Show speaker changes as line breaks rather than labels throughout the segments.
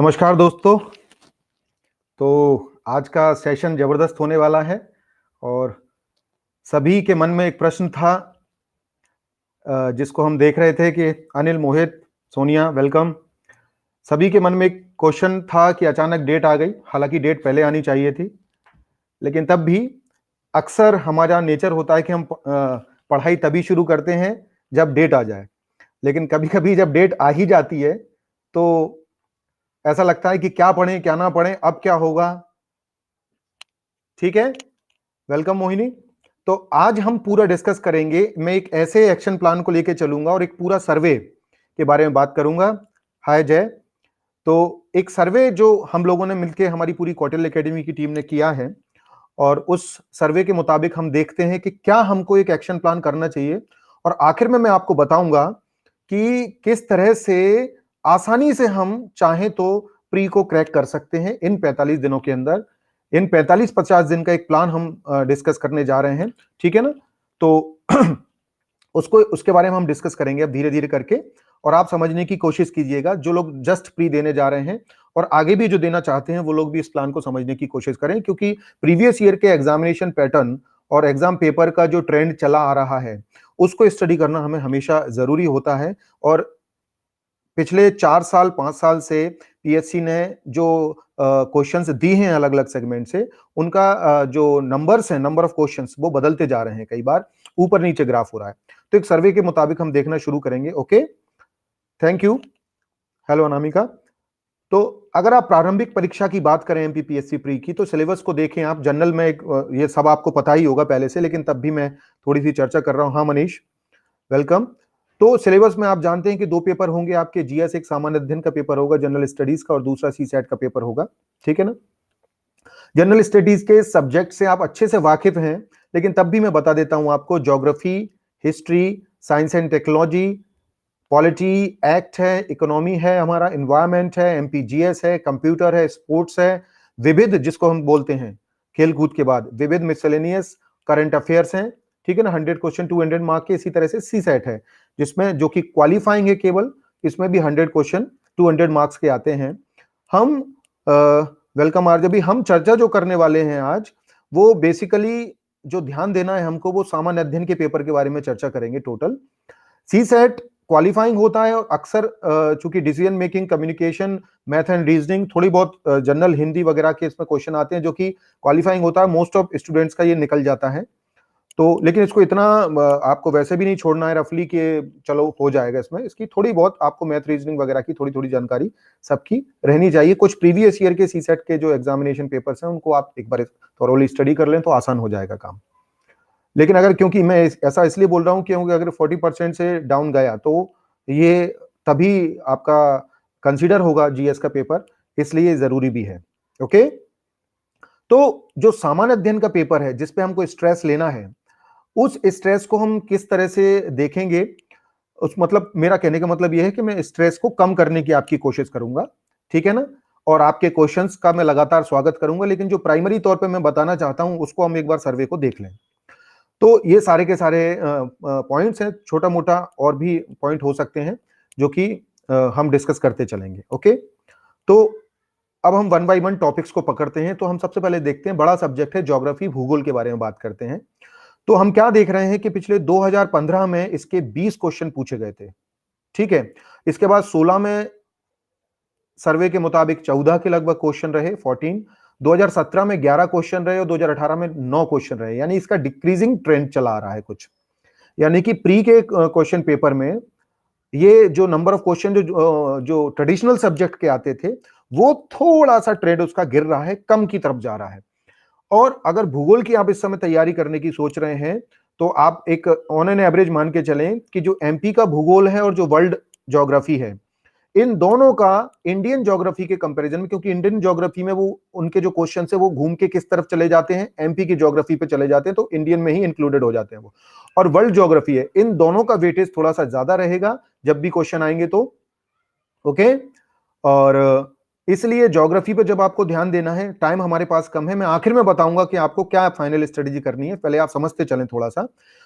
नमस्कार दोस्तों तो आज का सेशन जबरदस्त होने वाला है और सभी के मन में एक प्रश्न था जिसको हम देख रहे थे कि अनिल मोहित सोनिया वेलकम सभी के मन में एक क्वेश्चन था कि अचानक डेट आ गई हालांकि डेट पहले आनी चाहिए थी लेकिन तब भी अक्सर हमारा नेचर होता है कि हम पढ़ाई तभी शुरू करते हैं जब डेट आ जाए लेकिन कभी कभी जब डेट आ ही जाती है तो ऐसा लगता है कि क्या पढ़े क्या ना पढ़े अब क्या होगा ठीक है वेलकम मोहिनी तो आज हम पूरा डिस्कस करेंगे मैं एक ऐसे एक्शन प्लान को लेकर चलूंगा और एक पूरा सर्वे के बारे में बात करूंगा हाय जय तो एक सर्वे जो हम लोगों ने मिलकर हमारी पूरी कॉटल एकेडमी की टीम ने किया है और उस सर्वे के मुताबिक हम देखते हैं कि क्या हमको एक एक्शन प्लान करना चाहिए और आखिर में मैं आपको बताऊंगा कि किस तरह से आसानी से हम चाहें तो प्री को क्रैक कर सकते हैं इन 45 दिनों के अंदर इन 45-50 दिन का एक प्लान हम डिस्कस करने जा रहे हैं ठीक है ना तो उसको उसके बारे में हम डिस्कस करेंगे अब धीरे धीरे करके और आप समझने की कोशिश कीजिएगा जो लोग जस्ट प्री देने जा रहे हैं और आगे भी जो देना चाहते हैं वो लोग भी इस प्लान को समझने की कोशिश करें क्योंकि प्रीवियस ईयर के एग्जामिनेशन पैटर्न और एग्जाम पेपर का जो ट्रेंड चला आ रहा है उसको स्टडी करना हमें हमेशा जरूरी होता है और पिछले चार साल पांच साल से पीएससी ने जो क्वेश्चंस दिए हैं अलग अलग सेगमेंट से उनका जो नंबर्स हैं नंबर ऑफ क्वेश्चंस वो बदलते जा रहे हैं कई बार ऊपर नीचे ग्राफ हो रहा है तो एक सर्वे के मुताबिक हम देखना शुरू करेंगे okay thank you hello Anamika तो अगर आप प्रारंभिक परीक्षा की बात करें एम प्री की तो सिलेबस को देखें आप जनरल में एक ये सब आपको पता ही होगा पहले से लेकिन तब भी मैं थोड़ी सी चर्चा कर रहा हूँ हाँ मनीष वेलकम तो सिलेबस में आप जानते हैं कि दो पेपर होंगे आपके जीएस एक सामान्य अध्ययन का पेपर होगा जनरल स्टडीज का और दूसरा सी सेट का पेपर होगा ठीक है ना जनरल स्टडीज के सब्जेक्ट से आप अच्छे से वाकिफ हैं लेकिन तब भी मैं बता देता हूं आपको geography history science and technology polity act है इकोनॉमी है हमारा इन्वायरमेंट है एम है कंप्यूटर है स्पोर्ट्स है विविध जिसको हम बोलते हैं खेल कूद के बाद विविध मिसलेनियस करंट अफेयर्स हैं ठीक है ना hundred question two hundred mark के इसी तरह से सी सेट है जिसमें जो कि क्वालिफाइंग है केवल इसमें भी hundred question two hundred marks के आते हैं हम वेलकम आर जब हम चर्चा जो करने वाले हैं आज वो बेसिकली जो ध्यान देना है हमको वो सामान्य अध्ययन के पेपर के बारे में चर्चा करेंगे टोटल सी सेट क्वालिफाइंग होता है और अक्सर चूंकि decision making communication math and reasoning थोड़ी बहुत जनरल हिंदी वगैरह के इसमें क्वेश्चन आते हैं जो कि क्वालिफाइंग होता है मोस्ट ऑफ स्टूडेंट्स का ये निकल जाता है तो लेकिन इसको इतना आपको वैसे भी नहीं छोड़ना है रफली कि चलो हो जाएगा इसमें इसकी थोड़ी बहुत आपको मैथ रीजनिंग वगैरह की थोड़ी थोड़ी जानकारी सबकी रहनी चाहिए कुछ प्रीवियस ईयर के सी सेट के जो एग्जामिनेशन पेपर्स हैं उनको आप एक बार थोरोली स्टडी कर लें तो आसान हो जाएगा काम लेकिन अगर क्योंकि मैं ऐसा इसलिए बोल रहा हूँ क्योंकि अगर फोर्टी परसेंट से डाउन गया तो ये तभी आपका कंसिडर होगा जीएस का पेपर इसलिए जरूरी भी है ओके तो जो सामान्य अध्ययन का पेपर है जिसपे हमको स्ट्रेस लेना है उस स्ट्रेस को हम किस तरह से देखेंगे उस मतलब मेरा कहने का मतलब यह है कि मैं स्ट्रेस को कम करने की आपकी कोशिश करूंगा ठीक है ना और आपके क्वेश्चंस का मैं लगातार स्वागत करूंगा लेकिन जो प्राइमरी तौर पे मैं बताना चाहता हूं उसको हम एक बार सर्वे को देख लें तो ये सारे के सारे पॉइंट्स हैं छोटा मोटा और भी पॉइंट हो सकते हैं जो कि हम डिस्कस करते चलेंगे ओके तो अब हम वन बाई वन टॉपिक्स को पकड़ते हैं तो हम सबसे पहले देखते हैं बड़ा सब्जेक्ट है ज्योग्राफी भूगोल के बारे में बात करते हैं तो हम क्या देख रहे हैं कि पिछले 2015 में इसके 20 क्वेश्चन पूछे गए थे ठीक है इसके बाद 16 में सर्वे के मुताबिक 14 के लगभग क्वेश्चन रहे 14 2017 में 11 क्वेश्चन रहे और 2018 में 9 क्वेश्चन रहे यानी इसका डिक्रीजिंग ट्रेंड चला आ रहा है कुछ यानी कि प्री के क्वेश्चन पेपर में ये जो नंबर ऑफ क्वेश्चन जो जो ट्रेडिशनल सब्जेक्ट के आते थे वो थोड़ा सा ट्रेंड उसका गिर रहा है कम की तरफ जा रहा है और अगर भूगोल की आप इस समय तैयारी करने की सोच रहे हैं तो आप एक ऑन एन एवरेज मान के चलें कि जो एमपी का भूगोल है और जो वर्ल्ड ज्योग्राफी है इन दोनों का इंडियन ज्योग्राफी के कंपैरिजन में क्योंकि इंडियन ज्योग्राफी में वो उनके जो क्वेश्चन है वो घूम के किस तरफ चले जाते हैं एमपी की ज्योग्राफी पे चले जाते हैं तो इंडियन में ही इंक्लूडेड हो जाते हैं वो और वर्ल्ड ज्योग्राफी है इन दोनों का वेटेज थोड़ा सा ज्यादा रहेगा जब भी क्वेश्चन आएंगे तो ओके और इसलिए ज्योग्राफी पे जब आपको ध्यान देना है टाइम हमारे पास कम है मैं आखिर में बताऊंगा कि आपको क्या फाइनल स्ट्रेटेजी करनी है पहले आप समझते चलें थोड़ा सा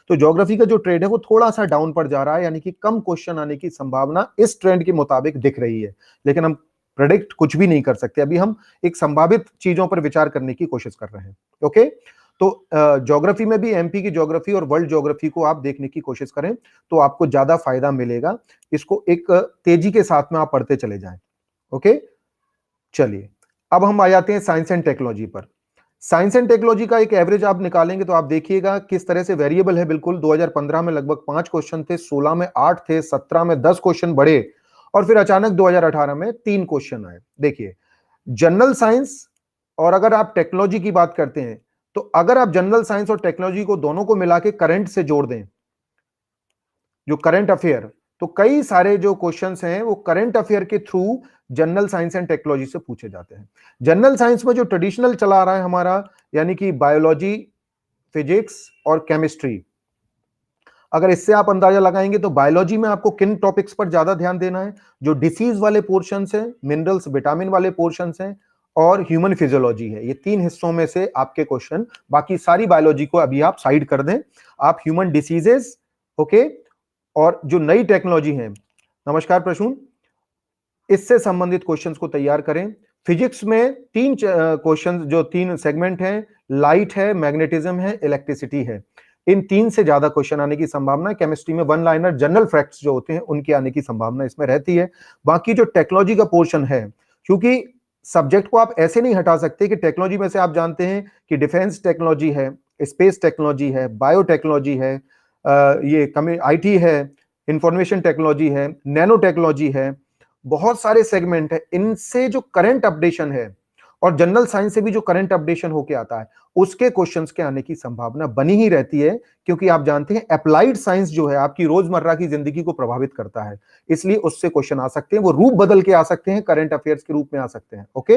तो ज्योग्राफी का जो ट्रेड है वो थोड़ा सा डाउन पर जा रहा है यानी कि कम क्वेश्चन आने की संभावना इस ट्रेंड के मुताबिक दिख रही है लेकिन हम प्रडिक्ट कुछ भी नहीं कर सकते अभी हम एक संभावित चीजों पर विचार करने की कोशिश कर रहे हैं ओके तो ज्योग्राफी में भी एमपी की ज्योग्राफी और वर्ल्ड ज्योग्राफी को आप देखने की कोशिश करें तो आपको ज्यादा फायदा मिलेगा इसको एक तेजी के साथ में आप पढ़ते चले जाएं ओके okay? चलिए अब हम आ जाते हैं साइंस एंड टेक्नोलॉजी पर साइंस एंड टेक्नोलॉजी का एक एवरेज आप निकालेंगे तो आप देखिएगा किस तरह से वेरिएबल है बिल्कुल 2015 में लगभग पांच क्वेश्चन थे 16 में आठ थे 17 में दस क्वेश्चन बढ़े और फिर अचानक 2018 में तीन क्वेश्चन आए देखिए जनरल साइंस और अगर आप टेक्नोलॉजी की बात करते हैं तो अगर आप जनरल साइंस और टेक्नोलॉजी को दोनों को मिला के करंट से जोड़ दें जो करंट अफेयर तो कई सारे जो क्वेश्चन हैं वो करंट अफेयर के through general science and technology से पूछे जाते हैं जनरल साइंस में जो ट्रेडिशनल चला आ रहा है हमारा यानी कि बायोलॉजी फिजिक्स और केमिस्ट्री अगर इससे आप अंदाजा लगाएंगे तो बायोलॉजी में आपको किन टॉपिक्स पर ज्यादा ध्यान देना है जो डिसीज वाले पोर्शन है मिनरल्स विटामिन वाले पोर्शन है और ह्यूमन फिजियोलॉजी है ये तीन हिस्सों में से आपके क्वेश्चन बाकी सारी बायोलॉजी को अभी आप साइड कर दें आप ह्यूमन डिसीजेस ओके और जो नई टेक्नोलॉजी है नमस्कार प्रसून इससे संबंधित क्वेश्चंस को तैयार करें फिजिक्स में तीन क्वेश्चन जो तीन सेगमेंट हैं लाइट है मैग्नेटिज्म है इलेक्ट्रिसिटी है इन तीन से ज्यादा क्वेश्चन आने की संभावना केमिस्ट्री में वन लाइनर जनरल फैक्ट्स जो होते हैं उनके आने की संभावना इसमें रहती है बाकी जो टेक्नोलॉजी का पोर्शन है क्योंकि सब्जेक्ट को आप ऐसे नहीं हटा सकते कि टेक्नोलॉजी में से आप जानते हैं कि डिफेंस टेक्नोलॉजी है स्पेस टेक्नोलॉजी है बायोटेक्नोलॉजी है ये कमी आईटी है इंफॉर्मेशन टेक्नोलॉजी है नैनो टेक्नोलॉजी है बहुत सारे सेगमेंट है इनसे जो करंट अपडेशन है और जनरल साइंस से भी जो करंट अपडेशन होके आता है उसके क्वेश्चंस के आने की संभावना बनी ही रहती है क्योंकि आप जानते हैं अप्लाइड साइंस जो है आपकी रोजमर्रा की जिंदगी को प्रभावित करता है इसलिए उससे क्वेश्चन आ सकते हैं वो रूप बदल के आ सकते हैं करंट अफेयर्स के रूप में आ सकते हैं ओके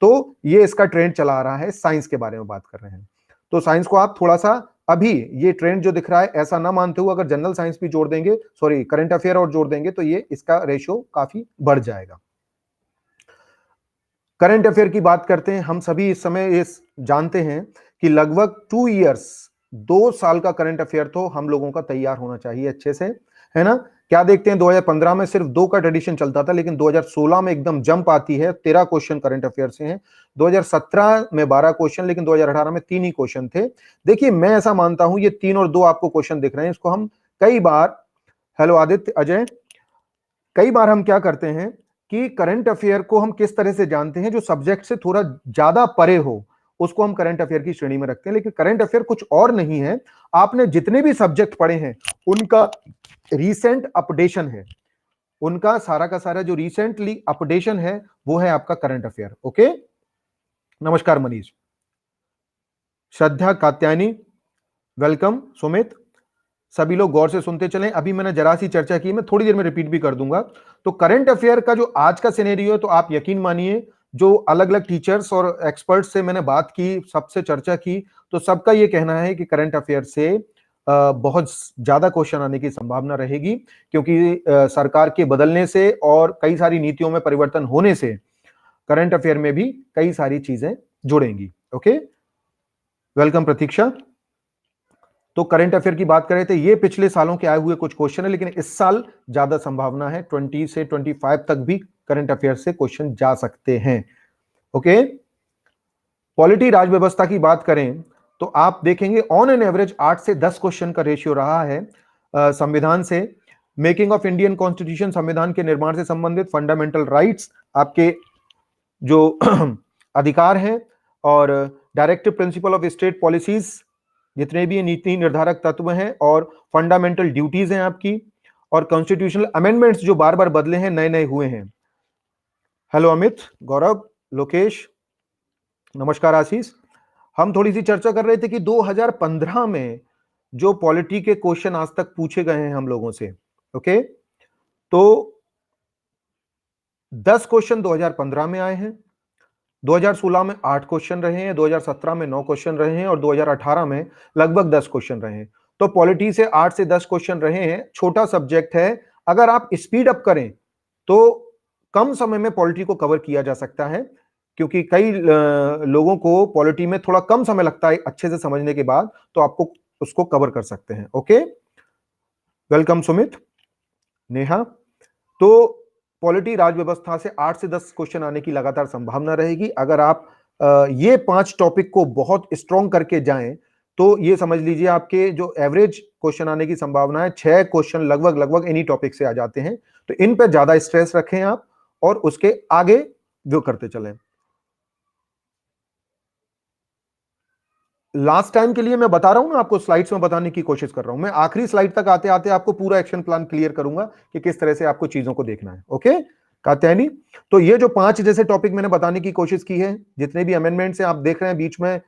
तो ये इसका ट्रेंड चला आ रहा है साइंस के बारे में बात कर रहे हैं तो साइंस को आप थोड़ा सा अभी ये ट्रेंड जो दिख रहा है ऐसा ना मानते हुए अगर जनरल साइंस भी जोड़ देंगे सॉरी करंट अफेयर और जोड़ देंगे तो ये इसका रेशियो काफी बढ़ जाएगा करंट अफेयर की बात करते हैं हम सभी इस समय इस जानते हैं कि लगभग टू ईयर्स दो साल का करंट अफेयर तो हम लोगों का तैयार होना चाहिए अच्छे से है ना क्या देखते हैं 2015 में सिर्फ दो का ट्रेडिशन चलता था लेकिन 2016 में एकदम जंप आती है तेरह क्वेश्चन करंट अफेयर से हैं 2017 में बारह क्वेश्चन लेकिन 2018 में तीन ही क्वेश्चन थे देखिए मैं ऐसा मानता हूं ये तीन और दो आपको क्वेश्चन दिख रहे हैं इसको हम कई बार हेलो आदित्य अजय कई बार हम क्या करते हैं कि करंट अफेयर को हम किस तरह से जानते हैं जो सब्जेक्ट से थोड़ा ज्यादा परे हो उसको हम करंट अफेयर की श्रेणी में रखते हैं लेकिन करंट अफेयर कुछ और नहीं है आपने जितने भी सब्जेक्ट पढ़े हैं उनका रीसेंट अपडेशन है उनका सारा का सारा जो रिसेंटली अपडेशन है वो है आपका करंट अफेयर ओके नमस्कार मनीष श्रद्धा कात्यानी वेलकम सुमित सभी लोग गौर से सुनते चले अभी मैंने जरा सी चर्चा की मैं थोड़ी देर में रिपीट भी कर दूंगा तो करंट अफेयर का जो आज का सिनेरियो है तो आप यकीन मानिए जो अलग अलग टीचर्स और एक्सपर्ट से मैंने बात की सबसे चर्चा की तो सबका ये कहना है कि करंट अफेयर से बहुत ज्यादा क्वेश्चन आने की संभावना रहेगी क्योंकि सरकार के बदलने से और कई सारी नीतियों में परिवर्तन होने से करंट अफेयर में भी कई सारी चीजें जुड़ेंगी ओके वेलकम प्रतीक्षा तो करंट अफेयर की बात करें तो ये पिछले सालों के आए हुए कुछ क्वेश्चन है लेकिन इस साल ज्यादा संभावना है 20 से 25 तक भी करंट अफेयर से क्वेश्चन जा सकते हैं ओके पॉलिटी राज व्यवस्था की बात करें तो आप देखेंगे ऑन एन एवरेज आठ से दस क्वेश्चन का रेशियो रहा है संविधान से मेकिंग ऑफ इंडियन कॉन्स्टिट्यूशन संविधान के निर्माण से संबंधित फंडामेंटल राइट्स आपके जो अधिकार हैं और directive principle of state policies जितने भी नीति निर्धारक तत्व हैं और फंडामेंटल ड्यूटीज हैं आपकी और कॉन्स्टिट्यूशनल अमेंडमेंट्स जो बार बार बदले हैं नए नए हुए हैं हेलो अमित गौरव लोकेश नमस्कार आशीष हम थोड़ी सी चर्चा कर रहे थे कि 2015 में जो पॉलिटी के क्वेश्चन आज तक पूछे गए हैं हम लोगों से ओके तो 10 क्वेश्चन 2015 में आए हैं 2016 में 8 क्वेश्चन रहे हैं 2017 में 9 क्वेश्चन रहे हैं और 2018 में लगभग 10 क्वेश्चन रहे हैं तो पॉलिटी से 8 से 10 क्वेश्चन रहे हैं छोटा सब्जेक्ट है अगर आप स्पीड अप करें तो कम समय में पॉलिटी को कवर किया जा सकता है क्योंकि कई लोगों को पॉलिटी में थोड़ा कम समय लगता है अच्छे से समझने के बाद तो आपको उसको कवर कर सकते हैं ओके वेलकम सुमित नेहा तो पॉलिटी राज व्यवस्था से आठ से दस क्वेश्चन आने की लगातार संभावना रहेगी अगर आप ये पांच टॉपिक को बहुत स्ट्रॉन्ग करके जाएं तो ये समझ लीजिए आपके जो एवरेज क्वेश्चन आने की संभावना है छह क्वेश्चन लगभग लगभग एनी टॉपिक से आ जाते हैं तो इन पर ज्यादा स्ट्रेस रखें आप और उसके आगे जो करते चले लास्ट टाइम के लिए मैं बता रहा हूं ना आपको स्लाइड्स में बताने की कोशिश कर रहा हूं मैं आखिरी स्लाइड तक आते आते आपको पूरा एक्शन प्लान क्लियर करूंगा कि किस तरह से आपको चीजों को देखना है ओके कात्यायनी तो ये जो पांच जैसे टॉपिक मैंने बताने की कोशिश की है जितने भी अमेंडमेंट है आप देख रहे हैं बीच में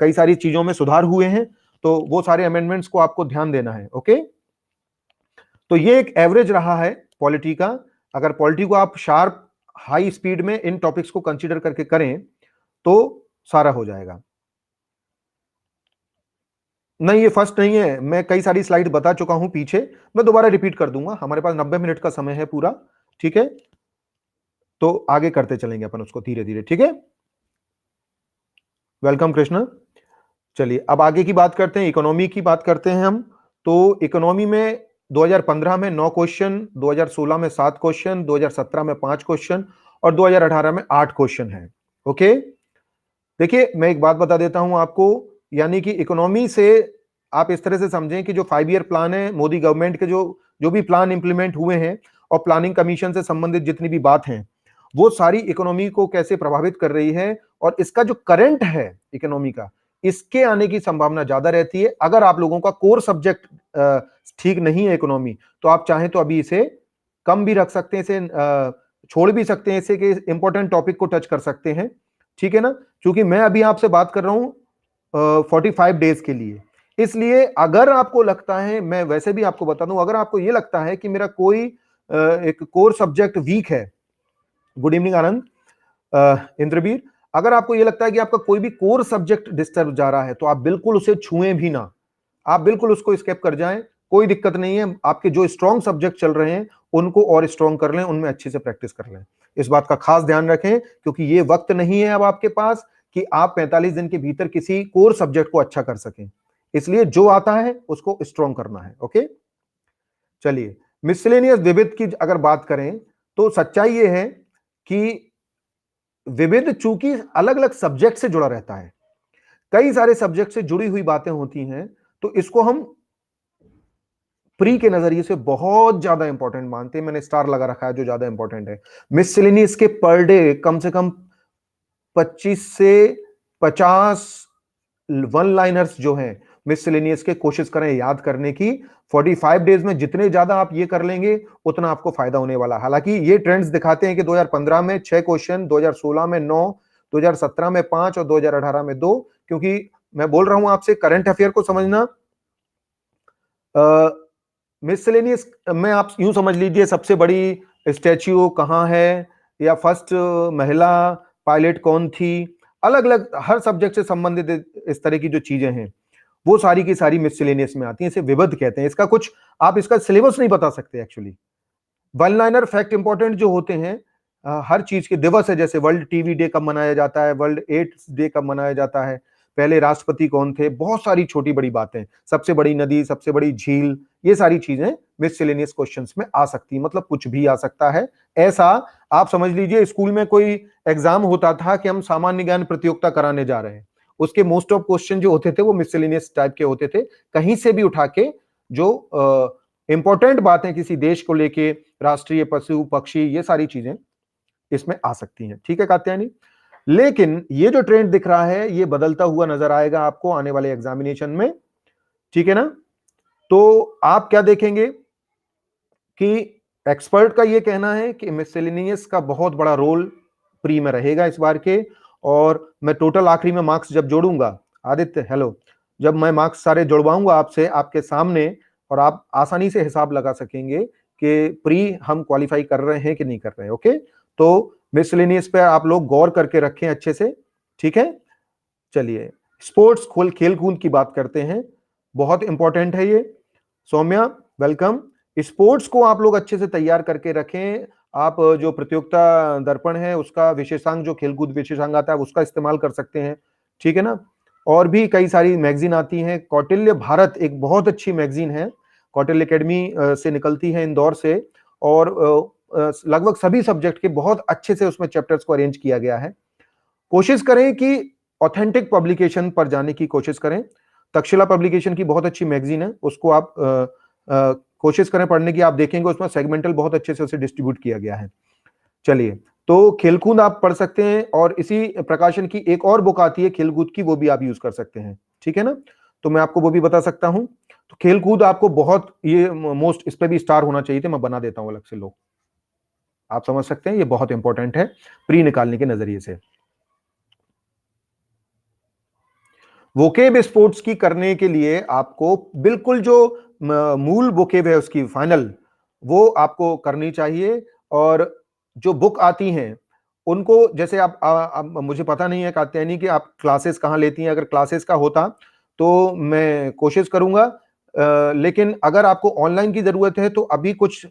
कई सारी चीजों में सुधार हुए हैं तो वो सारे अमेंडमेंट्स को आपको ध्यान देना है ओके तो ये एक एवरेज रहा है पॉलिटी का अगर पॉलिटी को आप शार्प हाई स्पीड में इन टॉपिक्स को कंसिडर करके करें तो सारा हो जाएगा नहीं ये फर्स्ट नहीं है मैं कई सारी स्लाइड बता चुका हूं पीछे मैं दोबारा रिपीट कर दूंगा हमारे पास 90 मिनट का समय है पूरा ठीक है तो आगे करते चलेंगे अपन उसको धीरे धीरे ठीक है वेलकम कृष्ण चलिए अब आगे की बात करते हैं इकोनॉमी की बात करते हैं हम तो इकोनॉमी में 2015 में नौ क्वेश्चन 2016 में सात क्वेश्चन 2017 में पांच क्वेश्चन और 2018 में आठ क्वेश्चन है ओके देखिए मैं एक बात बता देता हूं आपको यानी कि इकोनॉमी से आप इस तरह से समझें कि जो फाइव ईयर प्लान है मोदी गवर्नमेंट के जो जो भी प्लान इंप्लीमेंट हुए हैं और प्लानिंग कमीशन से संबंधित जितनी भी बात है वो सारी इकोनॉमी को कैसे प्रभावित कर रही है और इसका जो करंट है इकोनॉमी का इसके आने की संभावना ज्यादा रहती है अगर आप लोगों का कोर सब्जेक्ट ठीक नहीं है इकोनॉमी तो आप चाहें तो अभी इसे कम भी रख सकते हैं इसे छोड़ भी सकते हैं इसे कि इंपॉर्टेंट टॉपिक को टच कर सकते हैं ठीक है ना क्योंकि मैं अभी आपसे बात कर रहा हूं फोर्टी फाइव डेज के लिए इसलिए अगर आपको लगता है मैं वैसे भी आपको बता दूं अगर आपको ये लगता है कि मेरा कोई एक कोर सब्जेक्ट वीक है गुड इवनिंग आनंद इंद्रवीर अगर आपको ये लगता है कि आपका कोई भी कोर सब्जेक्ट डिस्टर्ब जा रहा है तो आप बिल्कुल उसे छुएं भी ना आप बिल्कुल उसको स्केप कर जाएं कोई दिक्कत नहीं है आपके जो स्ट्रॉन्ग सब्जेक्ट चल रहे हैं उनको और स्ट्रॉन्ग कर लें उनमें अच्छे से प्रैक्टिस कर लें इस बात का खास ध्यान रखें क्योंकि ये वक्त नहीं है अब आपके पास कि आप 45 दिन के भीतर किसी कोर सब्जेक्ट को अच्छा कर सकें इसलिए जो आता है उसको स्ट्रॉन्ग करना है ओके चलिए मिसलेनियस विविध की अगर बात करें तो सच्चाई ये है कि विविध चूंकि अलग अलग सब्जेक्ट से जुड़ा रहता है कई सारे सब्जेक्ट से जुड़ी हुई बातें होती हैं तो इसको हम प्री के नजरिए से बहुत ज्यादा इंपॉर्टेंट मानते हैं मैंने स्टार लगा रखा है जो ज्यादा इंपॉर्टेंट है मिसलिनियस के पर डे कम से कम 25 से 50 वन लाइनर्स जो हैं मिसलिनियस के कोशिश करें याद करने की 45 डेज में जितने ज्यादा आप ये कर लेंगे उतना आपको फायदा होने वाला हालांकि ये ट्रेंड्स दिखाते हैं कि 2015 में छह क्वेश्चन 2016 में नौ 2017 में पांच और 2018 में दो क्योंकि मैं बोल रहा हूं आपसे करंट अफेयर को समझना आ, मिसलेनियस में आप यूं समझ लीजिए सबसे बड़ी स्टैच्यू कहाँ है या फर्स्ट महिला पायलट कौन थी अलग अलग हर सब्जेक्ट से संबंधित इस तरह की जो चीजें हैं वो सारी की सारी मिसलेनियस में आती हैं इसे विभद कहते हैं इसका कुछ आप इसका सिलेबस नहीं बता सकते actually one liner fact important जो होते हैं हर चीज के दिवस है जैसे वर्ल्ड टीवी डे कब मनाया जाता है वर्ल्ड एड्स डे कब मनाया जाता है पहले राष्ट्रपति कौन थे बहुत सारी छोटी बड़ी बातें सबसे बड़ी नदी सबसे बड़ी झील ये सारी चीजें मिसलेनियस क्वेश्चन में आ सकती है मतलब कुछ भी आ सकता है ऐसा आप समझ लीजिए स्कूल में कोई एग्जाम होता था कि हम सामान्य ज्ञान प्रतियोगिता कराने जा रहे हैं उसके मोस्ट ऑफ क्वेश्चन जो होते थे वो मिसलेनियस टाइप के होते थे कहीं से भी उठा के जो इंपॉर्टेंट बातें किसी देश को लेके राष्ट्रीय पशु पक्षी ये सारी चीजें इसमें आ सकती हैं ठीक है कात्यायनी लेकिन ये जो ट्रेंड दिख रहा है ये बदलता हुआ नजर आएगा आपको आने वाले एग्जामिनेशन में ठीक है ना तो आप क्या देखेंगे कि एक्सपर्ट का ये कहना है कि मिसेलिनियस का बहुत बड़ा रोल प्री में रहेगा इस बार के और मैं टोटल आखिरी में मार्क्स जब जोड़ूंगा आदित्य हेलो जब मैं मार्क्स सारे जोड़वाऊंगा आपसे आपके सामने और आप आसानी से हिसाब लगा सकेंगे कि प्री हम क्वालिफाई कर रहे हैं कि नहीं कर रहे हैं ओके तो मिसलिनियस पे आप लोग गौर करके रखें अच्छे से ठीक है चलिए स्पोर्ट्स खोल खेल कूद की बात करते हैं बहुत इंपॉर्टेंट है ये सौम्या वेलकम स्पोर्ट्स को आप लोग अच्छे से तैयार करके रखें आप जो प्रतियोगिता दर्पण है उसका विशेषांग जो खेलकूद विशेषांग आता है उसका इस्तेमाल कर सकते हैं ठीक है ना और भी कई सारी मैगजीन आती हैं कौटिल्य भारत एक बहुत अच्छी मैगजीन है कौटिल्य एकेडमी से निकलती है इंदौर से और लगभग सभी सब्जेक्ट के बहुत अच्छे से उसमें चैप्टर्स को अरेंज किया गया है कोशिश करें कि ऑथेंटिक पब्लिकेशन पर जाने की कोशिश करें तक्षशिला पब्लिकेशन की बहुत अच्छी मैगजीन है उसको आप आ, आ, कोशिश करें पढ़ने की आप देखेंगे उसमें सेगमेंटल बहुत अच्छे से उसे डिस्ट्रीब्यूट किया गया है चलिए तो खेलकूद आप पढ़ सकते हैं और इसी प्रकाशन की एक और बुक आती है खेलकूद की वो भी आप यूज कर सकते हैं ठीक है ना तो मैं आपको वो भी बता सकता हूँ तो खेलकूद आपको बहुत ये मोस्ट इस पर भी स्टार होना चाहिए थे मैं बना देता हूँ अलग से लोग आप समझ सकते हैं ये बहुत इंपॉर्टेंट है प्री निकालने के नजरिए से वोकेब स्पोर्ट्स की करने के लिए आपको बिल्कुल जो मूल वोकेब है उसकी फाइनल वो आपको करनी चाहिए और जो बुक आती हैं उनको जैसे आप आ, आ, मुझे पता नहीं है कात्यायनी कि आप क्लासेस कहाँ लेती हैं अगर क्लासेस का होता तो मैं कोशिश करूँगा लेकिन अगर आपको ऑनलाइन की ज़रूरत है तो अभी कुछ आ,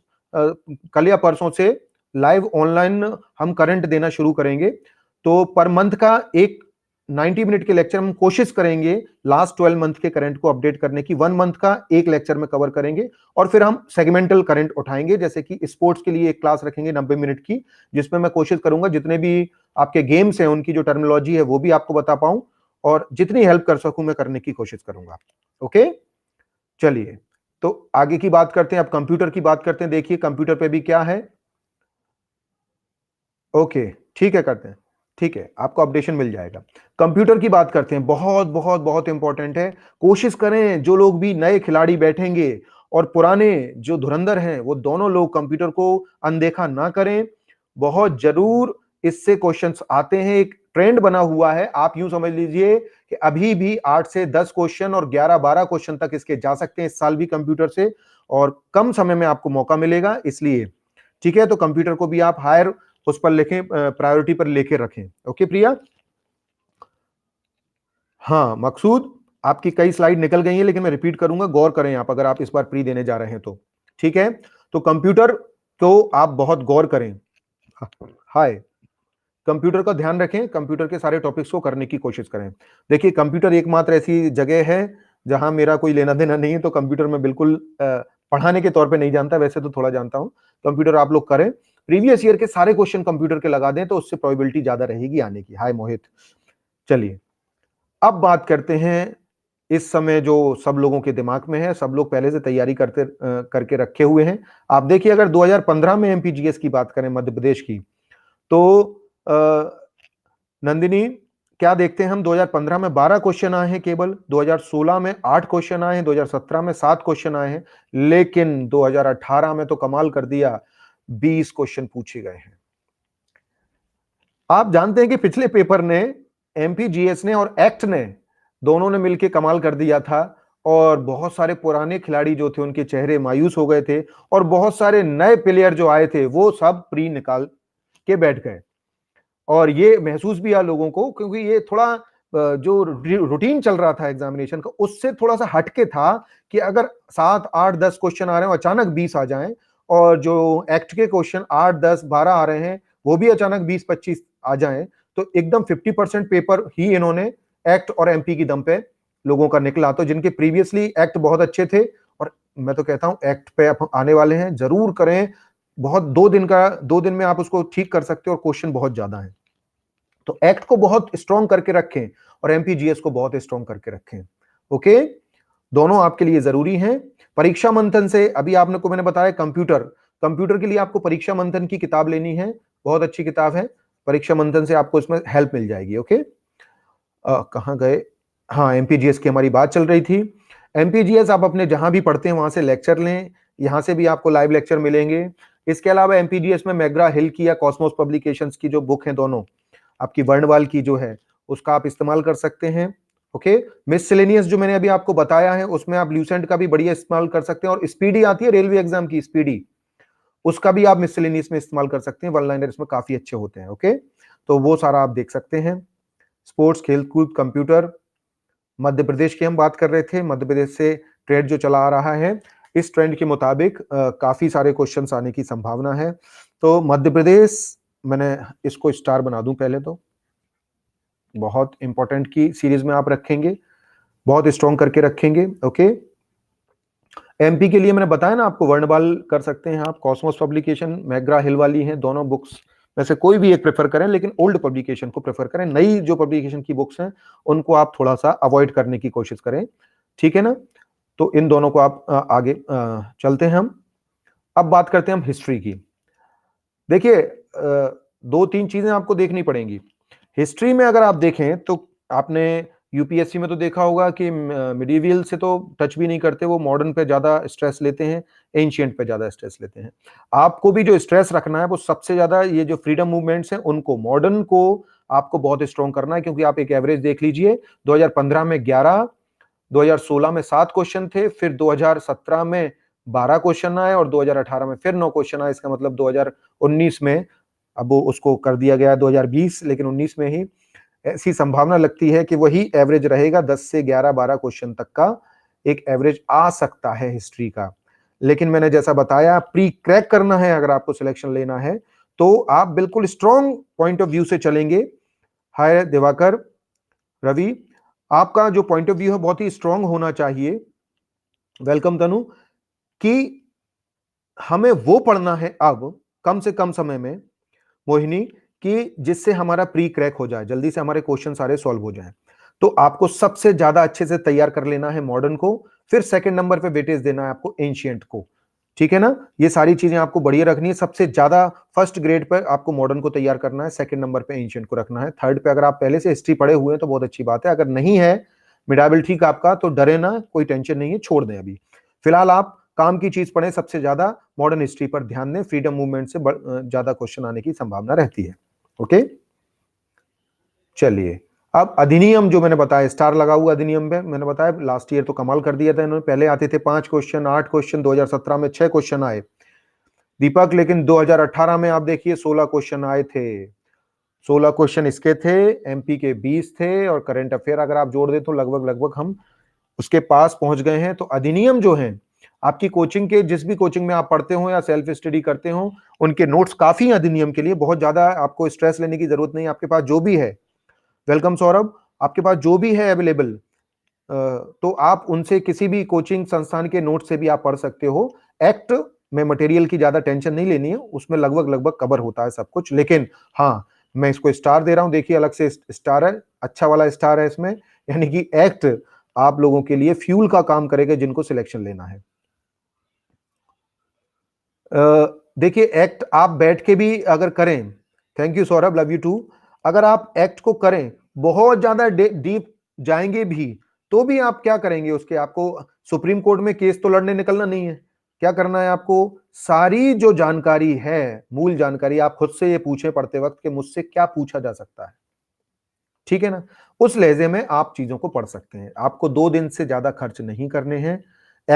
कल या परसों से लाइव ऑनलाइन हम करंट देना शुरू करेंगे तो पर मंथ का एक 90 मिनट के लेक्चर हम कोशिश करेंगे लास्ट 12 मंथ के करंट को अपडेट करने की वन मंथ का एक लेक्चर में कवर करेंगे और फिर हम सेगमेंटल करंट उठाएंगे जैसे कि स्पोर्ट्स के लिए एक क्लास रखेंगे 90 मिनट की जिसमें मैं कोशिश करूंगा जितने भी आपके गेम्स हैं उनकी जो टर्मिनोलॉजी है वो भी आपको बता पाऊं और जितनी हेल्प कर सकूं मैं करने की कोशिश करूंगा ओके चलिए तो आगे की बात करते हैं अब कंप्यूटर की बात करते हैं देखिए कंप्यूटर पे भी क्या है ओके ठीक है करते हैं ठीक है आपको अपडेशन मिल जाएगा कंप्यूटर की बात करते हैं बहुत बहुत बहुत इंपॉर्टेंट है कोशिश करें जो लोग भी नए खिलाड़ी बैठेंगे और पुराने जो धुरंधर हैं वो दोनों लोग कंप्यूटर को अनदेखा ना करें बहुत जरूर इससे क्वेश्चंस आते हैं एक ट्रेंड बना हुआ है आप यूं समझ लीजिए कि अभी भी आठ से दस क्वेश्चन और ग्यारह बारह क्वेश्चन तक इसके जा सकते हैं इस साल भी कंप्यूटर से और कम समय में आपको मौका मिलेगा इसलिए ठीक है तो कंप्यूटर को भी आप हायर उस पर लिखें प्रायोरिटी पर लेके रखें ओके प्रिया हाँ मकसूद आपकी कई स्लाइड निकल गई है लेकिन मैं रिपीट करूंगा गौर करें आप अगर आप इस बार प्री देने जा रहे हैं तो ठीक है तो कंप्यूटर को आप बहुत गौर करें हाय कंप्यूटर का ध्यान रखें कंप्यूटर के सारे टॉपिक्स को करने की कोशिश करें देखिए कंप्यूटर एकमात्र ऐसी जगह है जहां मेरा कोई लेना देना नहीं है तो कंप्यूटर में बिल्कुल पढ़ाने के तौर पे नहीं जानता वैसे तो थोड़ा जानता हूं कंप्यूटर आप लोग करें प्रीवियस ईयर के सारे क्वेश्चन कंप्यूटर के लगा दें तो उससे प्रोबेबिलिटी ज्यादा रहेगी आने की हाय मोहित चलिए अब बात करते हैं इस समय जो सब लोगों के दिमाग में है सब लोग पहले से तैयारी करते करके रखे हुए हैं आप देखिए अगर 2015 में एमपीजीएस की बात करें मध्य प्रदेश की तो आ, नंदिनी क्या देखते हैं हम 2015 में 12 क्वेश्चन आए हैं केवल 2016 में 8 क्वेश्चन आए हैं 2017 में 7 क्वेश्चन आए हैं लेकिन 2018 में तो कमाल कर दिया बीस क्वेश्चन पूछे गए हैं आप जानते हैं कि पिछले पेपर ने एमपीजीएस ने और एक्ट ने दोनों ने मिलकर कमाल कर दिया था और बहुत सारे पुराने खिलाड़ी जो थे उनके चेहरे मायूस हो गए थे और बहुत सारे नए प्लेयर जो आए थे वो सब प्री निकाल के बैठ गए और ये महसूस भी आ लोगों को क्योंकि ये थोड़ा जो रूटीन चल रहा था एग्जामिनेशन का उससे थोड़ा सा हटके था कि अगर सात आठ दस क्वेश्चन आ रहे हैं अचानक बीस आ जाएं और जो एक्ट के क्वेश्चन आठ दस बारह आ रहे हैं वो भी अचानक बीस पच्चीस आ जाए तो एकदम फिफ्टी परसेंट पेपर ही इन्होंने एक्ट और एमपी की दम पे लोगों का निकला तो जिनके प्रीवियसली एक्ट बहुत अच्छे थे और मैं तो कहता हूं एक्ट पे आप आने वाले हैं जरूर करें बहुत दो दिन का दो दिन में आप उसको ठीक कर सकते हो और क्वेश्चन बहुत ज्यादा है तो एक्ट को बहुत स्ट्रॉन्ग करके रखें और एमपीजीएस को बहुत स्ट्रॉन्ग करके रखें ओके दोनों आपके लिए जरूरी है परीक्षा मंथन से अभी आपने को मैंने बताया कंप्यूटर कंप्यूटर के लिए आपको परीक्षा मंथन की किताब लेनी है बहुत अच्छी किताब है परीक्षा मंथन से आपको इसमें हेल्प मिल जाएगी ओके कहाँ गए हाँ एम की हमारी बात चल रही थी एम आप अपने जहां भी पढ़ते हैं वहां से लेक्चर लें यहां से भी आपको लाइव लेक्चर मिलेंगे इसके अलावा एम में मैग्रा हिल की या कॉस्मोस पब्लिकेशंस की जो बुक है दोनों आपकी वर्णवाल की जो है उसका आप इस्तेमाल कर सकते हैं ओके मिसलेनियस जो मैंने अभी आपको बताया है उसमें आप ल्यूसेंट का भी बढ़िया इस्तेमाल कर सकते हैं और स्पीडी आती है रेलवे एग्जाम की स्पीडी उसका भी आप मिसलेनियस में इस्तेमाल कर सकते हैं वन लाइनर इसमें काफी अच्छे होते हैं ओके तो वो सारा आप देख सकते हैं स्पोर्ट्स खेलकूद कंप्यूटर मध्य प्रदेश की हम बात कर रहे थे मध्य प्रदेश से ट्रेड जो चला आ रहा है इस ट्रेंड के मुताबिक काफी सारे क्वेश्चन आने की संभावना है तो मध्य प्रदेश मैंने इसको स्टार बना दूं पहले तो बहुत इंपॉर्टेंट की सीरीज में आप रखेंगे बहुत स्ट्रॉन्ग करके रखेंगे ओके एमपी के लिए मैंने बताया ना आपको वर्णबाल कर सकते हैं आप कॉस्मोस पब्लिकेशन मैग्रा हिल वाली है दोनों बुक्स वैसे कोई भी एक प्रेफर करें लेकिन ओल्ड पब्लिकेशन को प्रेफर करें नई जो पब्लिकेशन की बुक्स हैं उनको आप थोड़ा सा अवॉइड करने की कोशिश करें ठीक है ना तो इन दोनों को आप आगे चलते हैं हम अब बात करते हैं हम हिस्ट्री की देखिए दो तीन चीजें आपको देखनी पड़ेंगी हिस्ट्री में अगर आप देखें तो आपने यूपीएससी में तो देखा होगा कि मिडीवियल से तो टच भी नहीं करते वो मॉडर्न पे ज़्यादा स्ट्रेस लेते हैं एंशियंट पे ज़्यादा स्ट्रेस लेते हैं आपको भी जो स्ट्रेस रखना है वो सबसे ज़्यादा ये जो फ्रीडम मूवमेंट्स हैं उनको मॉडर्न को आपको बहुत स्ट्रॉन्ग करना है क्योंकि आप एक एवरेज देख लीजिए 2015 में 11 2016 में सात क्वेश्चन थे फिर 2017 में 12 क्वेश्चन आए और 2018 में फिर नौ क्वेश्चन आए इसका मतलब 2019 में अब उसको कर दिया गया 2020 लेकिन 19 में ही ऐसी संभावना लगती है कि वही एवरेज रहेगा 10 से 11 12 क्वेश्चन तक का एक एवरेज आ सकता है हिस्ट्री का लेकिन मैंने जैसा बताया प्री क्रैक करना है अगर आपको सिलेक्शन लेना है तो आप बिल्कुल स्ट्रॉन्ग पॉइंट ऑफ व्यू से चलेंगे हाय दिवाकर रवि आपका जो पॉइंट ऑफ व्यू है बहुत ही स्ट्रांग होना चाहिए वेलकम तनु कि हमें वो पढ़ना है अब कम से कम समय में मोहिनी कि जिससे हमारा प्री क्रैक हो जाए जल्दी से हमारे क्वेश्चन सारे सॉल्व हो जाए तो आपको सबसे ज्यादा अच्छे से तैयार कर लेना है मॉडर्न को फिर सेकंड नंबर पे वेटेज देना है आपको एंशियंट को ठीक है ना ये सारी चीजें आपको बढ़िया रखनी है सबसे ज्यादा फर्स्ट ग्रेड पर आपको मॉडर्न को तैयार करना है सेकंड नंबर पे एंशियंट को रखना है थर्ड पे अगर आप पहले से हिस्ट्री पढ़े हुए हैं तो बहुत अच्छी बात है अगर नहीं है मिडाबल ठीक आपका तो डरे ना कोई टेंशन नहीं है छोड़ दें अभी फिलहाल आप काम की चीज पढ़े सबसे ज्यादा मॉडर्न हिस्ट्री पर ध्यान दें फ्रीडम मूवमेंट से ज्यादा क्वेश्चन आने की संभावना रहती है ओके चलिए अब अधिनियम जो मैंने बताया स्टार लगा हुआ अधिनियम में मैंने बताया लास्ट ईयर तो कमाल कर दिया था इन्होंने पहले आते थे पांच क्वेश्चन आठ क्वेश्चन 2017 में छह क्वेश्चन आए दीपक लेकिन 2018 में आप देखिए 16 क्वेश्चन आए थे 16 क्वेश्चन इसके थे एमपी के 20 थे और करंट अफेयर अगर आप जोड़ दे तो लगभग लगभग हम उसके पास पहुंच गए हैं तो अधिनियम जो है आपकी कोचिंग के जिस भी कोचिंग में आप पढ़ते हो या सेल्फ स्टडी करते हो उनके नोट्स काफी हैं अधिनियम के लिए बहुत ज्यादा आपको स्ट्रेस लेने की जरूरत नहीं आपके पास जो भी है वेलकम सौरभ आपके पास जो भी है अवेलेबल तो आप उनसे किसी भी कोचिंग संस्थान के नोट से भी आप पढ़ सकते हो एक्ट में मटेरियल की ज्यादा टेंशन नहीं लेनी है उसमें लगभग लगभग कवर होता है सब कुछ लेकिन हाँ मैं इसको स्टार दे रहा हूं देखिए अलग से स्टार है अच्छा वाला स्टार है इसमें यानी कि एक्ट आप लोगों के लिए फ्यूल का काम करेगा जिनको सिलेक्शन लेना है देखिए एक्ट आप बैठ के भी अगर करें thank you Saurabh love you too अगर आप एक्ट को करें बहुत ज्यादा डीप जाएंगे भी तो भी आप क्या करेंगे उसके आपको सुप्रीम कोर्ट में केस तो लड़ने निकलना नहीं है क्या करना है आपको सारी जो जानकारी है मूल जानकारी आप खुद से ये पूछे पढ़ते वक्त कि मुझसे क्या पूछा जा सकता है ठीक है ना उस लहजे में आप चीजों को पढ़ सकते हैं आपको दो दिन से ज्यादा खर्च नहीं करने हैं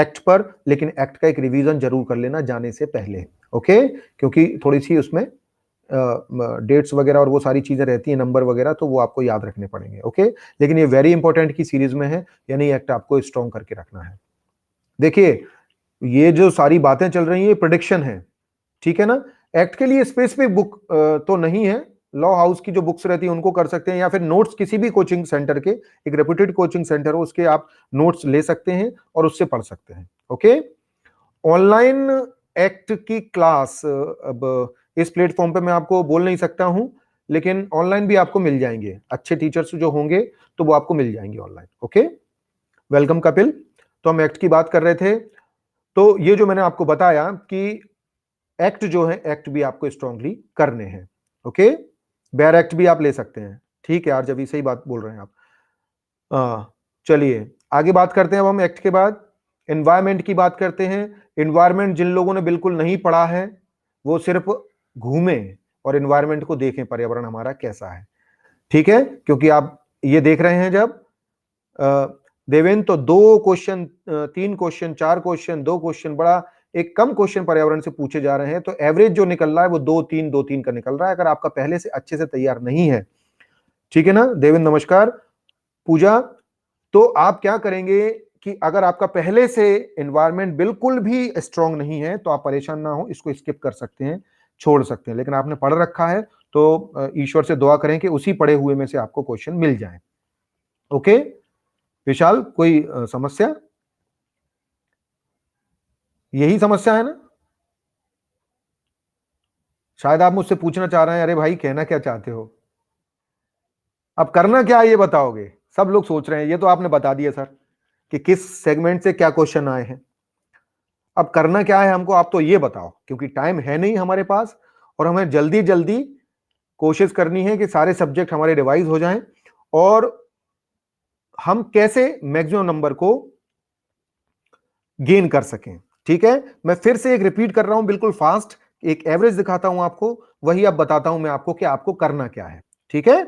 एक्ट पर लेकिन एक्ट का एक रिवीजन जरूर कर लेना जाने से पहले ओके क्योंकि थोड़ी सी उसमें डेट्स uh, वगैरह और वो सारी चीज़ें रहती हैं नंबर वगैरह तो वो आपको याद रखने पड़ेंगे ओके लेकिन ये वेरी इंपॉर्टेंट की सीरीज में है यानी एक्ट आपको स्ट्रॉन्ग करके रखना है देखिए ये जो सारी बातें चल रही हैं ये प्रोडिक्शन है ठीक है ना एक्ट के लिए स्पेसिफिक बुक तो नहीं है लॉ हाउस की जो बुक्स रहती है उनको कर सकते हैं या फिर नोट्स किसी भी कोचिंग सेंटर के एक रेप्यूटेड कोचिंग सेंटर हो उसके आप नोट्स ले सकते हैं और उससे पढ़ सकते हैं ओके ऑनलाइन एक्ट की क्लास अब इस प्लेटफॉर्म पे मैं आपको बोल नहीं सकता हूं लेकिन ऑनलाइन भी आपको मिल जाएंगे अच्छे टीचर्स जो होंगे तो वो आपको मिल जाएंगे ऑनलाइन ओके वेलकम कपिल तो हम एक्ट की बात कर रहे थे तो ये जो मैंने आपको बताया कि एक्ट जो है एक्ट भी आपको स्ट्रांगली करने हैं ओके okay? एक्ट भी आप ले सकते हैं ठीक है यार जब सही बात बोल रहे हैं आप चलिए आगे बात करते हैं अब हम एक्ट के बाद एनवायरमेंट की बात करते हैं एनवायरमेंट जिन लोगों ने बिल्कुल नहीं पढ़ा है वो सिर्फ घूमे और एनवायरमेंट को देखें पर्यावरण हमारा कैसा है ठीक है क्योंकि आप ये देख रहे हैं जब देवेंद्र तो दो क्वेश्चन तीन क्वेश्चन चार क्वेश्चन दो क्वेश्चन बड़ा एक कम क्वेश्चन पर्यावरण से पूछे जा रहे हैं तो एवरेज जो निकल रहा है वो दो तीन दो तीन का निकल रहा है अगर आपका पहले से अच्छे से तैयार नहीं है ठीक है ना देवेंद्र नमस्कार पूजा तो आप क्या करेंगे कि अगर आपका पहले से एनवायरमेंट बिल्कुल भी स्ट्रांग नहीं है तो आप परेशान ना हो इसको स्किप कर सकते हैं छोड़ सकते हैं लेकिन आपने पढ़ रखा है तो ईश्वर से दुआ करें कि उसी पढ़े हुए में से आपको क्वेश्चन मिल जाए ओके विशाल कोई समस्या यही समस्या है ना शायद आप मुझसे पूछना चाह रहे हैं अरे भाई कहना क्या चाहते हो अब करना क्या है ये बताओगे सब लोग सोच रहे हैं ये तो आपने बता दिया सर कि किस सेगमेंट से क्या क्वेश्चन आए हैं अब करना क्या है हमको आप तो ये बताओ क्योंकि टाइम है नहीं हमारे पास और हमें जल्दी जल्दी कोशिश करनी है कि सारे सब्जेक्ट हमारे रिवाइज हो जाएं और हम कैसे मैक्सिमम नंबर को गेन कर सकें ठीक है मैं फिर से एक रिपीट कर रहा हूं बिल्कुल फास्ट एक एवरेज दिखाता हूं आपको वही अब बताता हूं मैं आपको कि आपको करना क्या है ठीक है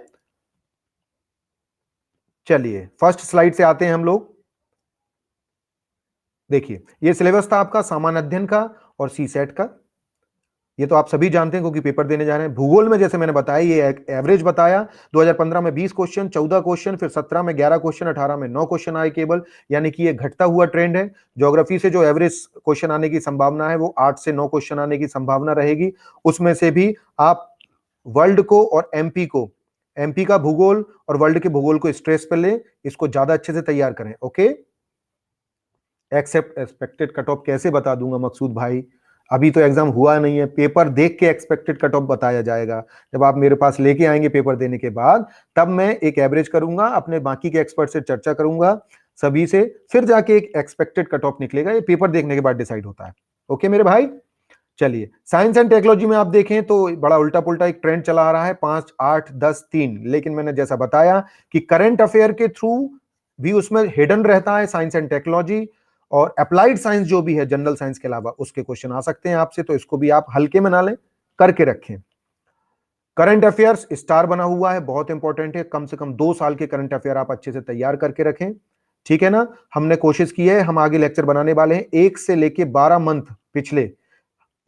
चलिए फर्स्ट स्लाइड से आते हैं हम लोग देखिए ये सिलेबस था आपका सामान्य अध्ययन का और सी सेट का ये तो आप सभी जानते हैं क्योंकि पेपर देने जा रहे हैं भूगोल में जैसे मैंने बताया ये एवरेज बताया 2015 में 20 क्वेश्चन 14 क्वेश्चन फिर 17 में 11 क्वेश्चन 18 में 9 क्वेश्चन आए केवल यानी कि ये घटता हुआ ट्रेंड है ज्योग्राफी से जो एवरेज क्वेश्चन आने की संभावना है वो आठ से नौ क्वेश्चन आने की संभावना रहेगी उसमें से भी आप वर्ल्ड को और एमपी को एमपी का भूगोल और वर्ल्ड के भूगोल को स्ट्रेस पर ले इसको ज्यादा अच्छे से तैयार करें okay except expected cut off कैसे बता दूंगा मकसूद भाई अभी तो एग्जाम हुआ नहीं है पेपर देख के एक्सपेक्टेड कट ऑफ बताया जाएगा जब आप मेरे पास लेके आएंगे पेपर देने के बाद तब मैं एक एवरेज करूंगा अपने बाकी के एक्सपर्ट से चर्चा करूंगा सभी से फिर जाके एक एक्सपेक्टेड कट ऑफ निकलेगा ये पेपर देखने के बाद डिसाइड होता है ओके मेरे भाई चलिए साइंस एंड टेक्नोलॉजी में आप देखें तो बड़ा उल्टा पुल्टा एक ट्रेंड चला आ रहा है पांच आठ दस तीन लेकिन मैंने जैसा बताया कि करंट अफेयर के थ्रू भी उसमें हिडन रहता है साइंस एंड टेक्नोलॉजी और अप्लाइड साइंस जो भी है जनरल साइंस के अलावा उसके क्वेश्चन आ सकते हैं आपसे तो इसको भी आप हल्के में ना लें करके रखें करंट अफेयर्स स्टार बना हुआ है बहुत इंपॉर्टेंट है कम से कम दो साल के करंट अफेयर आप अच्छे से तैयार करके रखें ठीक है ना हमने कोशिश की है हम आगे लेक्चर बनाने वाले हैं एक से लेके बारह मंथ पिछले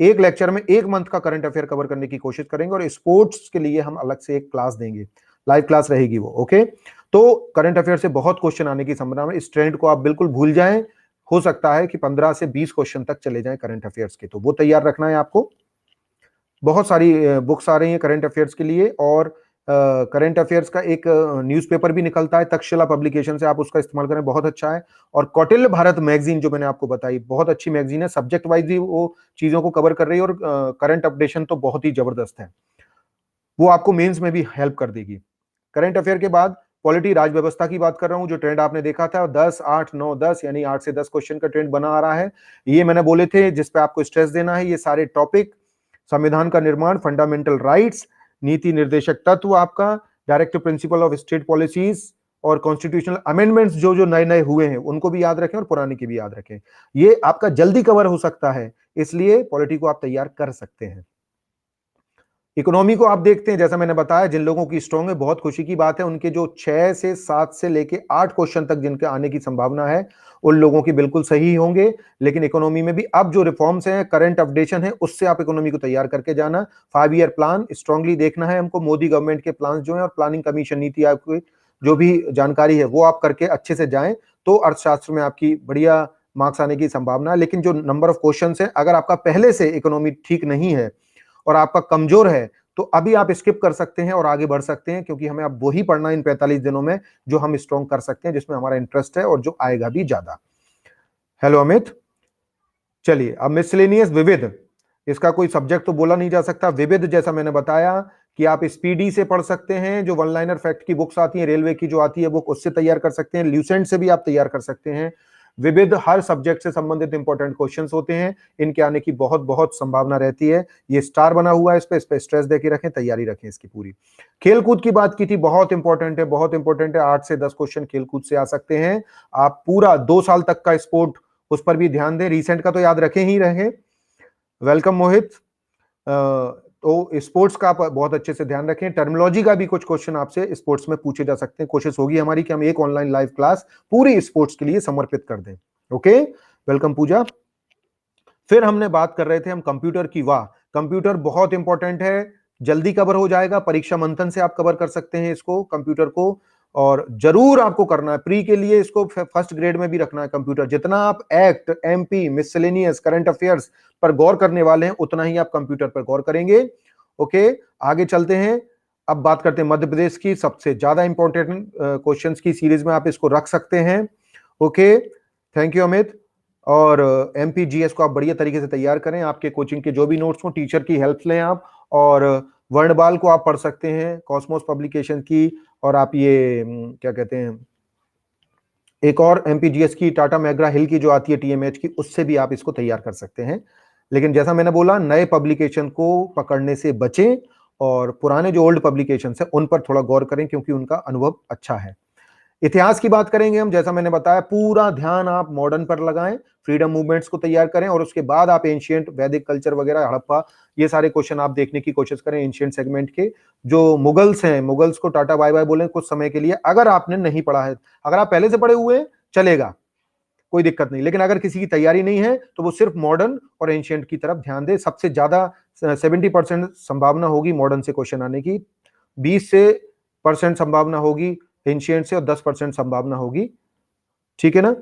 एक लेक्चर में एक मंथ का करंट अफेयर कवर करने की कोशिश करेंगे और स्पोर्ट्स के लिए हम अलग से एक क्लास देंगे लाइव क्लास रहेगी वो ओके तो करंट अफेयर से बहुत क्वेश्चन आने की संभावना इस ट्रेंड को आप बिल्कुल भूल जाएं हो सकता है कि 15 से 20 क्वेश्चन तक चले जाएं करंट अफेयर्स के तो वो तैयार रखना है आपको बहुत सारी बुक्स आ रही हैं करंट अफेयर्स के लिए और करंट अफेयर्स का एक न्यूज़पेपर भी निकलता है तक्षशिला पब्लिकेशन से आप उसका इस्तेमाल करें बहुत अच्छा है और कौटिल्य भारत मैगजीन जो मैंने आपको बताई बहुत अच्छी मैगजीन है सब्जेक्ट वाइज भी वो चीज़ों को कवर कर रही है और करंट अपडेशन तो बहुत ही जबरदस्त है वो आपको मेन्स में भी हेल्प कर देगी करंट अफेयर के बाद क्वालिटी राज व्यवस्था की बात कर रहा हूँ जो ट्रेंड आपने देखा था दस आठ नौ दस यानी आठ से दस क्वेश्चन का ट्रेंड बना आ रहा है ये मैंने बोले थे जिसपे आपको स्ट्रेस देना है ये सारे टॉपिक संविधान का निर्माण फंडामेंटल राइट्स नीति निर्देशक तत्व आपका directive principle of state policies और कॉन्स्टिट्यूशनल अमेंडमेंट्स जो जो नए नए हुए हैं उनको भी याद रखें और पुराने की भी याद रखें ये आपका जल्दी कवर हो सकता है इसलिए पॉलिटी को आप तैयार कर सकते हैं इकोनॉमी को आप देखते हैं जैसा मैंने बताया जिन लोगों की स्ट्रॉन्ग है बहुत खुशी की बात है उनके जो छह से सात से लेके आठ क्वेश्चन तक जिनके आने की संभावना है उन लोगों की बिल्कुल सही होंगे लेकिन इकोनॉमी में भी अब जो रिफॉर्म्स हैं करंट अपडेशन है उससे आप इकोनॉमी को तैयार करके जाना फाइव ईयर प्लान स्ट्रांगली देखना है हमको मोदी गवर्नमेंट के प्लान जो है और प्लानिंग कमीशन नीति आयोग जो भी जानकारी है वो आप करके अच्छे से जाए तो अर्थशास्त्र में आपकी बढ़िया मार्क्स आने की संभावना है लेकिन जो नंबर ऑफ क्वेश्चन है अगर आपका पहले से इकोनॉमी ठीक नहीं है और आपका कमजोर है तो अभी आप स्किप कर सकते हैं और आगे बढ़ सकते हैं क्योंकि हमें अब वही पढ़ना इन पैंतालीस दिनों में जो हम स्ट्रॉन्ग कर सकते हैं जिसमें हमारा इंटरेस्ट है और जो आएगा भी ज्यादा हेलो अमित चलिए अब मिसलेनियस विविध इसका कोई सब्जेक्ट तो बोला नहीं जा सकता विविध जैसा मैंने बताया कि आप स्पीडी से पढ़ सकते हैं जो वन लाइनर फैक्ट की बुक्स आती हैं रेलवे की जो आती है बुक उससे तैयार कर सकते हैं ल्यूसेंट से भी आप तैयार कर सकते हैं विविध हर सब्जेक्ट से संबंधित इंपॉर्टेंट क्वेश्चन होते हैं इनके आने की बहुत बहुत संभावना रहती है ये स्टार बना हुआ है इस पर इस पर स्ट्रेस देके रखें तैयारी रखें इसकी पूरी खेलकूद की बात की थी बहुत इंपॉर्टेंट है बहुत इंपॉर्टेंट है आठ से दस क्वेश्चन खेलकूद से आ सकते हैं आप पूरा दो साल तक का स्पोर्ट उस पर भी ध्यान दें रिसेंट का तो याद रखें ही रहे वेलकम मोहित तो स्पोर्ट्स का आप बहुत अच्छे से ध्यान रखें टर्मोलॉजी का भी कुछ क्वेश्चन आपसे स्पोर्ट्स में पूछे जा सकते हैं कोशिश होगी हमारी कि हम एक ऑनलाइन लाइव क्लास पूरी स्पोर्ट्स के लिए समर्पित कर दें ओके वेलकम पूजा फिर हमने बात कर रहे थे हम कंप्यूटर की वाह कंप्यूटर बहुत इंपॉर्टेंट है जल्दी कवर हो जाएगा परीक्षा मंथन से आप कवर कर सकते हैं इसको कंप्यूटर को और जरूर आपको करना है प्री के लिए इसको फर्स्ट ग्रेड में भी रखना है कंप्यूटर जितना आप act MP miscellaneous current affairs पर गौर करने वाले हैं उतना ही आप कंप्यूटर पर गौर करेंगे ओके आगे चलते हैं अब बात करते हैं मध्य प्रदेश की सबसे ज्यादा इंपॉर्टेंट क्वेश्चन की सीरीज में आप इसको रख सकते हैं ओके थैंक यू अमित और एम को आप बढ़िया तरीके से तैयार करें आपके कोचिंग के जो भी नोट्स हों टीचर की हेल्प लें आप और वर्णबाल को आप पढ़ सकते हैं कॉस्मोस पब्लिकेशन की और आप ये क्या कहते हैं एक और एम की टाटा मैग्रा हिल की जो आती है टीएमएच की उससे भी आप इसको तैयार कर सकते हैं लेकिन जैसा मैंने बोला नए पब्लिकेशन को पकड़ने से बचें और पुराने जो ओल्ड पब्लिकेशन है उन पर थोड़ा गौर करें क्योंकि उनका अनुभव अच्छा है इतिहास की बात करेंगे हम जैसा मैंने बताया पूरा ध्यान आप मॉडर्न पर लगाएं फ्रीडम मूवमेंट्स को तैयार करें और उसके बाद आप एंशियंट वैदिक कल्चर वगैरह हड़प्पा ये सारे क्वेश्चन आप देखने की कोशिश करें एंशियंट सेगमेंट के जो मुगल्स हैं मुगल्स को टाटा बाय बाय बोले कुछ समय के लिए अगर आपने नहीं पढ़ा है अगर आप पहले से पढ़े हुए हैं चलेगा कोई दिक्कत नहीं लेकिन अगर किसी की तैयारी नहीं है तो वो सिर्फ मॉडर्न और एंशियंट की तरफ ध्यान दे सबसे ज्यादा सेवेंटी परसेंट संभावना होगी मॉडर्न से क्वेश्चन आने की बीस से परसेंट संभावना होगी एंशियंट से और दस परसेंट संभावना होगी ठीक है ना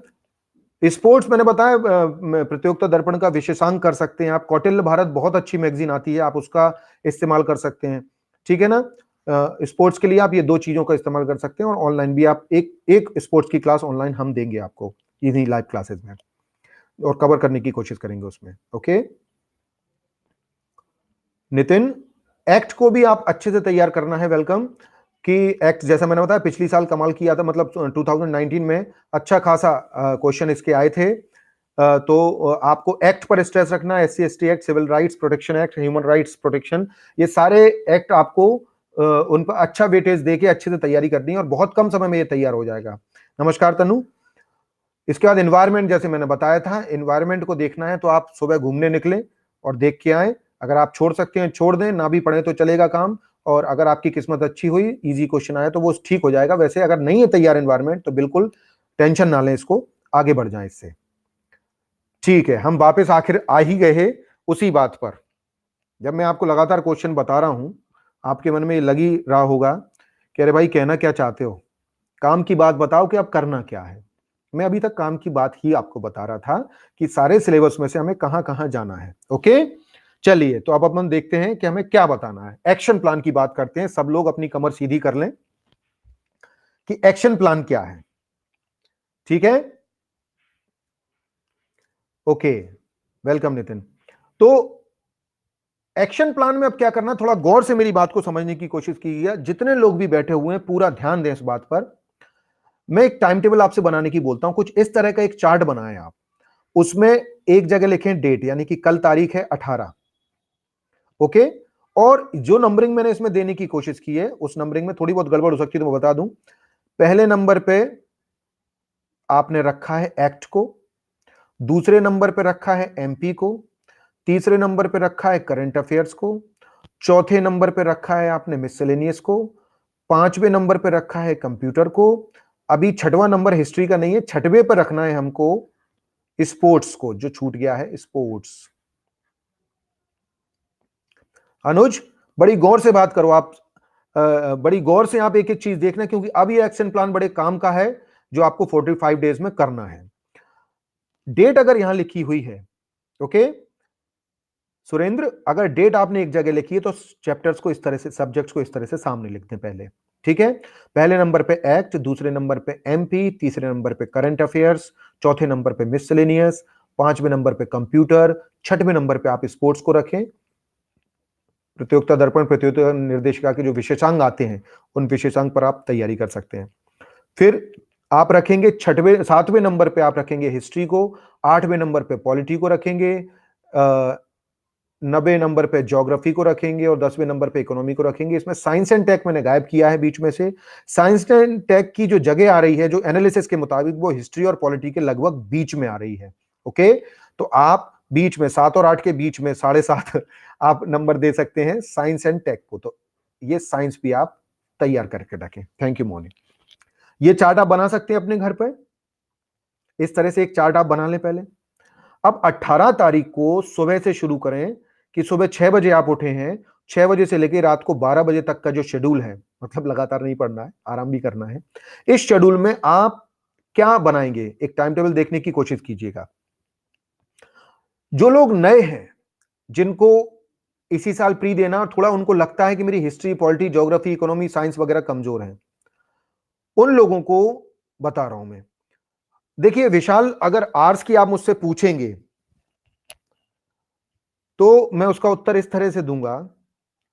स्पोर्ट्स मैंने बताया प्रतियोगिता दर्पण का विशेषांक कर सकते हैं आप कौटिल्य भारत बहुत अच्छी मैगजीन आती है आप उसका इस्तेमाल कर सकते हैं ठीक है ना स्पोर्ट्स के लिए आप ये दो चीजों का इस्तेमाल कर सकते हैं और ऑनलाइन भी आप एक एक स्पोर्ट्स की क्लास ऑनलाइन हम देंगे आपको इन्हीं लाइव क्लासेस में और कवर करने की कोशिश करेंगे उसमें ओके नितिन एक्ट को भी आप अच्छे से तैयार करना है वेलकम कि एक्ट जैसा मैंने बताया पिछली साल कमाल किया था मतलब 2019 में अच्छा खासा क्वेश्चन इसके आए थे तो आपको एक्ट पर स्ट्रेस रखना S C act civil rights protection act human rights protection ये सारे एक्ट आपको उन पर अच्छा वेटेज दे के अच्छे से तैयारी करनी है और बहुत कम समय में ये तैयार हो जाएगा नमस्कार तनु इसके बाद इन्वायरमेंट जैसे मैंने बताया था इन्वायरमेंट को देखना है तो आप सुबह घूमने निकले और देख के आए अगर आप छोड़ सकते हैं छोड़ दें ना भी पढ़े तो चलेगा काम और अगर आपकी किस्मत अच्छी हुई इजी क्वेश्चन आया तो वो ठीक हो जाएगा वैसे अगर नहीं है तैयार एनवायरमेंट तो बिल्कुल टेंशन ना लें इसको आगे बढ़ जाए इससे ठीक है हम वापस आखिर आ ही गए उसी बात पर जब मैं आपको लगातार क्वेश्चन बता रहा हूं आपके मन में लगी रहा होगा कि अरे भाई कहना क्या चाहते हो काम की बात बताओ कि आप करना क्या है मैं अभी तक काम की बात ही आपको बता रहा था कि सारे सिलेबस में से हमें कहां कहाँ जाना है ओके चलिए तो अब अपन देखते हैं कि हमें क्या बताना है एक्शन प्लान की बात करते हैं सब लोग अपनी कमर सीधी कर लें कि एक्शन प्लान क्या है ठीक है ओके वेलकम नितिन तो एक्शन प्लान में अब क्या करना थोड़ा गौर से मेरी बात को समझने की कोशिश की गई जितने लोग भी बैठे हुए हैं पूरा ध्यान दें इस बात पर मैं एक टाइम टेबल आपसे बनाने की बोलता हूं कुछ इस तरह का एक चार्ट बनाएं आप उसमें एक जगह लिखें डेट यानी कि कल तारीख है अठारह ओके और जो नंबरिंग मैंने इसमें देने की कोशिश की है उस नंबरिंग में थोड़ी बहुत गड़बड़ हो सकती है तो मैं बता दूं पहले नंबर पे आपने रखा है एक्ट को दूसरे नंबर पे रखा है एमपी को तीसरे नंबर पे रखा है करंट अफेयर्स को चौथे नंबर पे रखा है आपने मिसलेनियस को पांचवें नंबर पे रखा है कंप्यूटर को अभी छठवां नंबर हिस्ट्री का नहीं है छठवें पर रखना है हमको स्पोर्ट्स को जो छूट गया है स्पोर्ट्स अनुज बड़ी गौर से बात करो आप बड़ी गौर से आप एक एक चीज देखना क्योंकि अब ये एक्शन प्लान बड़े काम का है जो आपको 45 डेज में करना है डेट अगर यहां लिखी हुई है ओके सुरेंद्र अगर डेट आपने एक जगह लिखी है तो चैप्टर्स को इस तरह से सब्जेक्ट्स को इस तरह से सामने लिखते हैं पहले ठीक है पहले नंबर पे एक्ट दूसरे नंबर पे एमपी तीसरे नंबर पे करंट अफेयर्स चौथे नंबर पे मिसलेनियस पांचवें नंबर पे कंप्यूटर छठवें नंबर पे आप स्पोर्ट्स को रखें प्रतियोगिता दर्पण प्रतियोगिता निर्देशिका के जो विशेषांग आते हैं उन विशेषांग पर आप तैयारी कर सकते हैं फिर आप रखेंगे छठवें सातवें नंबर पे आप रखेंगे हिस्ट्री को आठवें नंबर पे पॉलिटी को रखेंगे नब्बे नंबर पे ज्योग्राफी को रखेंगे और दसवें नंबर पे इकोनॉमी को रखेंगे इसमें साइंस एंड टेक मैंने गायब किया है बीच में से साइंस एंड टेक की जो जगह आ रही है जो एनालिसिस के मुताबिक वो हिस्ट्री और पॉलिटी के लगभग बीच में आ रही है ओके तो आप बीच में सात और आठ के बीच में साढ़े सात आप नंबर दे सकते हैं साइंस एंड टेक को तो ये साइंस भी आप तैयार करके रखें थैंक यू मोनी ये चार्ट आप बना सकते हैं अपने घर पर इस तरह से एक चार्ट आप बना लें पहले अब 18 तारीख को सुबह से शुरू करें कि सुबह छह बजे आप उठे हैं छह बजे से लेकर रात को बारह बजे तक का जो शेड्यूल है मतलब लगातार नहीं पढ़ना है आराम भी करना है इस शेड्यूल में आप क्या बनाएंगे एक टाइम टेबल देखने की कोशिश कीजिएगा जो लोग नए हैं जिनको इसी साल प्री देना और थोड़ा उनको लगता है कि मेरी history polity geography economy science वगैरह कमजोर है उन लोगों को बता रहा हूं मैं देखिए विशाल अगर आर्ट्स की आप मुझसे पूछेंगे तो मैं उसका उत्तर इस तरह से दूंगा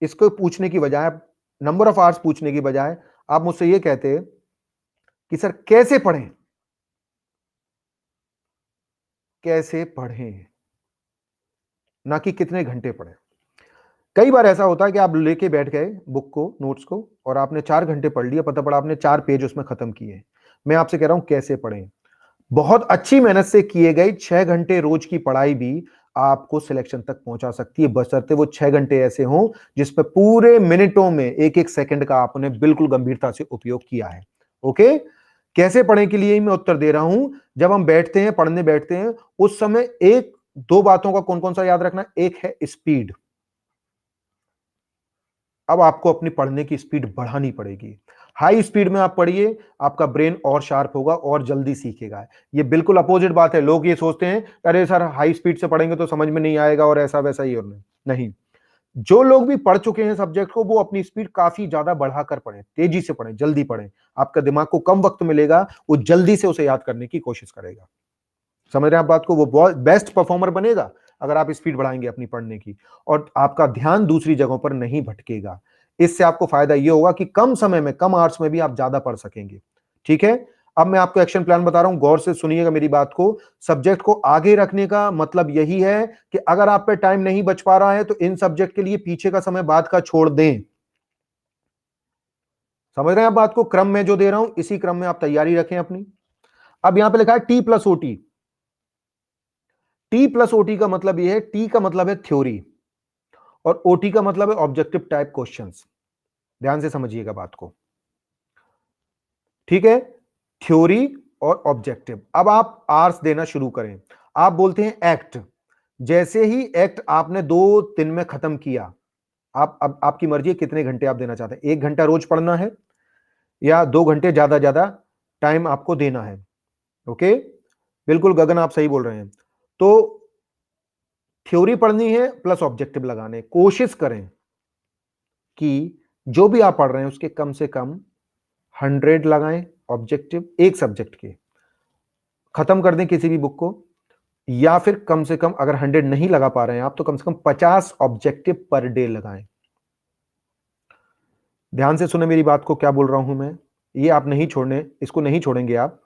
इसको पूछने की बजाय नंबर ऑफ आर्स पूछने की बजाय आप मुझसे यह कहते कि सर कैसे पढ़ें कैसे पढ़ें ना कि कितने घंटे पढ़ें कई बार ऐसा होता है कि आप लेके बैठ गए बुक को नोट्स को और आपने चार घंटे पढ़ लिया पता पड़ा आपने चार पेज उसमें खत्म किए मैं आपसे कह रहा हूं कैसे पढ़ें बहुत अच्छी मेहनत से किए गए छह घंटे रोज की पढ़ाई भी आपको सिलेक्शन तक पहुंचा सकती है बसरते वो छह घंटे ऐसे हों जिसपे पूरे मिनटों में एक एक सेकंड का आपने बिल्कुल गंभीरता से उपयोग किया है ओके कैसे पढ़ने के लिए ही मैं उत्तर दे रहा हूं जब हम बैठते हैं पढ़ने बैठते हैं उस समय एक दो बातों का कौन कौन सा याद रखना एक है स्पीड अब आपको अपनी पढ़ने की स्पीड बढ़ानी पड़ेगी हाई स्पीड में आप पढ़िए आपका ब्रेन और शार्प होगा और जल्दी सीखेगा ये बिल्कुल अपोजिट बात है लोग ये सोचते हैं अरे सर हाई स्पीड से पढ़ेंगे तो समझ में नहीं आएगा और ऐसा वैसा ही और नहीं जो लोग भी पढ़ चुके हैं सब्जेक्ट को वो अपनी स्पीड काफी ज्यादा बढ़ाकर पढ़ें तेजी से पढ़ें जल्दी पढ़ें आपका दिमाग को कम वक्त मिलेगा वो जल्दी से उसे याद करने की कोशिश करेगा समझ रहे हैं आप बात को वो बेस्ट परफॉर्मर बनेगा अगर आप स्पीड बढ़ाएंगे अपनी पढ़ने की और आपका ध्यान दूसरी जगहों पर नहीं भटकेगा इससे आपको फायदा यह होगा कि कम समय में कम आर्ट्स में भी आप ज्यादा पढ़ सकेंगे ठीक है अब मैं आपको एक्शन प्लान बता रहा हूं गौर से सुनिएगा मेरी बात को सब्जेक्ट को आगे रखने का मतलब यही है कि अगर आप पे टाइम नहीं बच पा रहा है तो इन सब्जेक्ट के लिए पीछे का समय बाद का छोड़ दें समझ रहे हैं आप बात को क्रम में जो दे रहा हूं इसी क्रम में आप तैयारी रखें अपनी अब यहां पे लिखा है T plus OT T plus OT का मतलब यह है टी का मतलब है थ्योरी और ओटी का मतलब है ऑब्जेक्टिव टाइप क्वेश्चन ध्यान से समझिएगा बात को ठीक है थ्योरी और ऑब्जेक्टिव अब आप आर्स देना शुरू करें आप बोलते हैं एक्ट जैसे ही एक्ट आपने दो दिन में खत्म किया आप अब आपकी मर्जी है कितने घंटे आप देना चाहते हैं एक घंटा रोज पढ़ना है या दो घंटे ज्यादा ज्यादा टाइम आपको देना है ओके बिल्कुल गगन आप सही बोल रहे हैं तो थ्योरी पढ़नी है प्लस ऑब्जेक्टिव लगाने कोशिश करें कि जो भी आप पढ़ रहे हैं उसके कम से कम हंड्रेड लगाएं ऑब्जेक्टिव एक सब्जेक्ट के खत्म कर दें किसी भी बुक को या फिर कम से कम अगर हंड्रेड नहीं लगा पा रहे हैं आप तो कम से कम पचास ऑब्जेक्टिव पर डे लगाएं ध्यान से सुने मेरी बात को क्या बोल रहा हूं मैं ये आप नहीं छोड़ने इसको नहीं छोड़ेंगे आप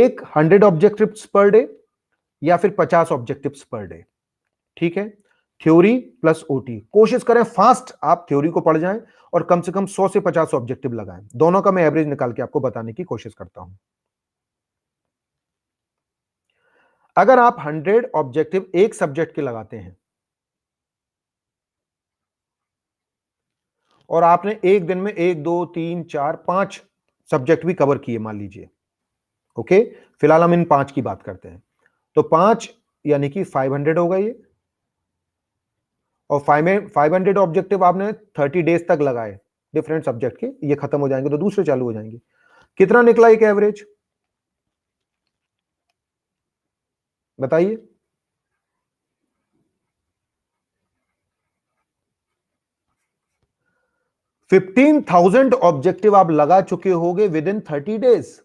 एक हंड्रेड ऑब्जेक्टिव पर डे या फिर 50 ऑब्जेक्टिव्स पर डे ठीक है थ्योरी प्लस ओटी कोशिश करें फास्ट आप थ्योरी को पढ़ जाएं और कम से कम 100 से 50 ऑब्जेक्टिव लगाएं दोनों का मैं एवरेज निकाल के आपको बताने की कोशिश करता हूं अगर आप 100 ऑब्जेक्टिव एक सब्जेक्ट के लगाते हैं और आपने एक दिन में एक दो तीन चार पांच सब्जेक्ट भी कवर किए मान लीजिए ओके फिलहाल हम इन पांच की बात करते हैं तो पांच यानी कि 500 होगा ये और फाइव फाइव हंड्रेड ऑब्जेक्टिव आपने थर्टी डेज तक लगाए डिफरेंट सब्जेक्ट के ये खत्म हो जाएंगे तो दूसरे चालू हो जाएंगे कितना निकला एक एवरेज बताइए फिफ्टीन थाउजेंड ऑब्जेक्टिव आप लगा चुके होगे विद इन थर्टी डेज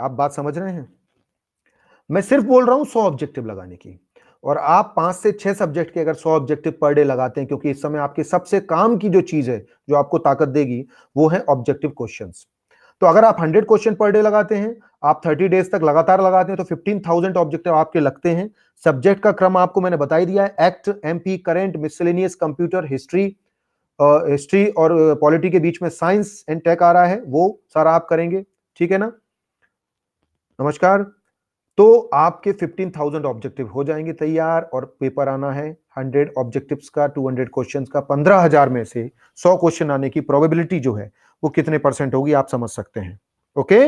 आप बात समझ रहे हैं मैं सिर्फ बोल रहा हूं सौ ऑब्जेक्टिव लगाने की और आप पांच से छह सब्जेक्ट के अगर सौ ऑब्जेक्टिव पर डे लगाते हैं क्योंकि इस समय आपके सबसे काम की जो चीज है जो आपको ताकत देगी वो है ऑब्जेक्टिव क्वेश्चन तो अगर आप हंड्रेड क्वेश्चन पर डे लगाते हैं आप थर्टी डेज तक लगातार लगाते हैं तो फिफ्टीन थाउजेंड ऑब्जेक्टिव आपके लगते हैं सब्जेक्ट का क्रम आपको मैंने बताई दिया है act MP current miscellaneous computer history history और पॉलिटी के बीच में साइंस एंड टेक आ रहा है वो सारा आप करेंगे ठीक है ना नमस्कार तो आपके 15,000 ऑब्जेक्टिव हो जाएंगे तैयार और पेपर आना है 100 ऑब्जेक्टिव्स का 200 क्वेश्चंस का 15,000 में से 100 क्वेश्चन आने की प्रोबेबिलिटी जो है वो कितने परसेंट होगी आप समझ सकते हैं ओके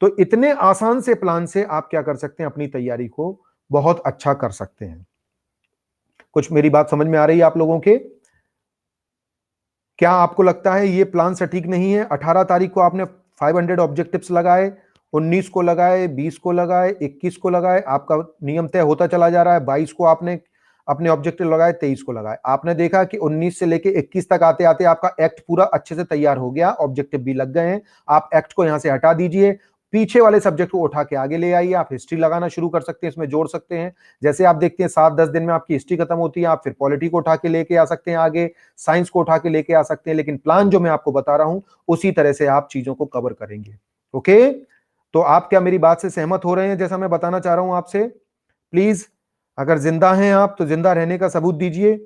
तो इतने आसान से प्लान से आप क्या कर सकते हैं अपनी तैयारी को बहुत अच्छा कर सकते हैं कुछ मेरी बात समझ में आ रही है आप लोगों के क्या आपको लगता है ये प्लान सटीक नहीं है 18 तारीख को आपने 500 ऑब्जेक्टिव्स लगाए उन्नीस को लगाए बीस को लगाए इक्कीस को लगाए आपका नियम तय होता चला जा रहा है बाईस को आपने अपने ऑब्जेक्टिव लगाए तेईस को लगाए आपने देखा कि उन्नीस से लेके इक्कीस तक आते आते आपका एक्ट पूरा अच्छे से तैयार हो गया ऑब्जेक्टिव भी लग गए हैं आप एक्ट को यहाँ से हटा दीजिए पीछे वाले सब्जेक्ट को उठा के आगे ले आइए आप हिस्ट्री लगाना शुरू कर सकते हैं इसमें जोड़ सकते हैं जैसे आप देखते हैं सात दस दिन में आपकी हिस्ट्री खत्म होती है आप फिर पॉलिटी को उठा के लेके आ सकते हैं आगे साइंस को उठा के लेके आ सकते हैं लेकिन प्लान जो मैं आपको बता रहा हूं उसी तरह से आप चीजों को कवर करेंगे ओके तो आप क्या मेरी बात से सहमत हो रहे हैं जैसा मैं बताना चाह रहा हूं आपसे प्लीज अगर जिंदा हैं आप तो जिंदा रहने का सबूत दीजिए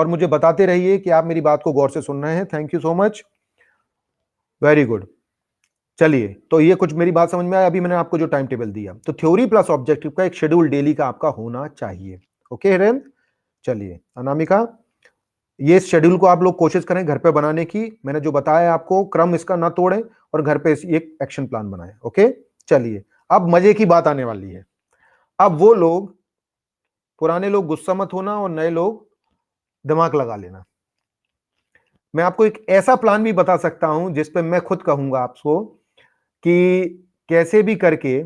और मुझे बताते रहिए कि आप मेरी बात को गौर से सुन रहे हैं thank you so much very good चलिए तो ये कुछ मेरी बात समझ में आया अभी मैंने आपको जो टाइम टेबल दिया तो थ्योरी प्लस ऑब्जेक्टिव का एक शेड्यूल डेली का आपका होना चाहिए ओके हिरेंद्र चलिए अनामिका ये शेड्यूल को आप लोग कोशिश करें घर पे बनाने की मैंने जो बताया आपको क्रम इसका ना तोड़े और घर पे एक एक्शन प्लान बनाए ओके चलिए अब मजे की बात आने वाली है अब वो लोग पुराने लोग गुस्सा मत होना और नए लोग दिमाग लगा लेना मैं आपको एक ऐसा प्लान भी बता सकता हूं जिसपे मैं खुद कहूंगा आपको कि कैसे भी करके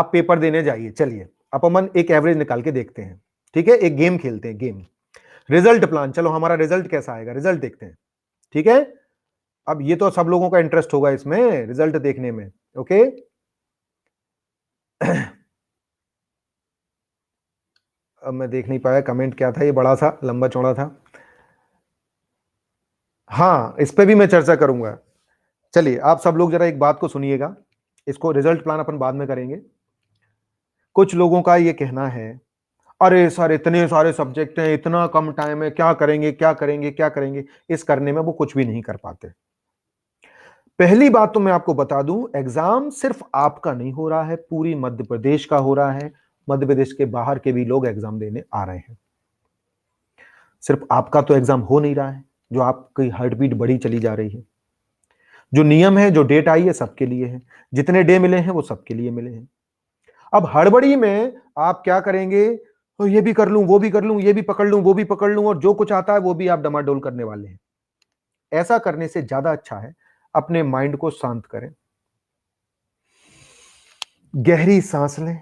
आप पेपर देने जाइए चलिए अपमन एक एवरेज निकाल के देखते हैं ठीक है एक गेम खेलते हैं गेम रिजल्ट प्लान चलो हमारा रिजल्ट कैसा आएगा रिजल्ट देखते हैं ठीक है अब ये तो सब लोगों का इंटरेस्ट होगा इसमें रिजल्ट देखने में ओके अब मैं देख नहीं पाया कमेंट क्या था ये बड़ा सा लंबा चौड़ा था हाँ इस पर भी मैं चर्चा करूंगा चलिए आप सब लोग जरा एक बात को सुनिएगा इसको रिजल्ट प्लान अपन बाद में करेंगे कुछ लोगों का ये कहना है अरे सर इतने सारे सब्जेक्ट हैं इतना कम टाइम है क्या करेंगे क्या करेंगे क्या करेंगे इस करने में वो कुछ भी नहीं कर पाते पहली बात तो मैं आपको बता दूं एग्जाम सिर्फ आपका नहीं हो रहा है पूरी मध्य प्रदेश का हो रहा है मध्य प्रदेश के बाहर के भी लोग एग्जाम देने आ रहे हैं सिर्फ आपका तो एग्जाम हो नहीं रहा है जो आपकी हार्ट बीट बढ़ी चली जा रही है जो नियम है जो डेट आई है सबके लिए है जितने डे मिले हैं वो सबके लिए मिले हैं अब हड़बड़ी में आप क्या करेंगे तो ये भी कर लूं वो भी कर लूं ये भी पकड़ लूं वो भी पकड़ लूं और जो कुछ आता है वो भी आप डमाडोल करने वाले हैं ऐसा करने से ज्यादा अच्छा है अपने माइंड को शांत करें गहरी सांस लें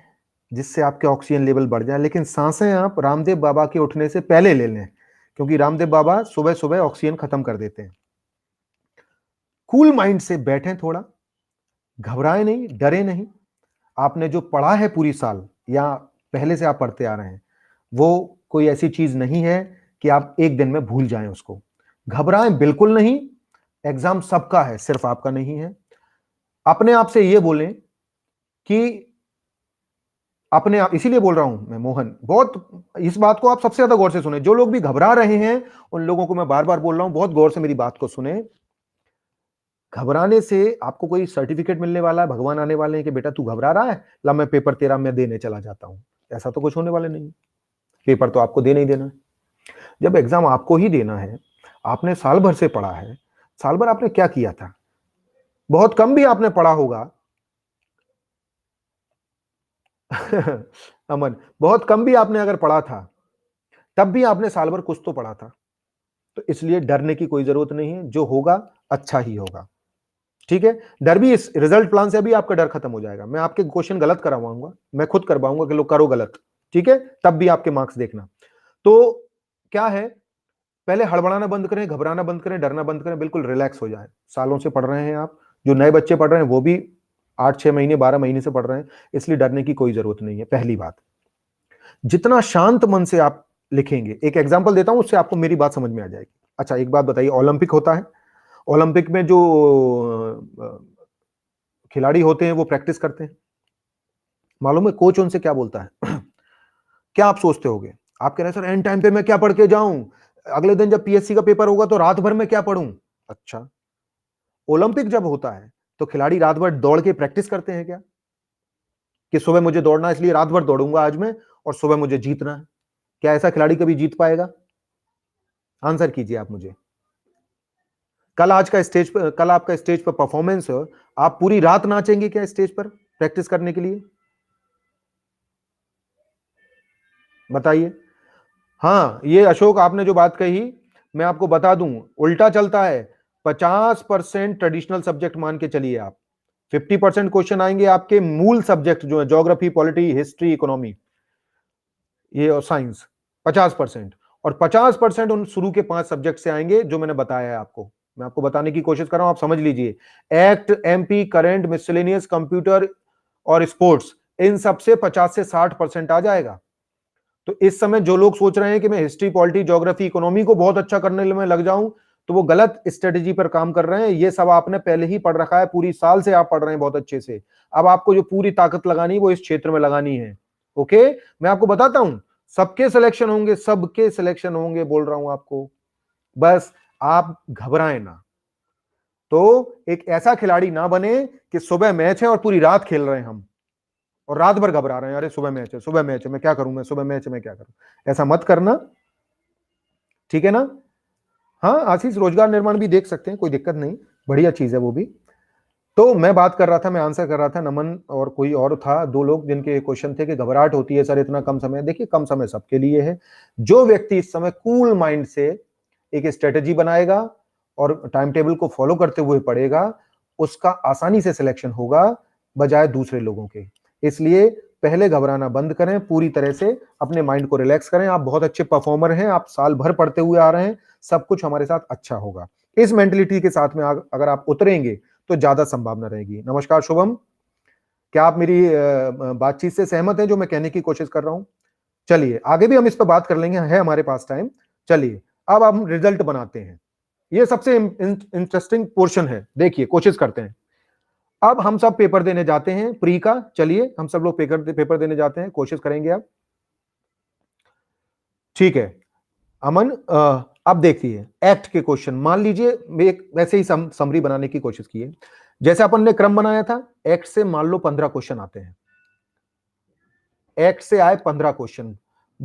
जिससे आपके ऑक्सीजन लेवल बढ़ जाए लेकिन सांसें आप रामदेव बाबा के उठने से पहले ले लें क्योंकि रामदेव बाबा सुबह सुबह ऑक्सीजन खत्म कर देते हैं कूल माइंड से बैठें थोड़ा घबराए नहीं डरे नहीं आपने जो पढ़ा है पूरी साल या पहले से आप पढ़ते आ रहे हैं वो कोई ऐसी चीज नहीं है कि आप एक दिन में भूल जाएं उसको घबराएं बिल्कुल नहीं एग्जाम सबका है सिर्फ आपका नहीं है अपने आप से ये बोलें कि अपने आप इसीलिए बोल रहा हूं मैं मोहन बहुत इस बात को आप सबसे ज्यादा गौर से सुने जो लोग भी घबरा रहे हैं उन लोगों को मैं बार बार बोल रहा हूं बहुत गौर से मेरी बात को सुने घबराने से आपको कोई सर्टिफिकेट मिलने वाला है भगवान आने वाले हैं कि बेटा तू घबरा रहा है ला मैं पेपर तेरा मैं देने चला जाता हूं ऐसा तो कुछ होने वाले नहीं पेपर तो आपको दे नहीं देना है जब एग्जाम आपको ही देना है आपने साल भर से पढ़ा है साल भर आपने क्या किया था बहुत कम भी आपने पढ़ा होगा अमन बहुत कम भी आपने अगर पढ़ा था तब भी आपने साल भर कुछ तो पढ़ा था तो इसलिए डरने की कोई जरूरत नहीं है जो होगा अच्छा ही होगा ठीक है डर भी इस रिजल्ट प्लान से भी आपका डर खत्म हो जाएगा मैं आपके क्वेश्चन गलत करवाऊंगा मैं खुद करवाऊंगा कि लोग करो गलत ठीक है तब भी आपके मार्क्स देखना तो क्या है पहले हड़बड़ाना बंद करें घबराना बंद करें डरना बंद करें बिल्कुल रिलैक्स हो जाए सालों से पढ़ रहे हैं आप जो नए बच्चे पढ़ रहे हैं वो भी आठ छह महीने बारह महीने से पढ़ रहे हैं इसलिए डरने की कोई जरूरत नहीं है पहली बात जितना शांत मन से आप लिखेंगे एक एग्जाम्पल देता हूं उससे आपको मेरी बात समझ में आ जाएगी अच्छा एक बात बताइए ओलंपिक होता है ओलंपिक में जो खिलाड़ी होते हैं वो प्रैक्टिस करते हैं मालूम है कोच उनसे क्या बोलता है क्या आप सोचते होगे आप कह रहे हैं सर एंड टाइम पे मैं क्या पढ़ के जाऊं अगले दिन जब पीएससी का पेपर होगा तो रात भर में क्या पढ़ूं अच्छा ओलंपिक जब होता है तो खिलाड़ी रात भर दौड़ के प्रैक्टिस करते हैं क्या कि सुबह मुझे दौड़ना इसलिए रात भर दौड़ूंगा आज मैं और सुबह मुझे जीतना है क्या ऐसा खिलाड़ी कभी जीत पाएगा आंसर कीजिए आप मुझे कल आज का स्टेज पर कल आपका स्टेज पर परफॉर्मेंस आप पूरी रात नाचेंगे क्या स्टेज पर प्रैक्टिस करने के लिए बताइए हाँ ये अशोक आपने जो बात कही मैं आपको बता दूं उल्टा चलता है पचास परसेंट ट्रेडिशनल सब्जेक्ट मान के चलिए आप फिफ्टी परसेंट क्वेश्चन आएंगे आपके मूल सब्जेक्ट जो है ज्योग्राफी पॉलिटी हिस्ट्री इकोनॉमी ये और साइंस पचास परसेंट और पचास परसेंट उन शुरू के पांच सब्जेक्ट से आएंगे जो मैंने बताया है आपको मैं आपको बताने की कोशिश कर रहा हूं आप समझ लीजिए act MP current miscellaneous computer और स्पोर्ट्स इन सबसे पचास से साठ परसेंट आ जाएगा तो इस समय जो लोग सोच रहे हैं कि मैं हिस्ट्री पॉलिटी ज्योग्राफी इकोनॉमी को बहुत अच्छा करने में लग जाऊं तो वो गलत स्ट्रेटेजी पर काम कर रहे हैं ये सब आपने पहले ही पढ़ रखा है पूरी साल से आप पढ़ रहे हैं बहुत अच्छे से अब आपको जो पूरी ताकत लगानी वो इस क्षेत्र में लगानी है ओके मैं आपको बताता हूं सबके सिलेक्शन होंगे सबके सिलेक्शन होंगे बोल रहा हूं आपको बस आप घबराए ना तो एक ऐसा खिलाड़ी ना बने कि सुबह मैच है और पूरी रात खेल रहे हैं हम और रात भर घबरा रहे हैं अरे सुबह मैच है सुबह मैच है मैं क्या करूं मैं सुबह मैच में क्या करूं ऐसा मत करना ठीक है ना हाँ आशीष रोजगार निर्माण भी देख सकते हैं कोई दिक्कत नहीं बढ़िया चीज है वो भी तो मैं बात कर रहा था मैं आंसर कर रहा था नमन और कोई और था दो लोग जिनके क्वेश्चन थे कि घबराहट होती है सर इतना कम समय देखिए कम समय सबके लिए है जो व्यक्ति इस समय कूल माइंड से एक स्ट्रेटेजी बनाएगा और टाइम टेबल को फॉलो करते हुए पड़ेगा उसका आसानी से सिलेक्शन होगा बजाय दूसरे लोगों के इसलिए पहले घबराना बंद करें पूरी तरह से अपने माइंड को रिलैक्स करें आप बहुत अच्छे परफॉर्मर हैं आप साल भर पढ़ते हुए आ रहे हैं सब कुछ हमारे साथ अच्छा होगा इस मेंटेलिटी के साथ में अगर आप उतरेंगे तो ज्यादा संभावना रहेगी नमस्कार शुभम क्या आप मेरी बातचीत से सहमत हैं जो मैं कहने की कोशिश कर रहा हूं चलिए आगे भी हम इस पर बात कर लेंगे है हमारे पास टाइम चलिए अब हम रिजल्ट बनाते हैं ये सबसे इंटरेस्टिंग पोर्शन है देखिए कोशिश करते हैं अब हम सब पेपर देने जाते हैं प्री का चलिए हम सब लोग पेपर पेपर देने जाते हैं कोशिश करेंगे आप ठीक है अमन अब देखिए एक्ट के क्वेश्चन मान लीजिए एक वैसे ही सम, समरी बनाने की कोशिश की है जैसे अपन ने क्रम बनाया था एक्ट से मान लो पंद्रह क्वेश्चन आते हैं एक्ट से आए पंद्रह क्वेश्चन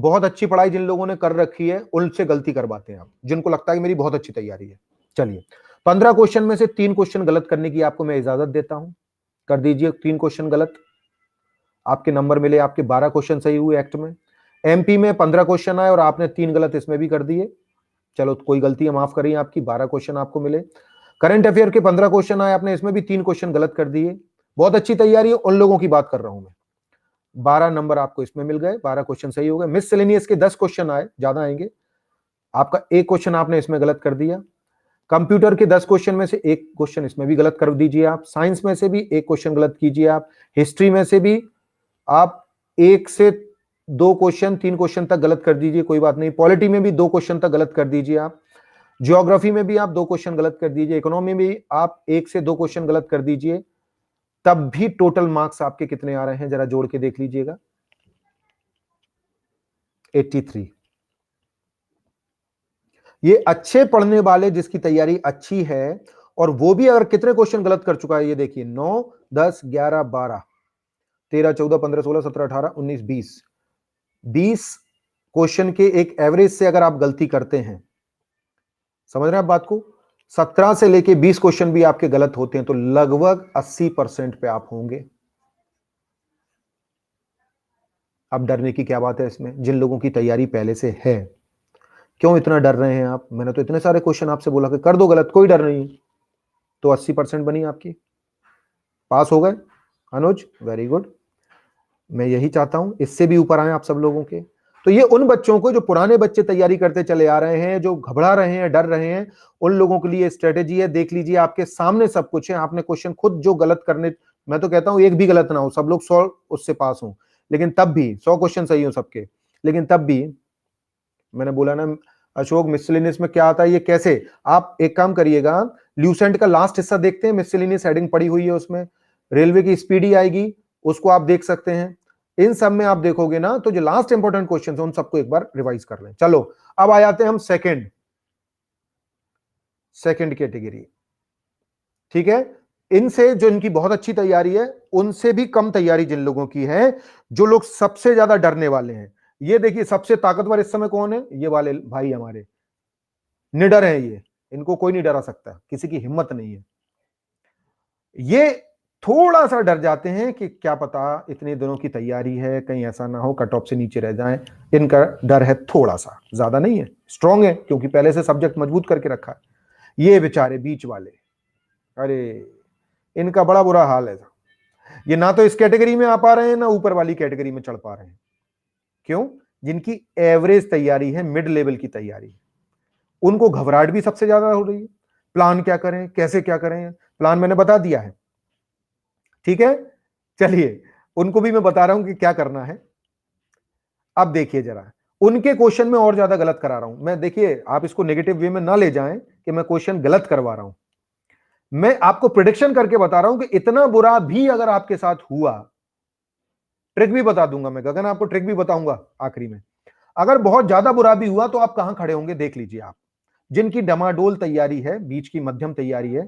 बहुत अच्छी पढ़ाई जिन लोगों ने कर रखी है उनसे गलती करवाते हैं आप जिनको लगता है कि मेरी बहुत अच्छी तैयारी है चलिए पंद्रह क्वेश्चन में से तीन क्वेश्चन गलत करने की आपको मैं इजाजत देता हूं कर दीजिए तीन क्वेश्चन गलत आपके नंबर मिले आपके बारह क्वेश्चन सही हुए एक्ट में एमपी में पंद्रह क्वेश्चन आए और आपने तीन गलत इसमें भी कर दिए चलो कोई गलती है माफ करिए आपकी बारह क्वेश्चन आपको मिले करंट अफेयर के पंद्रह क्वेश्चन आए आपने इसमें भी तीन क्वेश्चन गलत कर दिए बहुत अच्छी तैयारी है उन लोगों की बात कर रहा हूं मैं बारह नंबर आपको इसमें मिल गए बारह क्वेश्चन सही हो गए मिस सेलेनियस के दस क्वेश्चन आए ज्यादा आएंगे आपका एक क्वेश्चन आपने इसमें गलत कर दिया कंप्यूटर के दस क्वेश्चन में से एक क्वेश्चन इसमें भी गलत कर दीजिए आप साइंस में से भी एक क्वेश्चन गलत कीजिए आप हिस्ट्री में से भी आप एक से दो क्वेश्चन तीन क्वेश्चन तक गलत कर दीजिए कोई बात नहीं पॉलिटी में भी दो क्वेश्चन तक गलत कर दीजिए आप ज्योग्राफी में भी आप दो क्वेश्चन गलत कर दीजिए इकोनॉमी में भी आप एक से दो क्वेश्चन गलत कर दीजिए तब भी टोटल मार्क्स आपके कितने आ रहे हैं जरा जोड़ के देख लीजिएगा 83 ये अच्छे पढ़ने वाले जिसकी तैयारी अच्छी है और वो भी अगर कितने क्वेश्चन गलत कर चुका है ये देखिए नौ दस ग्यारह बारह तेरह चौदह पंद्रह सोलह सत्रह अठारह उन्नीस बीस बीस क्वेश्चन के एक एवरेज से अगर आप गलती करते हैं समझ रहे हैं आप बात को सत्रह से लेके बीस क्वेश्चन भी आपके गलत होते हैं तो लगभग अस्सी परसेंट पे आप होंगे अब डरने की क्या बात है इसमें जिन लोगों की तैयारी पहले से है क्यों इतना डर रहे हैं आप मैंने तो इतने सारे क्वेश्चन आपसे बोला कि कर दो गलत कोई डर नहीं तो अस्सी परसेंट बनी आपकी पास हो गए अनुज वेरी गुड मैं यही चाहता हूं इससे भी ऊपर आए आप सब लोगों के तो ये उन बच्चों को जो पुराने बच्चे तैयारी करते चले आ रहे हैं जो घबरा रहे हैं डर रहे हैं उन लोगों के लिए स्ट्रेटेजी है देख लीजिए आपके सामने सब कुछ है आपने क्वेश्चन खुद जो गलत करने मैं तो कहता हूं एक भी गलत ना हो सब लोग सौ उससे पास हूं लेकिन तब भी सौ क्वेश्चन सही हो सबके लेकिन तब भी मैंने बोला ना अशोक मिसलिनियस में क्या आता है ये कैसे आप एक काम करिएगा ल्यूसेंट का लास्ट हिस्सा देखते हैं मिसलिनियस हेडिंग पड़ी हुई है उसमें रेलवे की स्पीड ही आएगी उसको आप देख सकते हैं इन सब में आप देखोगे ना तो जो लास्ट इंपॉर्टेंट क्वेश्चन है उन सबको एक बार रिवाइज कर लें चलो अब आ जाते हैं हम सेकेंड सेकेंड कैटेगरी ठीक है इनसे जो इनकी बहुत अच्छी तैयारी है उनसे भी कम तैयारी जिन लोगों की है जो लोग सबसे ज्यादा डरने वाले हैं ये देखिए सबसे ताकतवर इस समय कौन है ये वाले भाई हमारे निडर है ये इनको कोई नहीं डरा सकता किसी की हिम्मत नहीं है ये थोड़ा सा डर जाते हैं कि क्या पता इतने दिनों की तैयारी है कहीं ऐसा ना हो कट ऑफ से नीचे रह जाएं इनका डर है थोड़ा सा ज्यादा नहीं है स्ट्रांग है क्योंकि पहले से सब्जेक्ट मजबूत करके रखा है ये बेचारे बीच वाले अरे इनका बड़ा बुरा हाल है ये ना तो इस कैटेगरी में आ पा रहे हैं ना ऊपर वाली कैटेगरी में चढ़ पा रहे हैं क्यों जिनकी एवरेज तैयारी है मिड लेवल की तैयारी है उनको घबराहट भी सबसे ज्यादा हो रही है प्लान क्या करें कैसे क्या करें प्लान मैंने बता दिया है ठीक है चलिए उनको भी मैं बता रहा हूं कि क्या करना है अब देखिए जरा उनके क्वेश्चन में और ज्यादा गलत करा रहा हूं मैं देखिए आप इसको नेगेटिव वे में ना ले जाएं कि मैं क्वेश्चन गलत करवा रहा हूं मैं आपको प्रिडिक्शन करके बता रहा हूं कि इतना बुरा भी अगर आपके साथ हुआ ट्रिक भी बता दूंगा मैं गगन आपको ट्रिक भी बताऊंगा आखिरी में अगर बहुत ज्यादा बुरा भी हुआ तो आप कहां खड़े होंगे देख लीजिए आप जिनकी डमाडोल तैयारी है बीच की मध्यम तैयारी है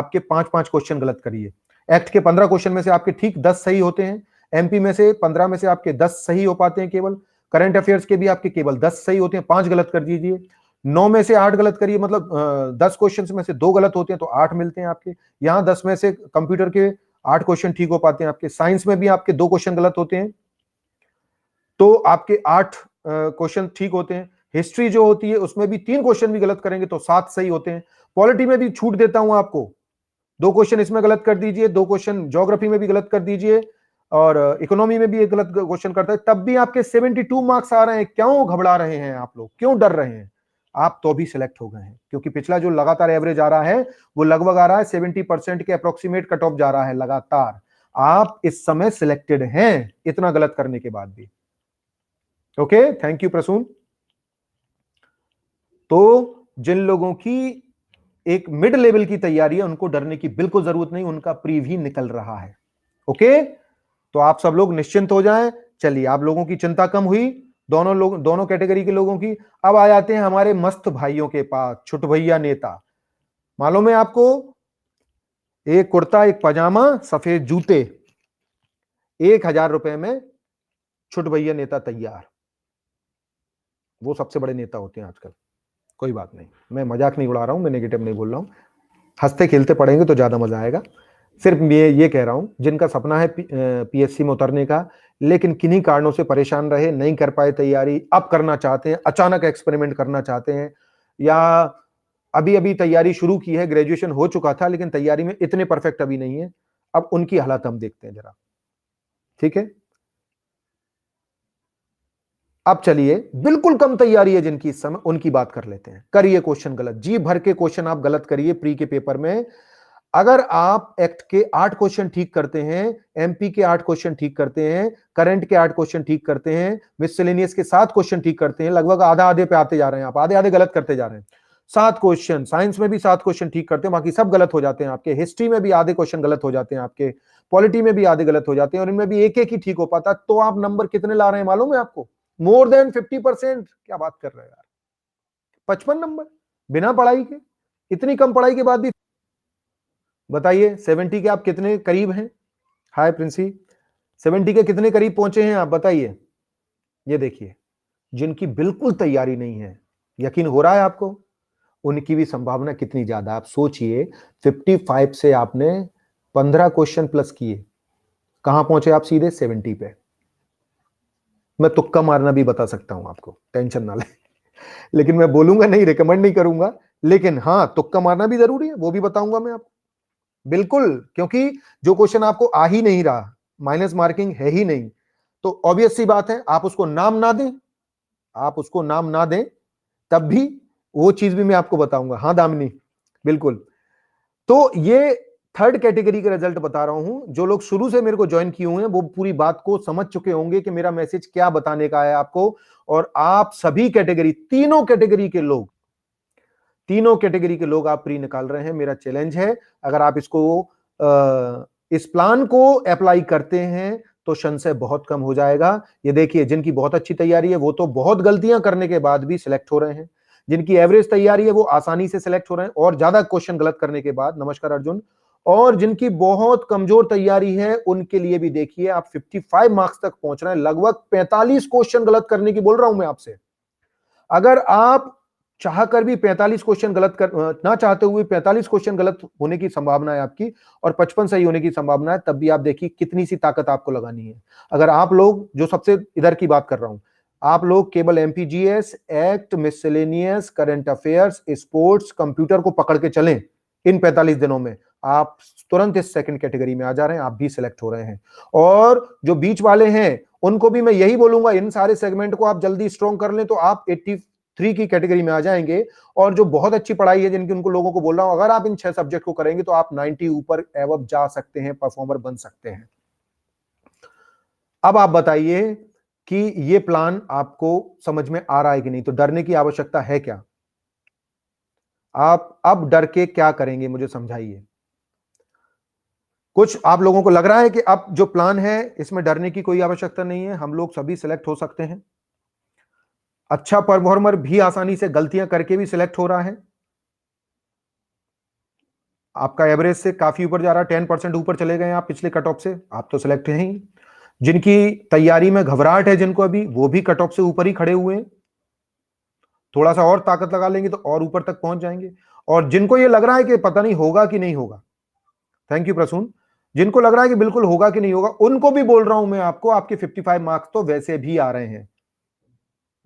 आपके पांच पांच क्वेश्चन गलत करिए एक्ट के पंद्रह क्वेश्चन में से आपके ठीक दस सही होते हैं एमपी में से पंद्रह में से आपके दस सही हो पाते हैं केवल करंट अफेयर्स के भी आपके केवल दस सही होते हैं पांच गलत कर दीजिए नौ में से आठ गलत करिए मतलब दस क्वेश्चन में से दो गलत होते हैं तो आठ मिलते हैं आपके यहाँ दस में से कंप्यूटर के आठ क्वेश्चन ठीक हो पाते हैं आपके साइंस में भी आपके दो क्वेश्चन गलत होते हैं तो आपके आठ क्वेश्चन ठीक होते हैं हिस्ट्री जो होती है उसमें भी तीन क्वेश्चन भी गलत करेंगे तो सात सही होते हैं पॉलिटी में भी छूट देता हूं आपको दो क्वेश्चन इसमें गलत कर दीजिए दो क्वेश्चन ज्योग्राफी में भी गलत कर दीजिए और इकोनॉमी में भी एक गलत क्वेश्चन करता है तब भी आपके टू मार्क्स आ रहे हैं क्यों घबरा रहे हैं आप लोग क्यों डर रहे हैं आप तो भी सिलेक्ट हो गए हैं क्योंकि पिछला जो लगातार एवरेज आ रहा है वो लगभग आ रहा है सेवेंटी परसेंट के अप्रोक्सीमेट कट ऑफ जा रहा है लगातार आप इस समय सिलेक्टेड हैं इतना गलत करने के बाद भी ओके थैंक यू प्रसून तो जिन लोगों की एक मिड लेवल की तैयारी है उनको डरने की बिल्कुल जरूरत नहीं उनका प्री भी निकल रहा है ओके तो आप सब लोग निश्चिंत हो जाएं चलिए आप लोगों की चिंता कम हुई दोनों लोग दोनों कैटेगरी के लोगों की अब आ जाते हैं हमारे मस्त भाइयों के पास छुट भैया नेता मालूम है आपको एक कुर्ता एक पजामा सफेद जूते एक हजार रुपए में छुट भैया नेता तैयार वो सबसे बड़े नेता होते हैं आजकल कोई बात नहीं मैं मजाक नहीं उड़ा रहा हूं मैं नेगेटिव नहीं बोल रहा हूं हंसते खेलते पढ़ेंगे तो ज्यादा मजा आएगा सिर्फ ये ये कह रहा हूं जिनका सपना है पीएससी में उतरने का लेकिन किन्हीं कारणों से परेशान रहे नहीं कर पाए तैयारी अब करना चाहते हैं अचानक एक्सपेरिमेंट करना चाहते हैं या अभी अभी तैयारी शुरू की है ग्रेजुएशन हो चुका था लेकिन तैयारी में इतने परफेक्ट अभी नहीं है अब उनकी हालत हम देखते हैं जरा ठीक है अब चलिए बिल्कुल कम तैयारी है जिनकी इस समय उनकी बात कर लेते हैं करिए क्वेश्चन गलत जी भर के क्वेश्चन आप गलत करिए प्री के पेपर में अगर आप एक्ट के आठ क्वेश्चन ठीक करते हैं एमपी के आठ क्वेश्चन ठीक करते हैं करंट के आठ क्वेश्चन ठीक करते हैं मिसलेनियस के सात क्वेश्चन ठीक करते हैं लगभग आधा आधे पे आते जा रहे हैं आप आधे आधे गलत करते जा रहे हैं सात क्वेश्चन साइंस में भी सात क्वेश्चन ठीक करते हैं बाकी सब गलत हो जाते हैं आपके हिस्ट्री में भी आधे क्वेश्चन गलत हो जाते हैं आपके पॉलिटी में भी आधे गलत हो जाते हैं और इनमें भी एक एक ही ठीक हो पाता तो आप नंबर कितने ला रहे हैं मालूम है आपको मोर देन फिफ्टी परसेंट क्या बात कर रहे हैं यार पचपन नंबर बिना पढ़ाई के इतनी कम पढ़ाई के बाद भी बताइए सेवेंटी के आप कितने करीब हैं हाय प्रिंसी सेवेंटी के कितने करीब पहुंचे हैं आप बताइए ये देखिए जिनकी बिल्कुल तैयारी नहीं है यकीन हो रहा है आपको उनकी भी संभावना कितनी ज्यादा आप सोचिए 55 से आपने 15 क्वेश्चन प्लस किए कहां पहुंचे आप सीधे 70 पे मैं तुक्का मारना भी बता सकता हूं आपको टेंशन ना ले लेकिन मैं बोलूंगा नहीं रिकमेंड नहीं करूंगा लेकिन हाँ तुक्का मारना भी जरूरी है वो भी बताऊंगा मैं आपको बिल्कुल क्योंकि जो क्वेश्चन आपको आ ही नहीं रहा माइनस मार्किंग है ही नहीं तो ऑब्वियस सी बात है आप उसको नाम ना दें आप उसको नाम ना दें तब भी वो चीज भी मैं आपको बताऊंगा हाँ दामिनी बिल्कुल तो ये थर्ड कैटेगरी का रिजल्ट बता रहा हूं जो लोग शुरू से मेरे को ज्वाइन किए हुए हैं वो पूरी बात को समझ चुके होंगे कि मेरा मैसेज क्या बताने का है आपको और आप सभी कैटेगरी तीनों कैटेगरी के लोग तीनों कैटेगरी के लोग आप प्री निकाल रहे हैं मेरा चैलेंज है अगर आप इसको इस प्लान को अप्लाई करते हैं तो संशय बहुत कम हो जाएगा ये देखिए जिनकी बहुत अच्छी तैयारी है वो तो बहुत गलतियां करने के बाद भी सिलेक्ट हो रहे हैं जिनकी एवरेज तैयारी है वो आसानी से सिलेक्ट हो रहे हैं और ज्यादा क्वेश्चन गलत करने के बाद नमस्कार अर्जुन और जिनकी बहुत कमजोर तैयारी है उनके लिए भी देखिए आप 55 मार्क्स तक पहुंच रहे हैं लगभग 45 क्वेश्चन गलत करने की बोल रहा हूं मैं आपसे अगर आप चाह कर भी 45 क्वेश्चन गलत कर ना चाहते हुए 45 क्वेश्चन गलत होने की संभावना है आपकी और 55 सही होने की संभावना है तब भी आप देखिए कितनी सी ताकत आपको लगानी है अगर आप लोग जो सबसे इधर की बात कर रहा हूं आप लोग केवल MPGS act miscellaneous current affairs sports computer को पकड़ के चलें इन 45 दिनों में आप तुरंत इस सेकंड कैटेगरी में आ जा रहे हैं आप भी सिलेक्ट हो रहे हैं और जो बीच वाले हैं उनको भी मैं यही बोलूंगा इन सारे सेगमेंट को आप जल्दी स्ट्रॉन्ग कर लें तो आप एट्टी थ्री की कैटेगरी में आ जाएंगे और जो बहुत अच्छी पढ़ाई है जिनकी उनको लोगों को बोल रहा हूं अगर आप इन छह सब्जेक्ट को करेंगे तो आप नाइनटी ऊपर एव जा सकते हैं परफॉर्मर बन सकते हैं अब आप बताइए कि ये प्लान आपको समझ में आ रहा है कि नहीं तो डरने की आवश्यकता है क्या आप अब डर के क्या करेंगे मुझे समझाइए कुछ आप लोगों को लग रहा है कि अब जो प्लान है इसमें डरने की कोई आवश्यकता नहीं है हम लोग सभी सिलेक्ट हो सकते हैं अच्छा परफॉर्मर भी आसानी से गलतियां करके भी सिलेक्ट हो रहा है आपका एवरेज से काफी ऊपर जा रहा है टेन परसेंट ऊपर चले गए आप पिछले कट ऑफ से आप तो सिलेक्ट हैं ही जिनकी तैयारी में घबराहट है जिनको अभी वो भी कट ऑफ से ऊपर ही खड़े हुए हैं थोड़ा सा और ताकत लगा लेंगे तो और ऊपर तक पहुंच जाएंगे और जिनको ये लग रहा है कि पता नहीं होगा कि नहीं होगा थैंक यू प्रसून जिनको लग रहा है कि बिल्कुल होगा कि नहीं होगा उनको भी बोल रहा हूं मैं आपको आपके 55 मार्क्स तो वैसे भी आ रहे हैं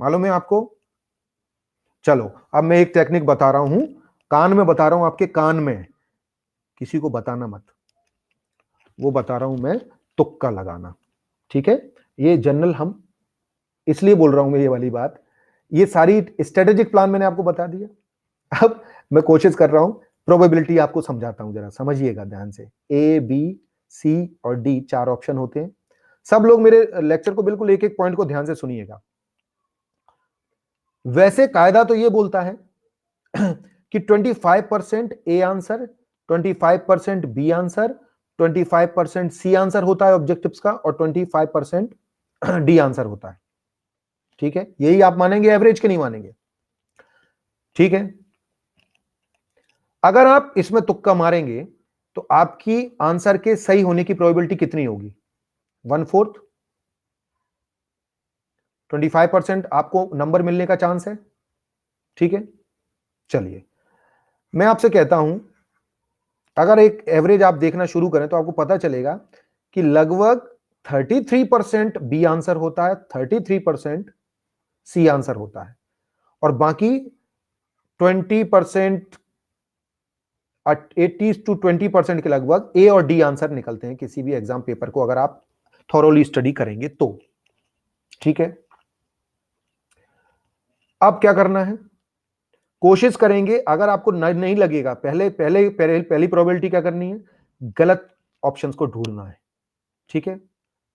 मालूम है आपको चलो अब मैं एक टेक्निक बता रहा हूं कान में बता रहा हूं आपके कान में किसी को बताना मत वो बता रहा हूं मैं तुक्का लगाना ठीक है ये जनरल हम इसलिए बोल रहा हूं मैं ये वाली बात ये सारी स्ट्रेटेजिक प्लान मैंने आपको बता दिया अब मैं कोशिश कर रहा हूं प्रोबेबिलिटी आपको समझाता हूं जरा समझिएगा ध्यान से ए बी सी और डी चार ऑप्शन होते हैं सब लोग मेरे लेक्चर को बिल्कुल एक एक पॉइंट को ध्यान से सुनिएगा वैसे कायदा तो यह बोलता है कि 25 percent A answer 25 percent B answer 25 percent C answer होता है ऑब्जेक्टिव्स का और 25 परसेंट डी आंसर होता है ठीक है यही आप मानेंगे एवरेज के नहीं मानेंगे ठीक है अगर आप इसमें तुक्का मारेंगे तो आपकी आंसर के सही होने की प्रोबेबिलिटी कितनी होगी वन फोर्थ 25 परसेंट आपको नंबर मिलने का चांस है ठीक है चलिए मैं आपसे कहता हूं अगर एक एवरेज आप देखना शुरू करें तो आपको पता चलेगा कि लगभग 33 परसेंट बी आंसर होता है 33 परसेंट सी आंसर होता है और बाकी 20 percent eighteen to twenty percent के लगभग ए और डी आंसर निकलते हैं किसी भी एग्जाम पेपर को अगर आप थोरोली स्टडी करेंगे तो ठीक है अब क्या करना है कोशिश करेंगे अगर आपको नहीं लगेगा पहले पहले पहले पहली प्रोबेबिलिटी क्या करनी है गलत ऑप्शंस को ढूंढना है ठीक है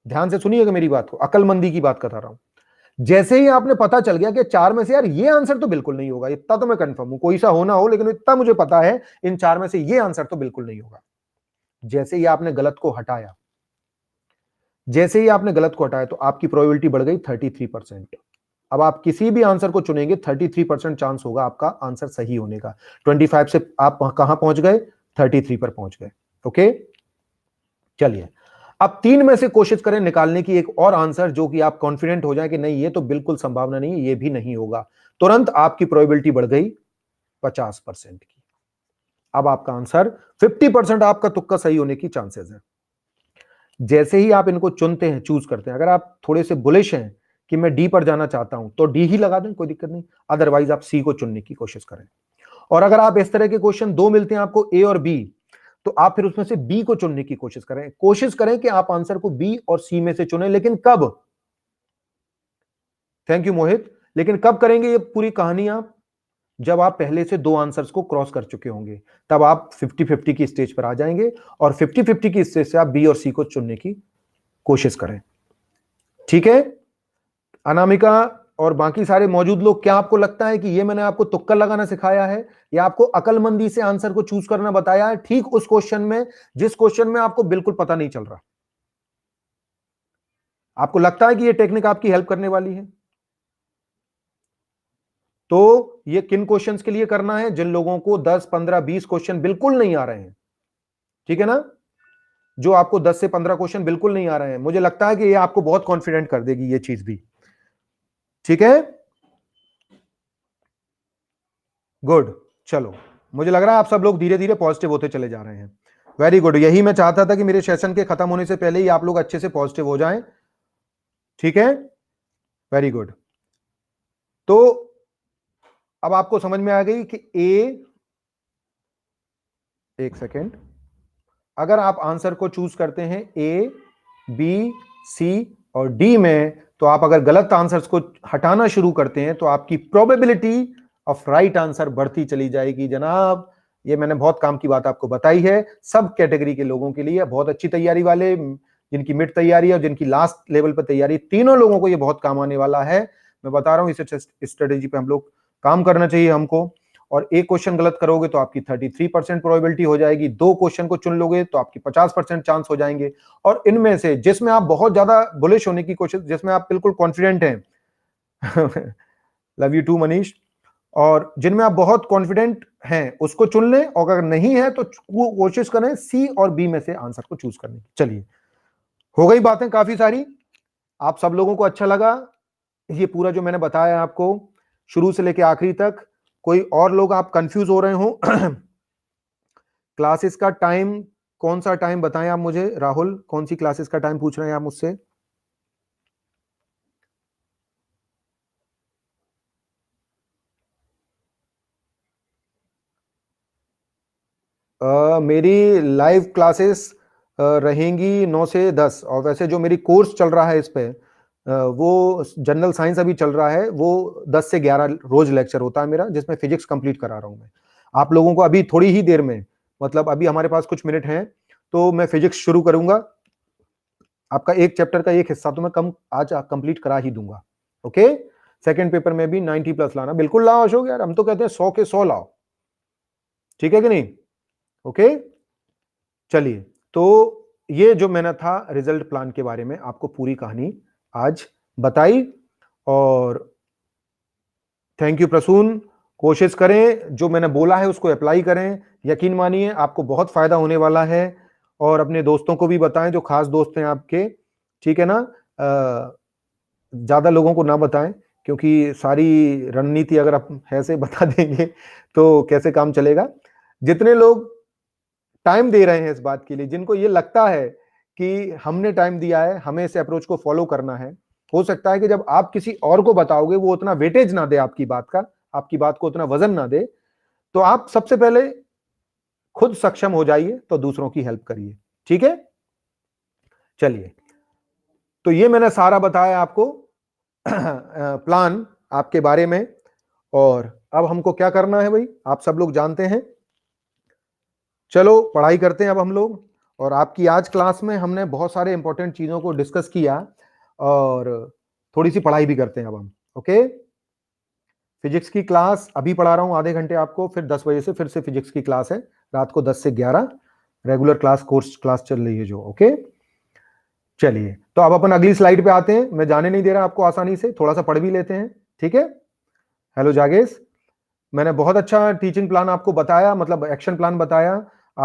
ध्यान से सुनिएगा मेरी बात को अकलमंदी की बात करता रहा हूं जैसे ही आपने पता चल गया कि चार में से यार ये आंसर तो बिल्कुल नहीं होगा इतना तो मैं कंफर्म हूं कोई सा होना हो लेकिन इतना मुझे पता है इन चार में से ये आंसर तो बिल्कुल नहीं होगा जैसे ही आपने गलत को हटाया जैसे ही आपने गलत को हटाया तो आपकी प्रोबेबिलिटी बढ़ गई थर्टी थ्री परसेंट अब आप किसी भी आंसर को चुनेंगे 33 परसेंट चांस होगा आपका आंसर सही होने का 25 से आप कहां पहुंच गए 33 पर पहुंच गए ओके चलिए अब तीन में से कोशिश करें निकालने की एक और आंसर जो कि आप कॉन्फिडेंट हो जाए कि नहीं ये तो बिल्कुल संभावना नहीं ये भी नहीं होगा तुरंत आपकी प्रोबेबिलिटी बढ़ गई पचास परसेंट की अब आपका आंसर फिफ्टी परसेंट आपका तुक्का सही होने की चांसेस है जैसे ही आप इनको चुनते हैं चूज करते हैं अगर आप थोड़े से बुलिश हैं कि मैं डी पर जाना चाहता हूं तो डी ही लगा दें कोई दिक्कत नहीं अदरवाइज आप सी को चुनने की कोशिश करें और अगर आप इस तरह के क्वेश्चन दो मिलते हैं आपको ए और बी तो आप फिर उसमें से बी को चुनने की कोशिश करें कोशिश करें कि आप आंसर को बी और सी में से चुने लेकिन कब थैंक यू मोहित लेकिन कब करेंगे ये पूरी कहानी आप जब आप पहले से दो आंसर्स को क्रॉस कर चुके होंगे तब आप 50-50 की स्टेज पर आ जाएंगे और 50-50 की स्टेज से आप बी और सी को चुनने की कोशिश करें ठीक है अनामिका और बाकी सारे मौजूद लोग क्या आपको लगता है कि ये मैंने आपको तुक्का लगाना सिखाया है या आपको अकलमंदी से आंसर को चूज करना बताया है ठीक उस क्वेश्चन में जिस क्वेश्चन में आपको बिल्कुल पता नहीं चल रहा आपको लगता है कि ये टेक्निक आपकी हेल्प करने वाली है तो ये किन क्वेश्चंस के लिए करना है जिन लोगों को 10, 15, 20 क्वेश्चन बिल्कुल नहीं आ रहे हैं ठीक है ना जो आपको 10 से 15 क्वेश्चन बिल्कुल नहीं आ रहे हैं मुझे लगता है कि ये आपको बहुत कॉन्फिडेंट कर देगी ये चीज भी ठीक है गुड चलो मुझे लग रहा है आप सब लोग धीरे धीरे पॉजिटिव होते चले जा रहे हैं वेरी गुड यही मैं चाहता था कि मेरे सेशन के खत्म होने से पहले ही आप लोग अच्छे से पॉजिटिव हो जाएं ठीक है वेरी गुड तो अब आपको समझ में आ गई कि ए एक सेकेंड अगर आप आंसर को चूज करते हैं ए बी सी और डी में तो आप अगर गलत आंसर्स को हटाना शुरू करते हैं तो आपकी प्रोबेबिलिटी ऑफ राइट आंसर बढ़ती चली जाएगी जनाब ये मैंने बहुत काम की बात आपको बताई है सब कैटेगरी के लोगों के लिए बहुत अच्छी तैयारी वाले जिनकी मिड तैयारी और जिनकी लास्ट लेवल पर तैयारी तीनों लोगों को ये बहुत काम आने वाला है मैं बता रहा हूँ इस स्ट्रेटेजी पे हम लोग काम करना चाहिए हमको और एक क्वेश्चन गलत करोगे तो आपकी 33 परसेंट प्रोबेबिलिटी हो जाएगी दो क्वेश्चन को चुन लोगे तो आपकी 50 परसेंट चांस हो जाएंगे और इनमें से जिसमें आप बहुत ज्यादा बुलिश होने की कोशिश जिसमें आप बिल्कुल कॉन्फिडेंट हैं लव यू टू मनीष और जिनमें आप बहुत कॉन्फिडेंट हैं उसको चुन लें और अगर नहीं है तो कोशिश करें सी और बी में से आंसर को चूज करने की चलिए हो गई बातें काफी सारी आप सब लोगों को अच्छा लगा ये पूरा जो मैंने बताया आपको शुरू से लेके आखिरी तक कोई और लोग आप कंफ्यूज हो रहे हो क्लासेस का टाइम कौन सा टाइम बताएं आप मुझे राहुल कौन सी क्लासेस का टाइम पूछ रहे हैं आप मुझसे Uh, मेरी लाइव क्लासेस uh, रहेंगी नौ से दस और वैसे जो मेरी कोर्स चल रहा है इस पर वो जनरल साइंस अभी चल रहा है वो 10 से 11 रोज लेक्चर होता है मेरा जिसमें फिजिक्स कंप्लीट करा रहा हूँ मैं आप लोगों को अभी थोड़ी ही देर में मतलब अभी हमारे पास कुछ मिनट हैं तो मैं फिजिक्स शुरू करूंगा आपका एक चैप्टर का एक हिस्सा तो मैं कम आज कंप्लीट करा ही दूंगा ओके सेकंड पेपर में भी 90 प्लस लाना बिल्कुल लाओ अशोक यार हम तो कहते हैं सौ के सौ लाओ ठीक है कि नहीं ओके चलिए तो ये जो मैंने था रिजल्ट प्लान के बारे में आपको पूरी कहानी आज बताई और थैंक यू प्रसून कोशिश करें जो मैंने बोला है उसको अप्लाई करें यकीन मानिए आपको बहुत फायदा होने वाला है और अपने दोस्तों को भी बताएं जो खास दोस्त हैं आपके ठीक है ना ज़्यादा लोगों को ना बताएं क्योंकि सारी रणनीति अगर आप ऐसे बता देंगे तो कैसे काम चलेगा जितने लोग टाइम दे रहे हैं इस बात के लिए जिनको ये लगता है कि हमने टाइम दिया है हमें इस अप्रोच को फॉलो करना है हो सकता है कि जब आप किसी और को बताओगे वो उतना वेटेज ना दे आपकी बात का आपकी बात को उतना वजन ना दे तो आप सबसे पहले खुद सक्षम हो जाइए तो दूसरों की हेल्प करिए ठीक है चलिए तो ये मैंने सारा बताया आपको प्लान आपके बारे में और अब हमको क्या करना है भाई आप सब लोग जानते हैं चलो पढ़ाई करते हैं अब हम लोग और आपकी आज क्लास में हमने बहुत सारे इंपॉर्टेंट चीज़ों को डिस्कस किया और थोड़ी सी पढ़ाई भी करते हैं अब हम ओके फिजिक्स की क्लास अभी पढ़ा रहा हूँ आधे घंटे आपको फिर दस बजे से फिर से फिजिक्स की क्लास है रात को दस से ग्यारह रेगुलर क्लास कोर्स क्लास चल रही है जो ओके चलिए तो अब अपन अगली स्लाइड पे आते हैं मैं जाने नहीं दे रहा आपको आसानी से थोड़ा सा पढ़ भी लेते हैं ठीक है हेलो जागेश मैंने बहुत अच्छा टीचिंग प्लान आपको बताया मतलब एक्शन प्लान बताया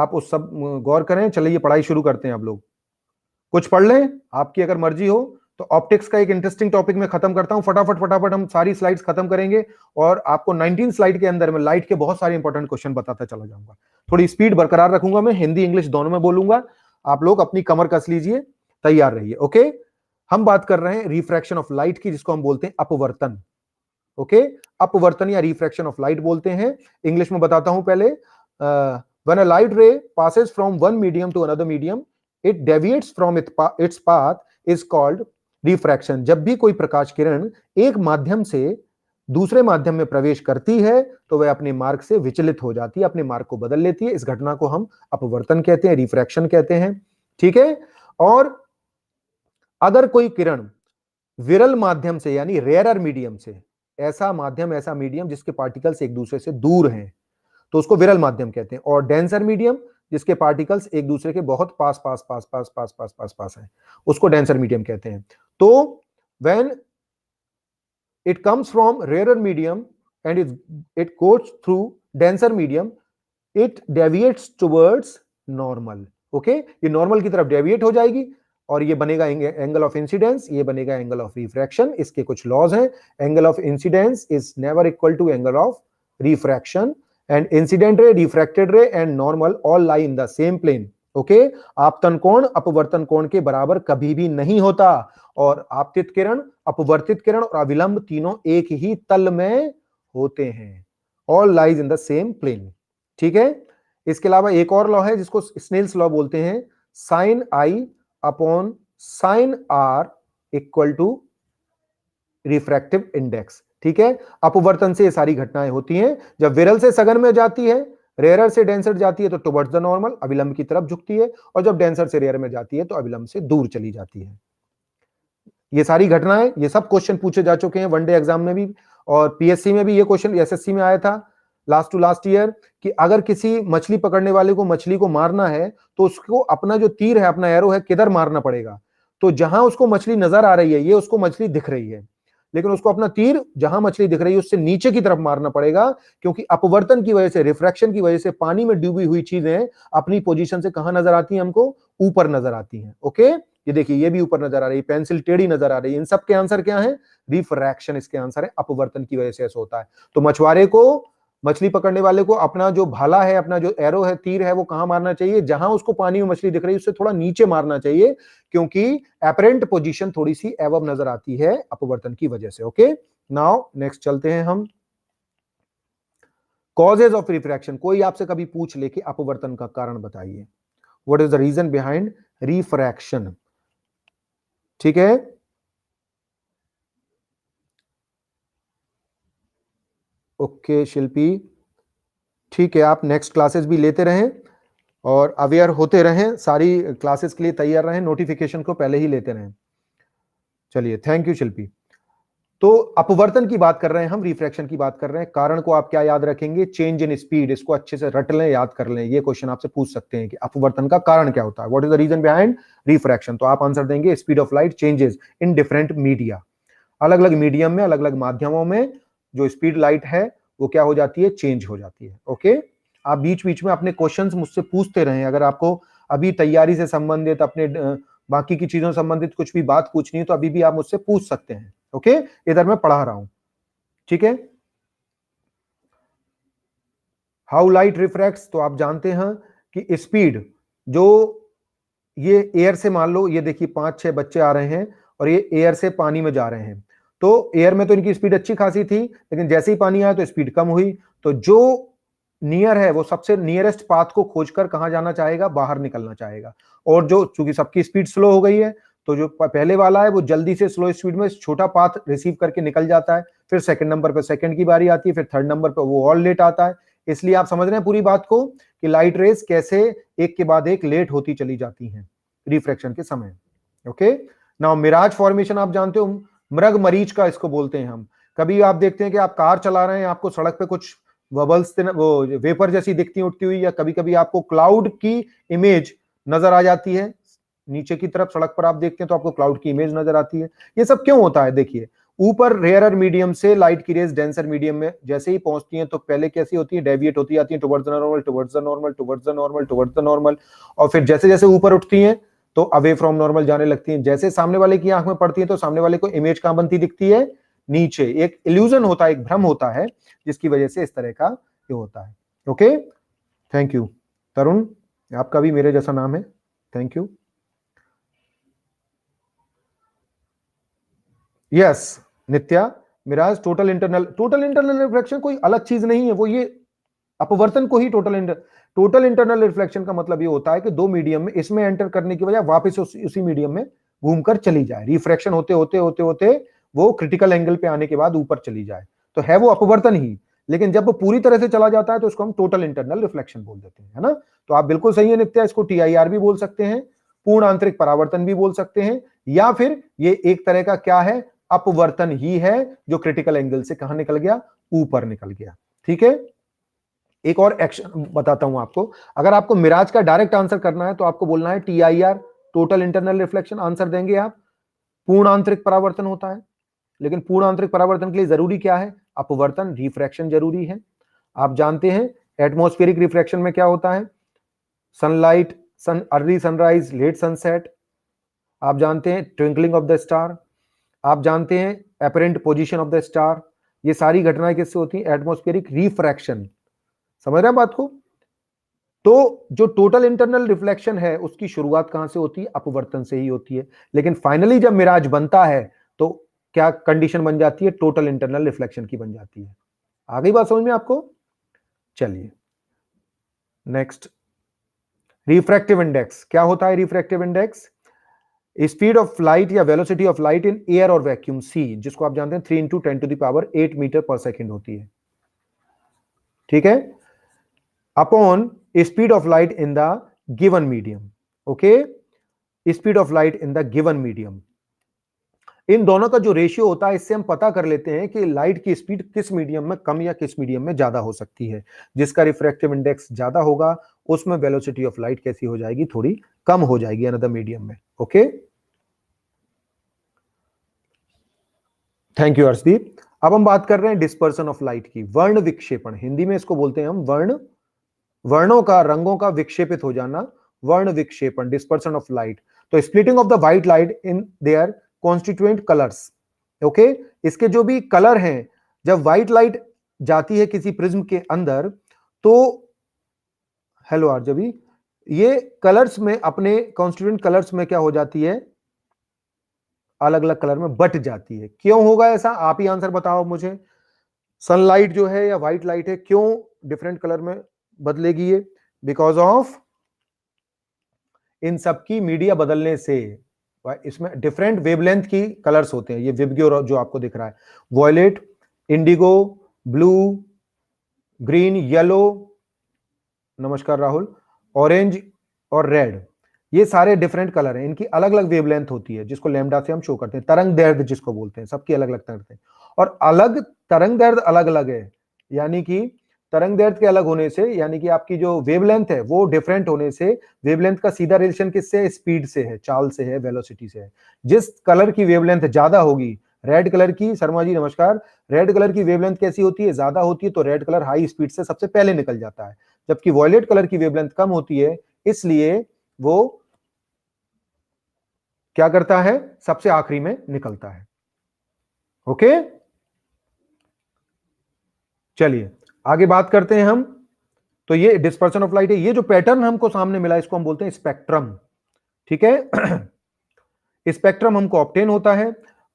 आप उस सब गौर करें चलिए पढ़ाई शुरू करते हैं आप लोग कुछ पढ़ लें आपकी अगर मर्जी हो तो ऑप्टिक्स का एक इंटरेस्टिंग टॉपिक मैं खत्म करता हूं फटाफट फटाफट हम सारी स्लाइड्स खत्म करेंगे और आपको 19 स्लाइड के अंदर में लाइट के बहुत सारे इंपॉर्टेंट क्वेश्चन बताता चला जाऊंगा थोड़ी स्पीड बरकरार रखूंगा मैं हिंदी इंग्लिश दोनों में बोलूंगा आप लोग अपनी कमर कस लीजिए तैयार रहिए ओके हम बात कर रहे हैं रिफ्रैक्शन ऑफ लाइट की जिसको हम बोलते हैं अपवर्तन ओके अपवर्तन या रिफ्रैक्शन ऑफ लाइट बोलते हैं इंग्लिश में बताता हूं पहले आ, When a light ray passes from one medium to another medium, it deviates from its path is called refraction जब भी कोई प्रकाश किरण एक माध्यम से दूसरे माध्यम में प्रवेश करती है तो वह अपने मार्ग से विचलित हो जाती है अपने मार्ग को बदल लेती है इस घटना को हम अपवर्तन कहते हैं रिफ्रैक्शन कहते हैं ठीक है और अगर कोई किरण विरल माध्यम से यानी रेयरर मीडियम से ऐसा माध्यम ऐसा मीडियम जिसके पार्टिकल्स एक दूसरे से दूर हैं तो उसको विरल माध्यम कहते हैं और डेंसर मीडियम जिसके पार्टिकल्स एक दूसरे के बहुत पास पास पास पास पास पास पास पास हैं उसको डेंसर मीडियम कहते हैं तो when it comes from rare medium and it it goes through denser medium it deviates towards normal okay ये नॉर्मल की तरफ डेविएट हो जाएगी और ये बनेगा एंगल ऑफ इंसिडेंस ये बनेगा एंगल ऑफ रिफ्रैक्शन इसके कुछ लॉज हैं angle of incidence is never equal to angle of refraction and incident ray refracted ray and normal all lie in the same plane okay आपतन कोण अपवर्तन कोण के बराबर कभी भी नहीं होता और आपतित किरण अपवर्तित किरण और अविलंब तीनों एक ही तल में होते हैं all lies in the same plane ठीक है इसके अलावा एक और लॉ है जिसको स्नेल्स लॉ बोलते हैं sine i upon sine r equal to refractive index ठीक है अपवर्तन से ये सारी घटनाएं होती हैं जब विरल से सघन में जाती है रेयर से डेंसर जाती है तो टुवर्ड्स द नॉर्मल अविलंब की तरफ झुकती है और जब डेंसर से रेयर में जाती है तो अविलंब से दूर चली जाती है ये सारी घटनाएं ये सब क्वेश्चन पूछे जा चुके हैं वनडे एग्जाम में भी और पीएससी में भी ये क्वेश्चन एसएससी में आया था लास्ट टू लास्ट ईयर कि अगर किसी मछली पकड़ने वाले को मछली को मारना है तो उसको अपना जो तीर है अपना एरो है किधर मारना पड़ेगा तो जहां उसको मछली नजर आ रही है ये उसको मछली दिख रही है लेकिन उसको अपना तीर जहां मछली दिख रही है उससे नीचे की तरफ मारना पड़ेगा क्योंकि अपवर्तन की वजह से रिफ्रैक्शन की वजह से पानी में डूबी हुई चीजें अपनी पोजीशन से कहां नजर आती है हमको ऊपर नजर आती है ओके ये देखिए ये भी ऊपर नजर आ रही है पेंसिल टेढ़ी नजर आ रही है इन सब के आंसर क्या है रिफ्रैक्शन इसके आंसर है अपवर्तन की वजह से ऐसा होता है तो मछुआरे को मछली पकड़ने वाले को अपना जो भाला है अपना जो एरो है तीर है वो कहां मारना चाहिए जहां उसको पानी में मछली दिख रही है उससे थोड़ा नीचे मारना चाहिए क्योंकि एपरेंट पोजीशन थोड़ी सी एवब नजर आती है अपवर्तन की वजह से ओके नाउ नेक्स्ट चलते हैं हम कॉजेज ऑफ रिफ्रैक्शन कोई आपसे कभी पूछ लेके अपवर्तन का कारण बताइए what is the reason behind refraction ठीक है ओके शिल्पी ठीक है आप नेक्स्ट क्लासेस भी लेते रहें और अवेयर होते रहें सारी क्लासेस के लिए तैयार रहें नोटिफिकेशन को पहले ही लेते रहें चलिए थैंक यू शिल्पी तो अपवर्तन की बात कर रहे हैं हम रिफ्रैक्शन की बात कर रहे हैं कारण को आप क्या याद रखेंगे चेंज इन स्पीड इसको अच्छे से रट लें याद कर लें ये क्वेश्चन आपसे पूछ सकते हैं कि अपवर्तन का कारण क्या होता है what is the reason behind refraction तो आप आंसर देंगे speed of light changes in different media अलग अलग मीडियम में अलग अलग माध्यमों में जो स्पीड लाइट है वो क्या हो जाती है चेंज हो जाती है ओके आप बीच बीच में अपने क्वेश्चन मुझसे पूछते रहें अगर आपको अभी तैयारी से संबंधित अपने बाकी की चीजों संबंधित कुछ भी बात पूछनी है तो अभी भी आप मुझसे पूछ सकते हैं ओके इधर मैं पढ़ा रहा हूं ठीक है हाउ लाइट रिफ्रैक्ट तो आप जानते हैं कि स्पीड जो ये एयर से मान लो ये देखिए पांच छह बच्चे आ रहे हैं और ये एयर से पानी में जा रहे हैं तो एयर में तो इनकी स्पीड अच्छी खासी थी लेकिन जैसे ही पानी आया तो स्पीड कम हुई तो जो नियर है वो सबसे नियरेस्ट पाथ को खोजकर कहा जाना चाहेगा बाहर निकलना चाहेगा और जो चूंकि सबकी स्पीड स्लो हो गई है तो जो पहले वाला है वो जल्दी से स्लो स्पीड में छोटा पाथ रिसीव करके निकल जाता है फिर सेकंड नंबर पर सेकंड की बारी आती है फिर थर्ड नंबर पर वो और लेट आता है इसलिए आप समझ रहे हैं पूरी बात को कि लाइट रेस कैसे एक के बाद एक लेट होती चली जाती हैं रिफ्रैक्शन के समय ओके नाउ मिराज फॉर्मेशन आप जानते हो मृग मरीज का इसको बोलते हैं हम कभी आप देखते हैं कि आप कार चला रहे हैं आपको सड़क पे कुछ बबल्स वो वेपर जैसी दिखती उठती हुई या कभी कभी आपको क्लाउड की इमेज नजर आ जाती है नीचे की तरफ सड़क पर आप देखते हैं तो आपको क्लाउड की इमेज नजर आती है ये सब क्यों होता है देखिए ऊपर रेयरर मीडियम से लाइट की रेज डेंसर मीडियम में जैसे ही पहुंचती है तो पहले कैसी होती है डेविएट होती जाती है towards the normal towards the normal towards the normal towards the normal और फिर जैसे जैसे ऊपर उठती हैं तो अवे फ्रॉम नॉर्मल जाने लगती हैं जैसे सामने वाले की आंख में पड़ती है तो सामने वाले को इमेज कहां बनती दिखती है नीचे एक इल्यूजन होता है एक भ्रम होता है जिसकी वजह से इस तरह का ये होता है ओके थैंक यू तरुण आपका भी मेरे जैसा नाम है thank you yes Nitya mirage total internal total internal reflection कोई अलग चीज नहीं है वो ये अपवर्तन को ही total inter total internal reflection का मतलब ये होता है कि दो मीडियम में इसमें एंटर करने की वजह वापस उस, उसी मीडियम में घूमकर चली जाए रिफ्रैक्शन होते होते होते होते वो क्रिटिकल एंगल पे आने के बाद ऊपर चली जाए तो है वो अपवर्तन ही लेकिन जब वो पूरी तरह से चला जाता है तो उसको हम टोटल इंटरनल रिफ्लेक्शन बोल देते हैं है ना तो आप बिल्कुल सही है नित्या इसको टी भी बोल सकते हैं पूर्ण आंतरिक परावर्तन भी बोल सकते हैं या फिर ये एक तरह का क्या है अपवर्तन ही है जो क्रिटिकल एंगल से कहा निकल गया ऊपर निकल गया ठीक है एक और एक्शन बताता हूं आपको अगर आपको मिराज का डायरेक्ट आंसर करना है तो आपको बोलना है T I R total internal reflection answer देंगे आप पूर्ण आंतरिक परावर्तन होता है लेकिन पूर्ण आंतरिक परावर्तन के लिए जरूरी क्या है अपवर्तन रिफ्रैक्शन जरूरी है आप जानते हैं एटमोस्फेरिक रिफ्रैक्शन में क्या होता है sunlight sun early sunrise late sunset आप जानते हैं ट्विंकलिंग ऑफ द स्टार आप जानते हैं apparent position of the star ये सारी घटनाएं किससे होती है एटमोस्फेरिक रिफ्रैक्शन समझ रहे हैं बात को तो जो टोटल इंटरनल रिफ्लेक्शन है उसकी शुरुआत कहां से होती है अपवर्तन से ही होती है लेकिन फाइनली जब मिराज बनता है तो क्या कंडीशन बन जाती है टोटल इंटरनल रिफ्लेक्शन की बन जाती है आ गई बात समझ में आपको चलिए नेक्स्ट रिफ्रैक्टिव इंडेक्स क्या होता है refractive index speed of light या velocity of light in air और वैक्यूम सी जिसको आप जानते हैं three into ten to the power eight metre per second होती है ठीक है upon speed of light in the given medium okay speed of light in the given medium इन दोनों का जो रेशियो होता है इससे हम पता कर लेते हैं कि लाइट की स्पीड किस मीडियम में कम या किस मीडियम में ज्यादा हो सकती है जिसका रिफ्रैक्टिव इंडेक्स ज्यादा होगा उसमें वेलोसिटी ऑफ लाइट कैसी हो जाएगी थोड़ी कम हो जाएगी अनदर मीडियम में ओके थैंक यू हर्षदीप अब हम बात कर रहे हैं डिस्पर्सन ऑफ लाइट की वर्ण विक्षेपण हिंदी में इसको बोलते हैं हम वर्ण वर्णों का रंगों का विक्षेपित हो जाना वर्ण विक्षेपण डिस्पर्सन ऑफ लाइट तो splitting of the white light in their constituent colours okay इसके जो भी कलर हैं जब व्हाइट लाइट जाती है किसी प्रिज्म के अंदर तो हेलो आरजबी ये कलर्स में अपने कॉन्स्टिट्यूएंट कलर्स में क्या हो जाती है अलग अलग कलर में बट जाती है क्यों होगा ऐसा आप ही आंसर बताओ मुझे सनलाइट जो है या व्हाइट लाइट है क्यों डिफरेंट कलर में बदलेगी ये बिकॉज ऑफ इन सबकी मीडिया बदलने से इसमें डिफरेंट वेवलेंथ की कलर्स होते हैं ये विबग्यो जो आपको दिख रहा है violet indigo blue green yellow नमस्कार राहुल ऑरेंज और रेड ये सारे डिफरेंट कलर हैं इनकी अलग अलग वेवलेंथ होती है जिसको लेमडा से हम शो करते हैं तरंग दर्द जिसको बोलते हैं सबकी अलग अलग तरह और अलग तरंग दर्द अलग अलग है यानी कि तरंग दैर्थ के अलग होने से यानी कि आपकी जो वेवलेंथ है वो डिफरेंट होने से वेवलेंथ का सीधा रिलेशन किससे है स्पीड से है चाल से है वेलोसिटी से है जिस कलर की वेवलेंथ ज्यादा होगी रेड कलर की शर्मा जी नमस्कार रेड कलर की वेवलेंथ कैसी होती है ज्यादा होती है तो रेड कलर हाई स्पीड से सबसे पहले निकल जाता है जबकि वॉयलेट कलर की वेवलेंथ कम होती है इसलिए वो क्या करता है सबसे आखिरी में निकलता है ओके चलिए आगे बात करते हैं हम तो ये डिस्पर्सन ऑफ लाइट है ये जो पैटर्न हमको सामने मिला इसको हम बोलते हैं स्पेक्ट्रम ठीक है स्पेक्ट्रम हमको ऑप्टेन होता है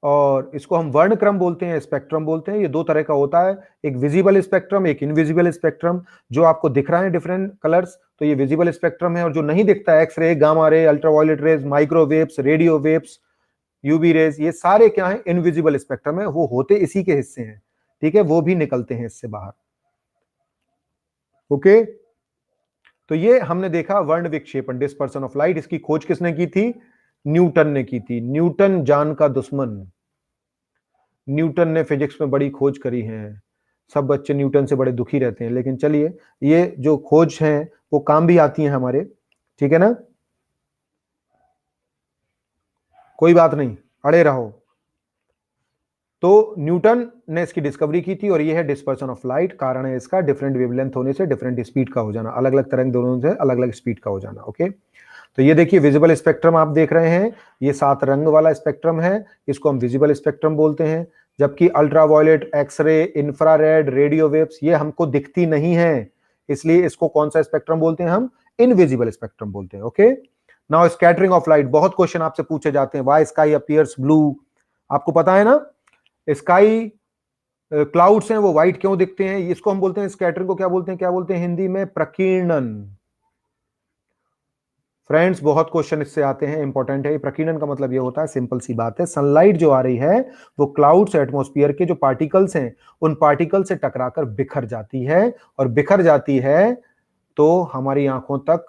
और इसको हम वर्ण क्रम बोलते हैं स्पेक्ट्रम बोलते हैं ये दो तरह का होता है एक विजिबल स्पेक्ट्रम एक इनविजिबल स्पेक्ट्रम जो आपको दिख रहा है डिफरेंट कलर्स तो ये विजिबल स्पेक्ट्रम है और जो नहीं दिखता है x ray gamma ray ultraviolet rays microwaves radio waves UV rays ये सारे क्या है इनविजिबल स्पेक्ट्रम है वो होते इसी के हिस्से हैं ठीक है वो भी निकलते हैं इससे बाहर ओके तो ये हमने देखा वर्ण विक्षेपण डिस्पर्सन ऑफ लाइट इसकी खोज किसने की थी न्यूटन ने की थी न्यूटन जान का दुश्मन न्यूटन ने फिजिक्स में बड़ी खोज करी है सब बच्चे न्यूटन से बड़े दुखी रहते हैं लेकिन चलिए ये जो खोज है वो काम भी आती है हमारे ठीक है ना कोई बात नहीं अड़े रहो तो न्यूटन ने इसकी डिस्कवरी की थी और ये है डिस्पर्सन ऑफ लाइट कारण है इसका डिफरेंट वेवलेंथ होने से डिफरेंट स्पीड का हो जाना अलग अलग तरंग दोनों से अलग अलग स्पीड का हो जाना ओके तो ये देखिए विजिबल स्पेक्ट्रम आप देख रहे हैं ये सात रंग वाला स्पेक्ट्रम है इसको हम विजिबल स्पेक्ट्रम बोलते हैं जबकि ultraviolet x ray infrared radio waves ये हमको दिखती नहीं है इसलिए इसको कौन सा स्पेक्ट्रम बोलते हैं हम इनविजिबल स्पेक्ट्रम बोलते हैं okay now scattering of light बहुत क्वेश्चन आपसे पूछे जाते हैं वाई स्काई अपियर्स ब्लू आपको पता है ना स्काई क्लाउड्स हैं वो व्हाइट क्यों दिखते हैं इसको हम बोलते हैं स्कैटरिंग को क्या बोलते हैं क्या बोलते हैं हिंदी में प्रकीर्णन फ्रेंड्स बहुत क्वेश्चन इससे आते हैं इंपॉर्टेंट है प्रकीर्णन का मतलब ये होता है सिंपल सी बात है सनलाइट जो आ रही है वो क्लाउड्स एटमोस्फियर के जो पार्टिकल्स हैं उन पार्टिकल से टकराकर बिखर जाती है और बिखर जाती है तो हमारी आंखों तक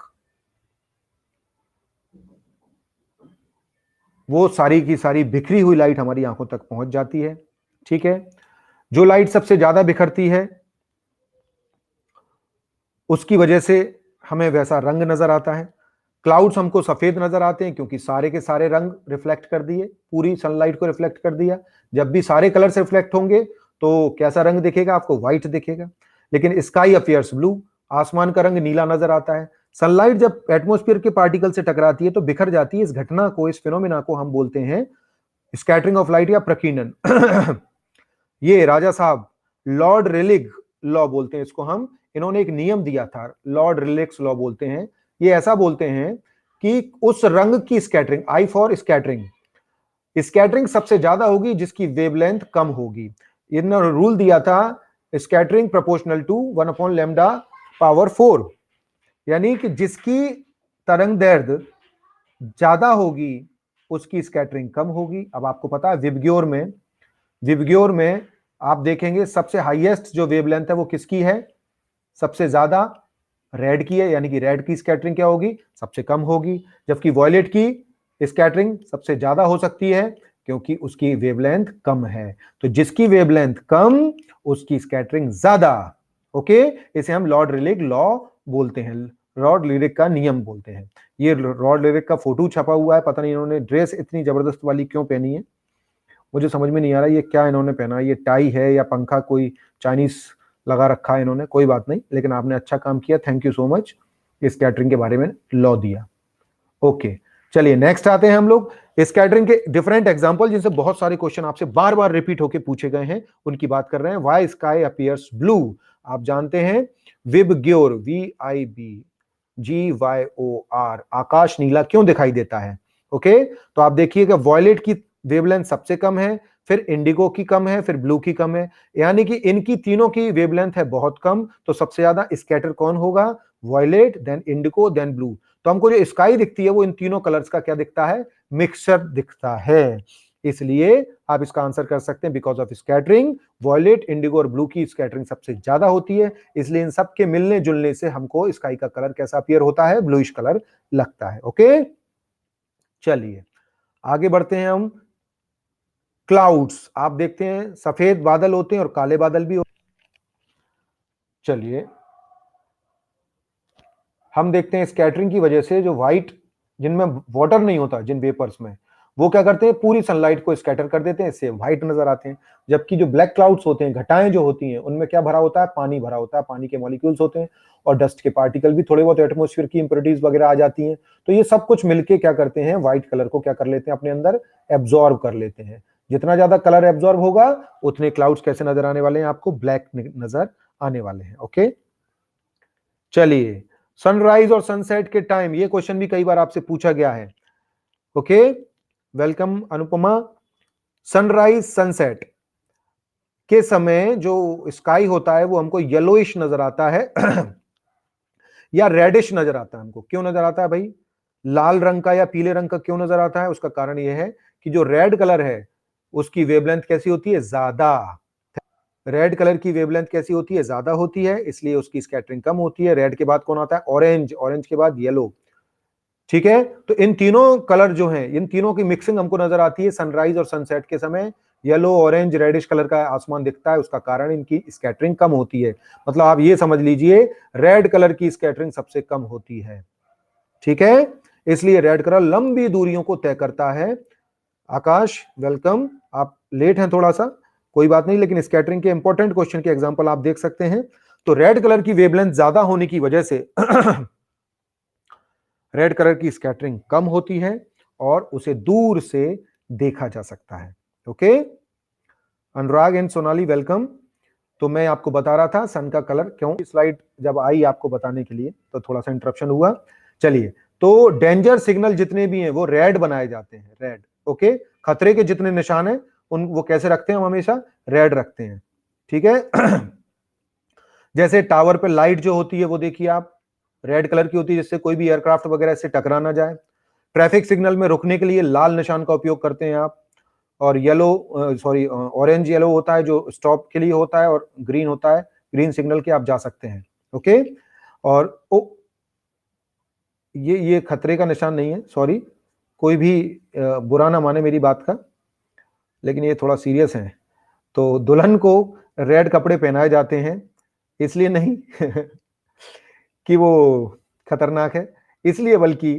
वो सारी की सारी बिखरी हुई लाइट हमारी आंखों तक पहुंच जाती है ठीक है जो लाइट सबसे ज्यादा बिखरती है उसकी वजह से हमें वैसा रंग नजर आता है क्लाउड्स हमको सफेद नजर आते हैं क्योंकि सारे के सारे रंग रिफ्लेक्ट कर दिए पूरी सनलाइट को रिफ्लेक्ट कर दिया जब भी सारे कलर्स रिफ्लेक्ट होंगे तो कैसा रंग दिखेगा आपको व्हाइट दिखेगा लेकिन स्काई अफेयर्स ब्लू आसमान का रंग नीला नजर आता है सनलाइट जब एटमोस्फियर के पार्टिकल से टकराती है तो बिखर जाती है इस घटना को इस फिनोमिना को हम बोलते हैं स्कैटरिंग ऑफ लाइट या प्रकीर्णन ये राजा साहब लॉर्ड रिलिग लॉ बोलते हैं इसको हम इन्होंने एक नियम दिया था लॉर्ड रिलिक्स लॉ बोलते हैं ये ऐसा बोलते हैं कि उस रंग की स्कैटरिंग आई फॉर स्कैटरिंग स्कैटरिंग सबसे ज्यादा होगी जिसकी वेवलेंथ कम होगी इन्होंने रूल दिया था scattering proportional to one upon lambda power four यानी कि जिसकी तरंग दर्द ज्यादा होगी उसकी स्कैटरिंग कम होगी अब आपको पता है विबग्योर में विबग्योर में आप देखेंगे सबसे हाईएस्ट जो वेवलेंथ है वो किसकी है सबसे ज्यादा रेड की है यानी कि रेड की स्कैटरिंग क्या होगी सबसे कम होगी जबकि वॉयलेट की स्कैटरिंग सबसे ज्यादा हो सकती है क्योंकि उसकी वेवलेंथ कम है तो जिसकी वेवलेंथ कम उसकी स्कैटरिंग ज्यादा ओके इसे हम लॉर्ड रिलिक लॉ बोलते हैं रॉड लिरिक का नियम बोलते हैं ये रॉड लिरिक का फोटो छपा हुआ है पता नहीं इन्होंने ड्रेस इतनी जबरदस्त वाली क्यों पहनी है मुझे समझ में नहीं आ रहा ये क्या इन्होंने पहना ये टाई है या पंखा कोई चाइनीज लगा रखा है इन्होंने कोई बात नहीं लेकिन आपने अच्छा काम किया थैंक यू सो मच इस कैटरिंग के बारे में लॉ दिया ओके चलिए नेक्स्ट आते हैं हम लोग इस कैटरिंग के डिफरेंट एग्जाम्पल जिनसे बहुत सारे क्वेश्चन आपसे बार बार रिपीट होकर पूछे गए हैं उनकी बात कर रहे हैं वाई स्काई अपियर्स ब्लू आप जानते हैं VIBGYOR V I B G Y O R आकाश नीला क्यों दिखाई देता है ओके okay? तो आप देखिएगा वॉयलेट की वेवलेंथ सबसे कम है फिर इंडिगो की कम है फिर ब्लू की कम है यानी कि इनकी तीनों की वेवलेंथ है बहुत कम तो सबसे ज्यादा स्कैटर कौन होगा violet then indigo then blue तो हमको जो स्काई दिखती है वो इन तीनों कलर्स का क्या दिखता है मिक्सचर दिखता है इसलिए आप इसका आंसर कर सकते हैं because of scattering violet indigo और ब्लू की स्कैटरिंग सबसे ज्यादा होती है इसलिए इन सबके मिलने जुलने से हमको स्काई का कलर कैसा अपियर होता है ब्लूइश कलर लगता है ओके चलिए आगे बढ़ते हैं हम क्लाउड्स आप देखते हैं सफेद बादल होते हैं और काले बादल भी होते चलिए हम देखते हैं स्कैटरिंग की वजह से जो व्हाइट जिनमें वाटर नहीं होता जिन वेपर्स में वो क्या करते हैं पूरी सनलाइट को स्कैटर कर देते हैं इससे व्हाइट नजर आते हैं जबकि जो ब्लैक क्लाउड्स होते हैं घटाएं जो होती हैं उनमें क्या भरा होता है पानी भरा होता है पानी के मॉलिक्यूल्स होते हैं और डस्ट के पार्टिकल भी थोड़े बहुत एटमोस्फेयर की इंप्योरिटीज वगैरह आ जाती हैं तो ये सब कुछ मिलकर क्या करते हैं व्हाइट कलर को क्या कर लेते हैं अपने अंदर एब्जॉर्ब कर लेते हैं जितना ज्यादा कलर एब्जॉर्ब होगा उतने क्लाउड्स कैसे नजर आने वाले हैं आपको ब्लैक नजर आने वाले हैं ओके चलिए सनराइज और सनसेट के टाइम ये क्वेश्चन भी कई बार आपसे पूछा गया है okay welcome Anupama sunrise sunset के समय जो स्काई होता है वो हमको येलोइश नजर आता है या रेडिश नजर आता है हमको क्यों नजर आता है भाई लाल रंग का या पीले रंग का क्यों नजर आता है उसका कारण यह है कि जो रेड कलर है उसकी वेवलेंथ कैसी होती है ज्यादा रेड कलर की वेवलेंथ कैसी होती है ज्यादा होती है इसलिए उसकी स्कैटरिंग कम होती है रेड के बाद कौन आता है ऑरेंज ऑरेंज के बाद येलो ठीक है तो इन तीनों कलर जो हैं इन तीनों की मिक्सिंग हमको नजर आती है सनराइज और सनसेट के समय येलो ऑरेंज रेडिश कलर का आसमान दिखता है उसका कारण इनकी स्कैटरिंग कम होती है मतलब आप ये समझ लीजिए रेड कलर की स्कैटरिंग सबसे कम होती है ठीक है इसलिए रेड कलर लंबी दूरियों को तय करता है आकाश वेलकम आप लेट हैं थोड़ा सा कोई बात नहीं लेकिन स्कैटरिंग के इंपॉर्टेंट क्वेश्चन के एग्जाम्पल आप देख सकते हैं तो रेड कलर की वेवलेंथ ज्यादा होने की वजह से रेड कलर की स्कैटरिंग कम होती है और उसे दूर से देखा जा सकता है okay Anurag and Sonali welcome तो मैं आपको बता रहा था सन का कलर क्यों स्लाइड जब आई आपको बताने के लिए तो थोड़ा सा इंटरप्शन हुआ चलिए तो डेंजर सिग्नल जितने भी हैं वो रेड बनाए जाते हैं रेड ओके खतरे के जितने निशान है उन वो कैसे रखते हैं हम हमेशा रेड रखते हैं ठीक है जैसे टावर पे लाइट जो होती है वो देखिए आप रेड कलर की होती है जिससे कोई भी एयरक्राफ्ट वगैरह इससे टकरा ना जाए ट्रैफिक सिग्नल में रुकने के लिए लाल निशान का उपयोग करते हैं आप और येलो सॉरी ऑरेंज येलो होता है जो स्टॉप के लिए होता है और ग्रीन होता है ग्रीन सिग्नल के आप जा सकते हैं ओके और ओ ये ये खतरे का निशान नहीं है सॉरी कोई भी बुरा ना माने मेरी बात का लेकिन ये थोड़ा सीरियस है तो दुल्हन को रेड कपड़े पहनाए जाते हैं इसलिए नहीं कि वो खतरनाक है इसलिए बल्कि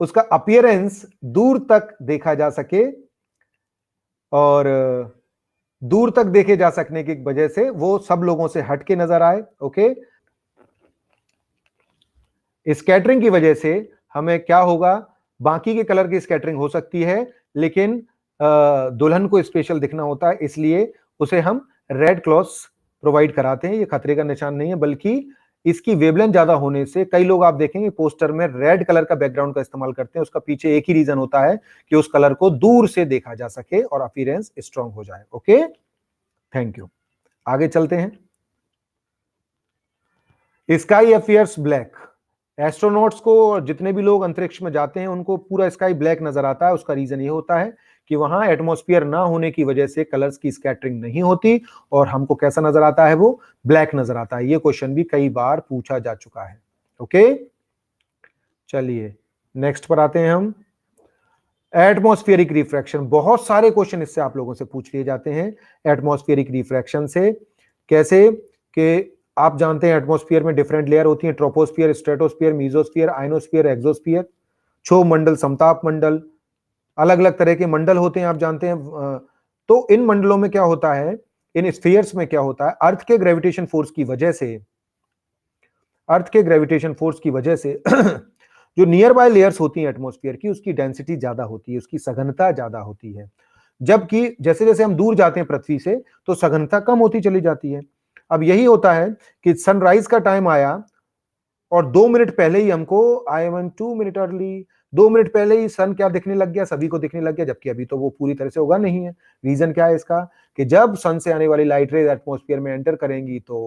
उसका अपियरेंस दूर तक देखा जा सके और दूर तक देखे जा सकने की वजह से वो सब लोगों से हटके नजर आए ओके स्कैटरिंग की वजह से हमें क्या होगा बाकी के कलर की स्कैटरिंग हो सकती है लेकिन दुल्हन को स्पेशल दिखना होता है इसलिए उसे हम रेड क्लॉथ प्रोवाइड कराते हैं ये खतरे का निशान नहीं है बल्कि इसकी वेवलेंथ ज्यादा होने से कई लोग आप देखेंगे पोस्टर में रेड कलर का बैकग्राउंड का इस्तेमाल करते हैं उसका पीछे एक ही रीजन होता है कि उस कलर को दूर से देखा जा सके और अपीरेंस स्ट्रांग हो जाए ओके थैंक यू आगे चलते हैं स्काई अफियर्स ब्लैक एस्ट्रोनॉट्स को जितने भी लोग अंतरिक्ष में जाते हैं उनको पूरा स्काई ब्लैक नजर आता है उसका रीजन ये होता है कि वहां एटमोस्फियर ना होने की वजह से कलर्स की स्कैटरिंग नहीं होती और हमको कैसा नजर आता है वो ब्लैक नजर आता है ये क्वेश्चन भी कई बार पूछा जा चुका है ओके चलिए नेक्स्ट पर आते हैं हम एटमोस्फियरिक रिफ्रैक्शन बहुत सारे क्वेश्चन इससे आप लोगों से पूछ लिए जाते हैं एटमोस्फियरिक रिफ्रैक्शन से कैसे के आप जानते हैं एटमोस्फियर में डिफरेंट लेयर होती है troposphere stratosphere mesosphere ionosphere exosphere छो मंडल समताप मंडल अलग अलग तरह के मंडल होते हैं आप जानते हैं तो इन मंडलों में क्या होता है इन स्फीयर्स में क्या होता है अर्थ के ग्रेविटेशन फोर्स की वजह से अर्थ के ग्रेविटेशन फोर्स की वजह से जो नियर बाय लेयर्स होती हैं एटमोस्फियर की उसकी डेंसिटी ज्यादा होती है उसकी सघनता ज्यादा होती है जबकि जैसे जैसे हम दूर जाते हैं पृथ्वी से तो सघनता कम होती चली जाती है अब यही होता है कि सनराइज का टाइम आया और दो मिनट पहले ही हमको I am two minute early दो मिनट पहले ही सन क्या दिखने लग गया सभी को दिखने लग गया जबकि अभी तो वो पूरी तरह से होगा नहीं है रीजन क्या है इसका कि जब सन से आने वाली लाइट रेज एटमोस्फियर में एंटर करेंगी तो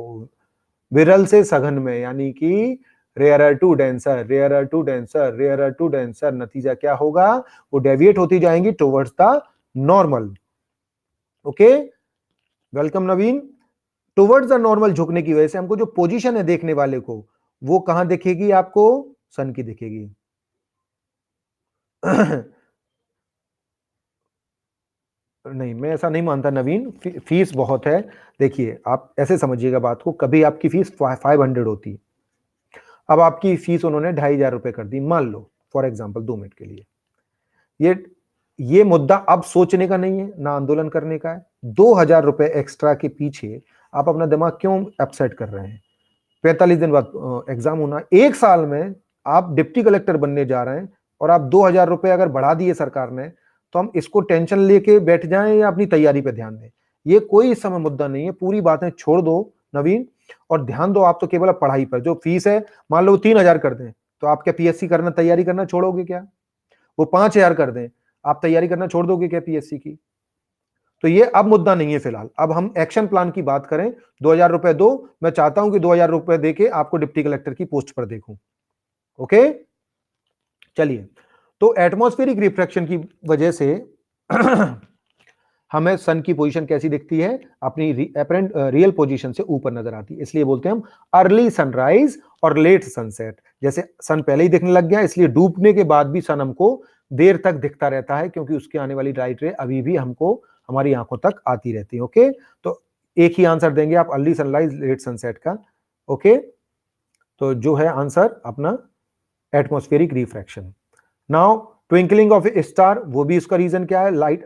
विरल से सघन में यानी कि rare to denser rare to denser rare to denser नतीजा क्या होगा वो डेविएट होती जाएंगी towards the normal okay welcome Naveen towards the normal झुकने की वजह से हमको जो पोजीशन है देखने वाले को वो कहां दिखेगी आपको सन की दिखेगी नहीं मैं ऐसा नहीं मानता नवीन फीस बहुत है देखिए आप ऐसे समझिएगा बात को कभी आपकी फीस फाइव हंड्रेड होती अब आपकी फीस उन्होंने ढाई हजार रुपए कर दी मान लो फॉर एग्जाम्पल दो मिनट के लिए ये ये मुद्दा अब सोचने का नहीं है ना आंदोलन करने का है दो हजार रुपए एक्स्ट्रा के पीछे आप अपना दिमाग क्यों अपसेट कर रहे हैं पैंतालीस दिन बाद एग्जाम होना एक साल में आप डिप्टी कलेक्टर बनने जा रहे हैं और आप दो हजार रुपये अगर बढ़ा दिए सरकार ने तो हम इसको टेंशन लेके बैठ जाए या अपनी तैयारी पर ध्यान दें ये कोई इस समय मुद्दा नहीं है पूरी बातें छोड़ दो नवीन और ध्यान दो आप तो केवल पढ़ाई पर जो फीस है मान लो तीन हजार कर दें तो आप क्या पीएससी करना तैयारी करना छोड़ोगे क्या वो पांच हजार कर दें आप तैयारी करना छोड़ दोगे क्या पीएससी की तो ये अब मुद्दा नहीं है फिलहाल अब हम एक्शन प्लान की बात करें दो हजार रुपए दो मैं चाहता हूं कि दो हजार रुपए दे के आपको डिप्टी कलेक्टर की पोस्ट पर देखूं ओके चलिए तो एटमोस्फेरिक रिफ्रैक्शन की वजह से हमें सन की पोजीशन कैसी दिखती है अपनी अपरेंट रियल पोजीशन से ऊपर नजर आती है इसलिए बोलते हैं हम अर्ली सनराइज और लेट सनसेट जैसे सन पहले ही दिखने लग गया इसलिए डूबने के बाद भी सन हमको देर तक दिखता रहता है क्योंकि उसके आने वाली लाइट रे अभी भी हमको हमारी आंखों तक आती रहती है ओके तो एक ही आंसर देंगे आप अर्ली सनराइज लेट सनसेट का ओके तो जो है आंसर अपना atmospheric refraction now twinkling of star वो भी उसका रीजन क्या है लाइट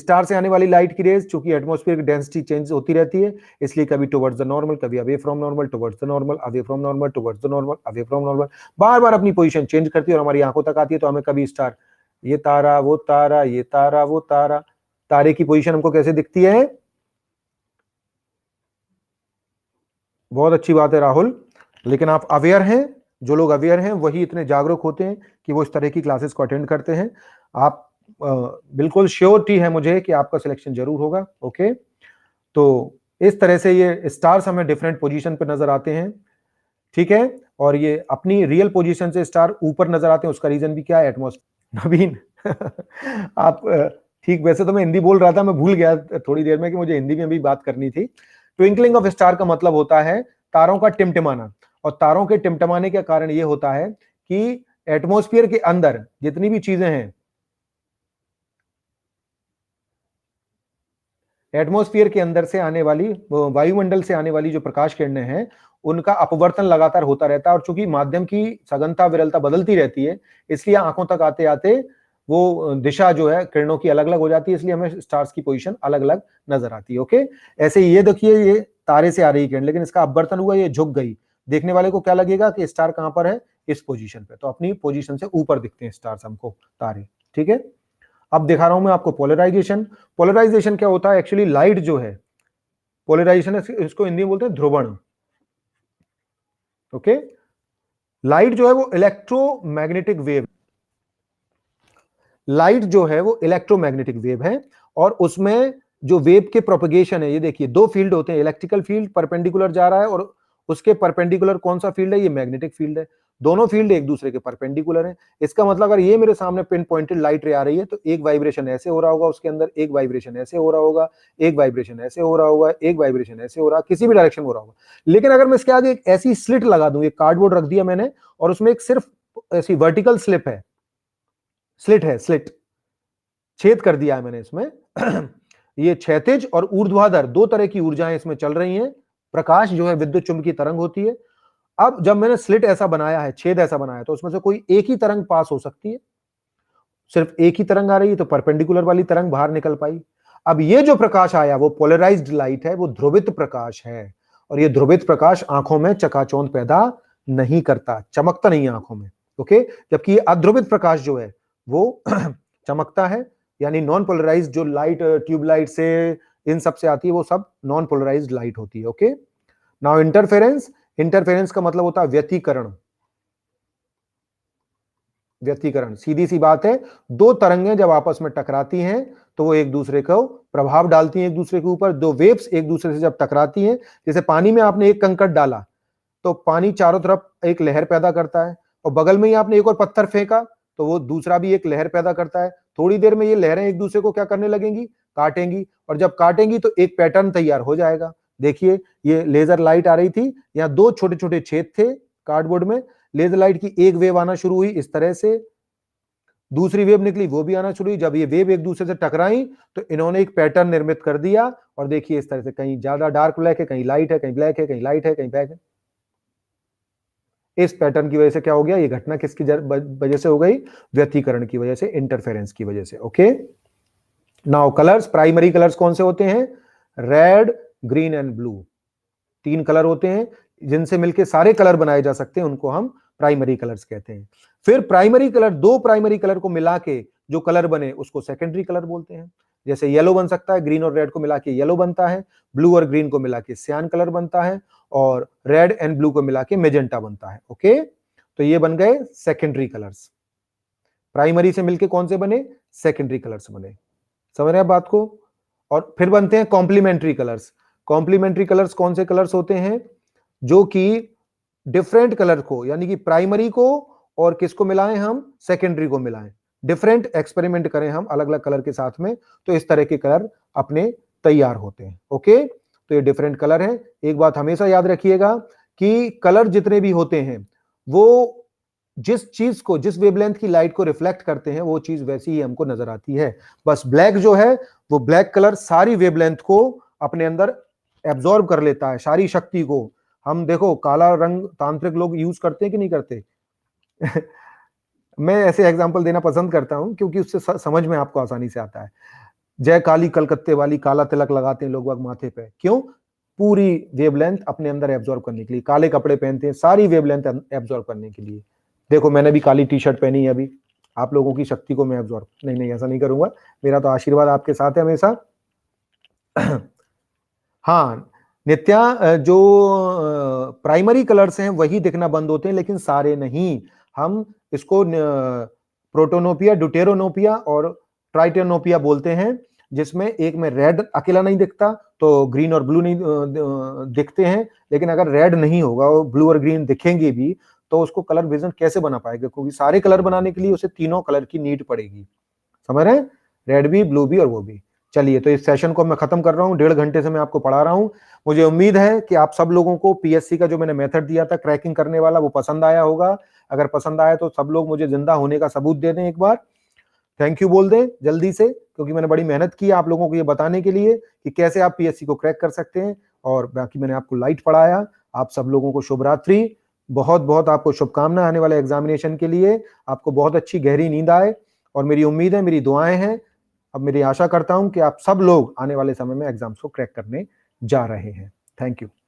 स्टार से आने वाली लाइट की रेज चूंकि एटमोस्फेयर की डेंसिटी चेंज होती रहती है इसलिए कभी टुवर्ड्स द नॉर्मल कभी away from normal towards the normal away from normal towards the normal away from normal बार बार अपनी पोजिशन चेंज करती है और हमारी आंखों तक आती है तो हमें कभी स्टार ये तारा वो तारा ये तारा वो तारा तारे की पोजीशन हमको कैसे दिखती है बहुत अच्छी बात है राहुल लेकिन आप अवेयर हैं जो लोग अवेयर हैं वही इतने जागरूक होते हैं कि वो इस तरह की क्लासेस को अटेंड करते हैं आप आ, बिल्कुल श्योरिटी है मुझे कि आपका सिलेक्शन जरूर होगा ओके तो इस तरह से ये स्टार्स हमें डिफरेंट पोजीशन पर नजर आते हैं ठीक है और ये अपनी रियल पोजीशन से स्टार ऊपर नजर आते हैं उसका रीजन भी क्या है एटमोस्फेयर नवीन आप ठीक वैसे तो मैं हिंदी बोल रहा था मैं भूल गया थोड़ी देर में कि मुझे हिंदी में भी बात करनी थी ट्विंकलिंग ऑफ स्टार का मतलब होता है तारों का टिमटिमाना और तारों के टिमटमाने का कारण ये होता है कि एटमोस्फियर के अंदर जितनी भी चीजें हैं एटमोस्फियर के अंदर से आने वाली वायुमंडल से आने वाली जो प्रकाश किरणें हैं उनका अपवर्तन लगातार होता रहता है और चूंकि माध्यम की सघनता विरलता बदलती रहती है इसलिए आंखों तक आते आते वो दिशा जो है किरणों की अलग अलग हो जाती है इसलिए हमें स्टार्स की पोजिशन अलग अलग नजर आती है ओके ऐसे ये देखिए ये तारे से आ रही किरण लेकिन इसका अपवर्तन हुआ ये झुक गई देखने वाले को क्या लगेगा कि स्टार कहां पर है इस पोजीशन पे तो अपनी पोजीशन से ऊपर दिखते हैं स्टार्स हमको तारे ठीक है अब दिखा रहा हूं मैं आपको पोलराइजेशन पोलराइजेशन क्या होता है एक्चुअली लाइट जो है पोलराइजेशन इसको हिंदी में बोलते हैं ध्रुवण ओके लाइट जो है वो इलेक्ट्रोमैग्नेटिक वेव लाइट जो है वो इलेक्ट्रोमैग्नेटिक वेव है और उसमें जो वेव के प्रोपगेशन है ये देखिए दो फील्ड होते हैं इलेक्ट्रिकल फील्ड परपेंडिकुलर जा रहा है और उसके परपेंडिकुलर कौन सा फील्ड है ये मैग्नेटिक फील्ड है दोनों फील्ड एक दूसरे के परपेंडिकुलर हैं इसका मतलब अगर ये मेरे सामने पिन पॉइंटेड लाइट रे आ रही है तो एक वाइब्रेशन ऐसे हो रहा होगा उसके अंदर एक वाइब्रेशन ऐसे हो रहा होगा एक वाइब्रेशन ऐसे हो रहा होगा एक वाइब्रेशन ऐसे हो रहा किसी भी डायरेक्शन हो रहा होगा लेकिन अगर मैं इसके आगे एक ऐसी स्लिट लगा दूं एक कार्डबोर्ड रख दिया मैंने और उसमें एक सिर्फ ऐसी वर्टिकल स्लिप है स्लिट है स्लिट छेद कर दिया है मैंने इसमें ये क्षैतिज और ऊर्ध्वाधर दो तरह की ऊर्जाएं इसमें चल रही हैं प्रकाश जो है विद्युत चुंब की तरंग होती है अब जब मैंने स्लिट ऐसा बनाया है छेद ऐसा बनाया तो उसमें से कोई एक ही तरंग पास हो सकती है सिर्फ एक ही तरंग आ रही है तो परपेंडिकुलर वाली तरंग बाहर निकल पाई अब ये जो प्रकाश आया वो पोलराइज्ड लाइट है वो ध्रुवित प्रकाश है और ये ध्रुवित प्रकाश आंखों में चकाचौंध पैदा नहीं करता चमकता नहीं आंखों में ओके जबकि ये अध्रुवित प्रकाश जो है वो चमकता है यानी नॉन पोलराइज जो लाइट ट्यूबलाइट uh, से इन सब से आती है वो सब नॉन पोलराइज लाइट होती है ओके नाउ इंटरफेरेंस इंटरफेरेंस का मतलब होता है व्यतीकरण व्यतीकरण सीधी सी बात है दो तरंगें जब आपस में टकराती हैं तो वो एक दूसरे को प्रभाव डालती हैं एक दूसरे के ऊपर दो वेव्स एक दूसरे से जब टकराती हैं जैसे पानी में आपने एक कंकड़ डाला तो पानी चारों तरफ एक लहर पैदा करता है और बगल में ही आपने एक और पत्थर फेंका तो वो दूसरा भी एक लहर पैदा करता है थोड़ी देर में ये लहरें एक दूसरे को क्या करने लगेंगी काटेंगी और जब काटेंगी तो एक पैटर्न तैयार हो जाएगा देखिए ये लेजर लाइट आ रही थी यहाँ दो छोटे छोटे छेद थे कार्डबोर्ड में लेजर लाइट की एक वेव आना शुरू हुई इस तरह से दूसरी वेव निकली वो भी आना शुरू हुई जब ये वेव एक दूसरे से टकराई तो इन्होंने एक पैटर्न निर्मित कर दिया और देखिए इस तरह से कहीं ज्यादा डार्क ब्लैक है कहीं लाइट है कहीं ब्लैक है कहीं लाइट है कहीं ब्लैक है इस पैटर्न की वजह से क्या हो गया ये घटना किसकी वजह से हो गई व्यतीकरण की वजह से इंटरफेरेंस की वजह से okay now colours primary colours कौन से होते हैं रेड ग्रीन एंड ब्लू तीन कलर होते हैं जिनसे मिलके सारे कलर बनाए जा सकते हैं उनको हम प्राइमरी कलर्स कहते हैं फिर प्राइमरी कलर दो प्राइमरी कलर को मिला के जो कलर बने उसको सेकेंडरी कलर बोलते हैं जैसे येलो बन सकता है ग्रीन और रेड को मिला के येलो बनता है ब्लू और ग्रीन को मिला के सियान कलर बनता है और रेड एंड ब्लू को मिला के मेजेंटा बनता है ओके तो ये बन गए सेकेंडरी कलर्स प्राइमरी से मिलके कौन से बने सेकेंडरी कलर्स बने समझ रहे हैं बात को और फिर बनते हैं कॉम्प्लीमेंट्री कलर्स कॉम्प्लीमेंट्री कलर्स कौन से कलर्स होते हैं जो कि डिफरेंट कलर को यानी कि प्राइमरी को और किसको मिलाएं हम सेकेंडरी को मिलाएं डिफरेंट एक्सपेरिमेंट करें हम अलग अलग कलर के साथ में तो इस तरह के कलर अपने तैयार होते हैं ओके तो ये डिफरेंट कलर है एक बात हमेशा याद रखिएगा कि कलर जितने भी होते हैं वो जिस चीज को जिस वेबलेंथ की लाइट को रिफ्लेक्ट करते हैं वो चीज वैसी ही हमको नजर आती है बस ब्लैक जो है वो ब्लैक कलर सारी वेबलेंथ को अपने अंदर एब्जॉर्ब कर लेता है सारी शक्ति को हम देखो काला रंग तांत्रिक लोग यूज करते हैं कि नहीं करते मैं ऐसे एग्जाम्पल देना पसंद करता हूँ क्योंकि उससे समझ में आपको आसानी से आता है जय काली कलकत्ते वाली काला तिलक लगाते हैं लोग वक्त माथे पे क्यों पूरी वेवलेंथ अपने अंदर एब्जॉर्व करने के लिए काले कपड़े पहनते हैं सारी वेवलेंथ अं, एब्जॉर्व करने के लिए देखो मैंने भी काली टी शर्ट पहनी है अभी आप लोगों की शक्ति को मैं एब्जॉर्व नहीं नहीं ऐसा नहीं करूंगा मेरा तो आशीर्वाद आपके साथ है हमेशा हाँ नित्या जो प्राइमरी कलर्स हैं वही दिखना बंद होते हैं लेकिन सारे नहीं हम इसको प्रोटोनोपिया डुटेरोनोपिया और ट्राइटेनोपिया बोलते हैं जिसमें एक में रेड अकेला नहीं दिखता तो ग्रीन और ब्लू नहीं दिखते हैं लेकिन अगर रेड नहीं होगा और ब्लू और ग्रीन दिखेंगे भी तो उसको कलर विजन कैसे बना पाएगा क्योंकि सारे कलर बनाने के लिए उसे तीनों कलर की नीड पड़ेगी समझ रहे हैं रेड भी ब्लू भी और वो भी चलिए तो इस सेशन को मैं खत्म कर रहा हूँ डेढ़ घंटे से मैं आपको पढ़ा रहा हूँ मुझे उम्मीद है कि आप सब लोगों को पीएससी का जो मैंने मेथड दिया था क्रैकिंग करने वाला वो पसंद आया होगा अगर पसंद आया तो सब लोग मुझे जिंदा होने का सबूत दे दें एक बार थैंक यू बोल दें जल्दी से क्योंकि मैंने बड़ी मेहनत की आप लोगों को ये बताने के लिए कि कैसे आप पीएससी को क्रैक कर सकते हैं और बाकी मैंने आपको लाइट पढ़ाया आप सब लोगों को शुभ रात्रि बहुत बहुत आपको शुभकामना आने वाले एग्जामिनेशन के लिए आपको बहुत अच्छी गहरी नींद आए और मेरी उम्मीद है मेरी दुआएं हैं अब मेरी आशा करता हूं कि आप सब लोग आने वाले समय में एग्जाम्स को क्रैक करने जा रहे हैं थैंक यू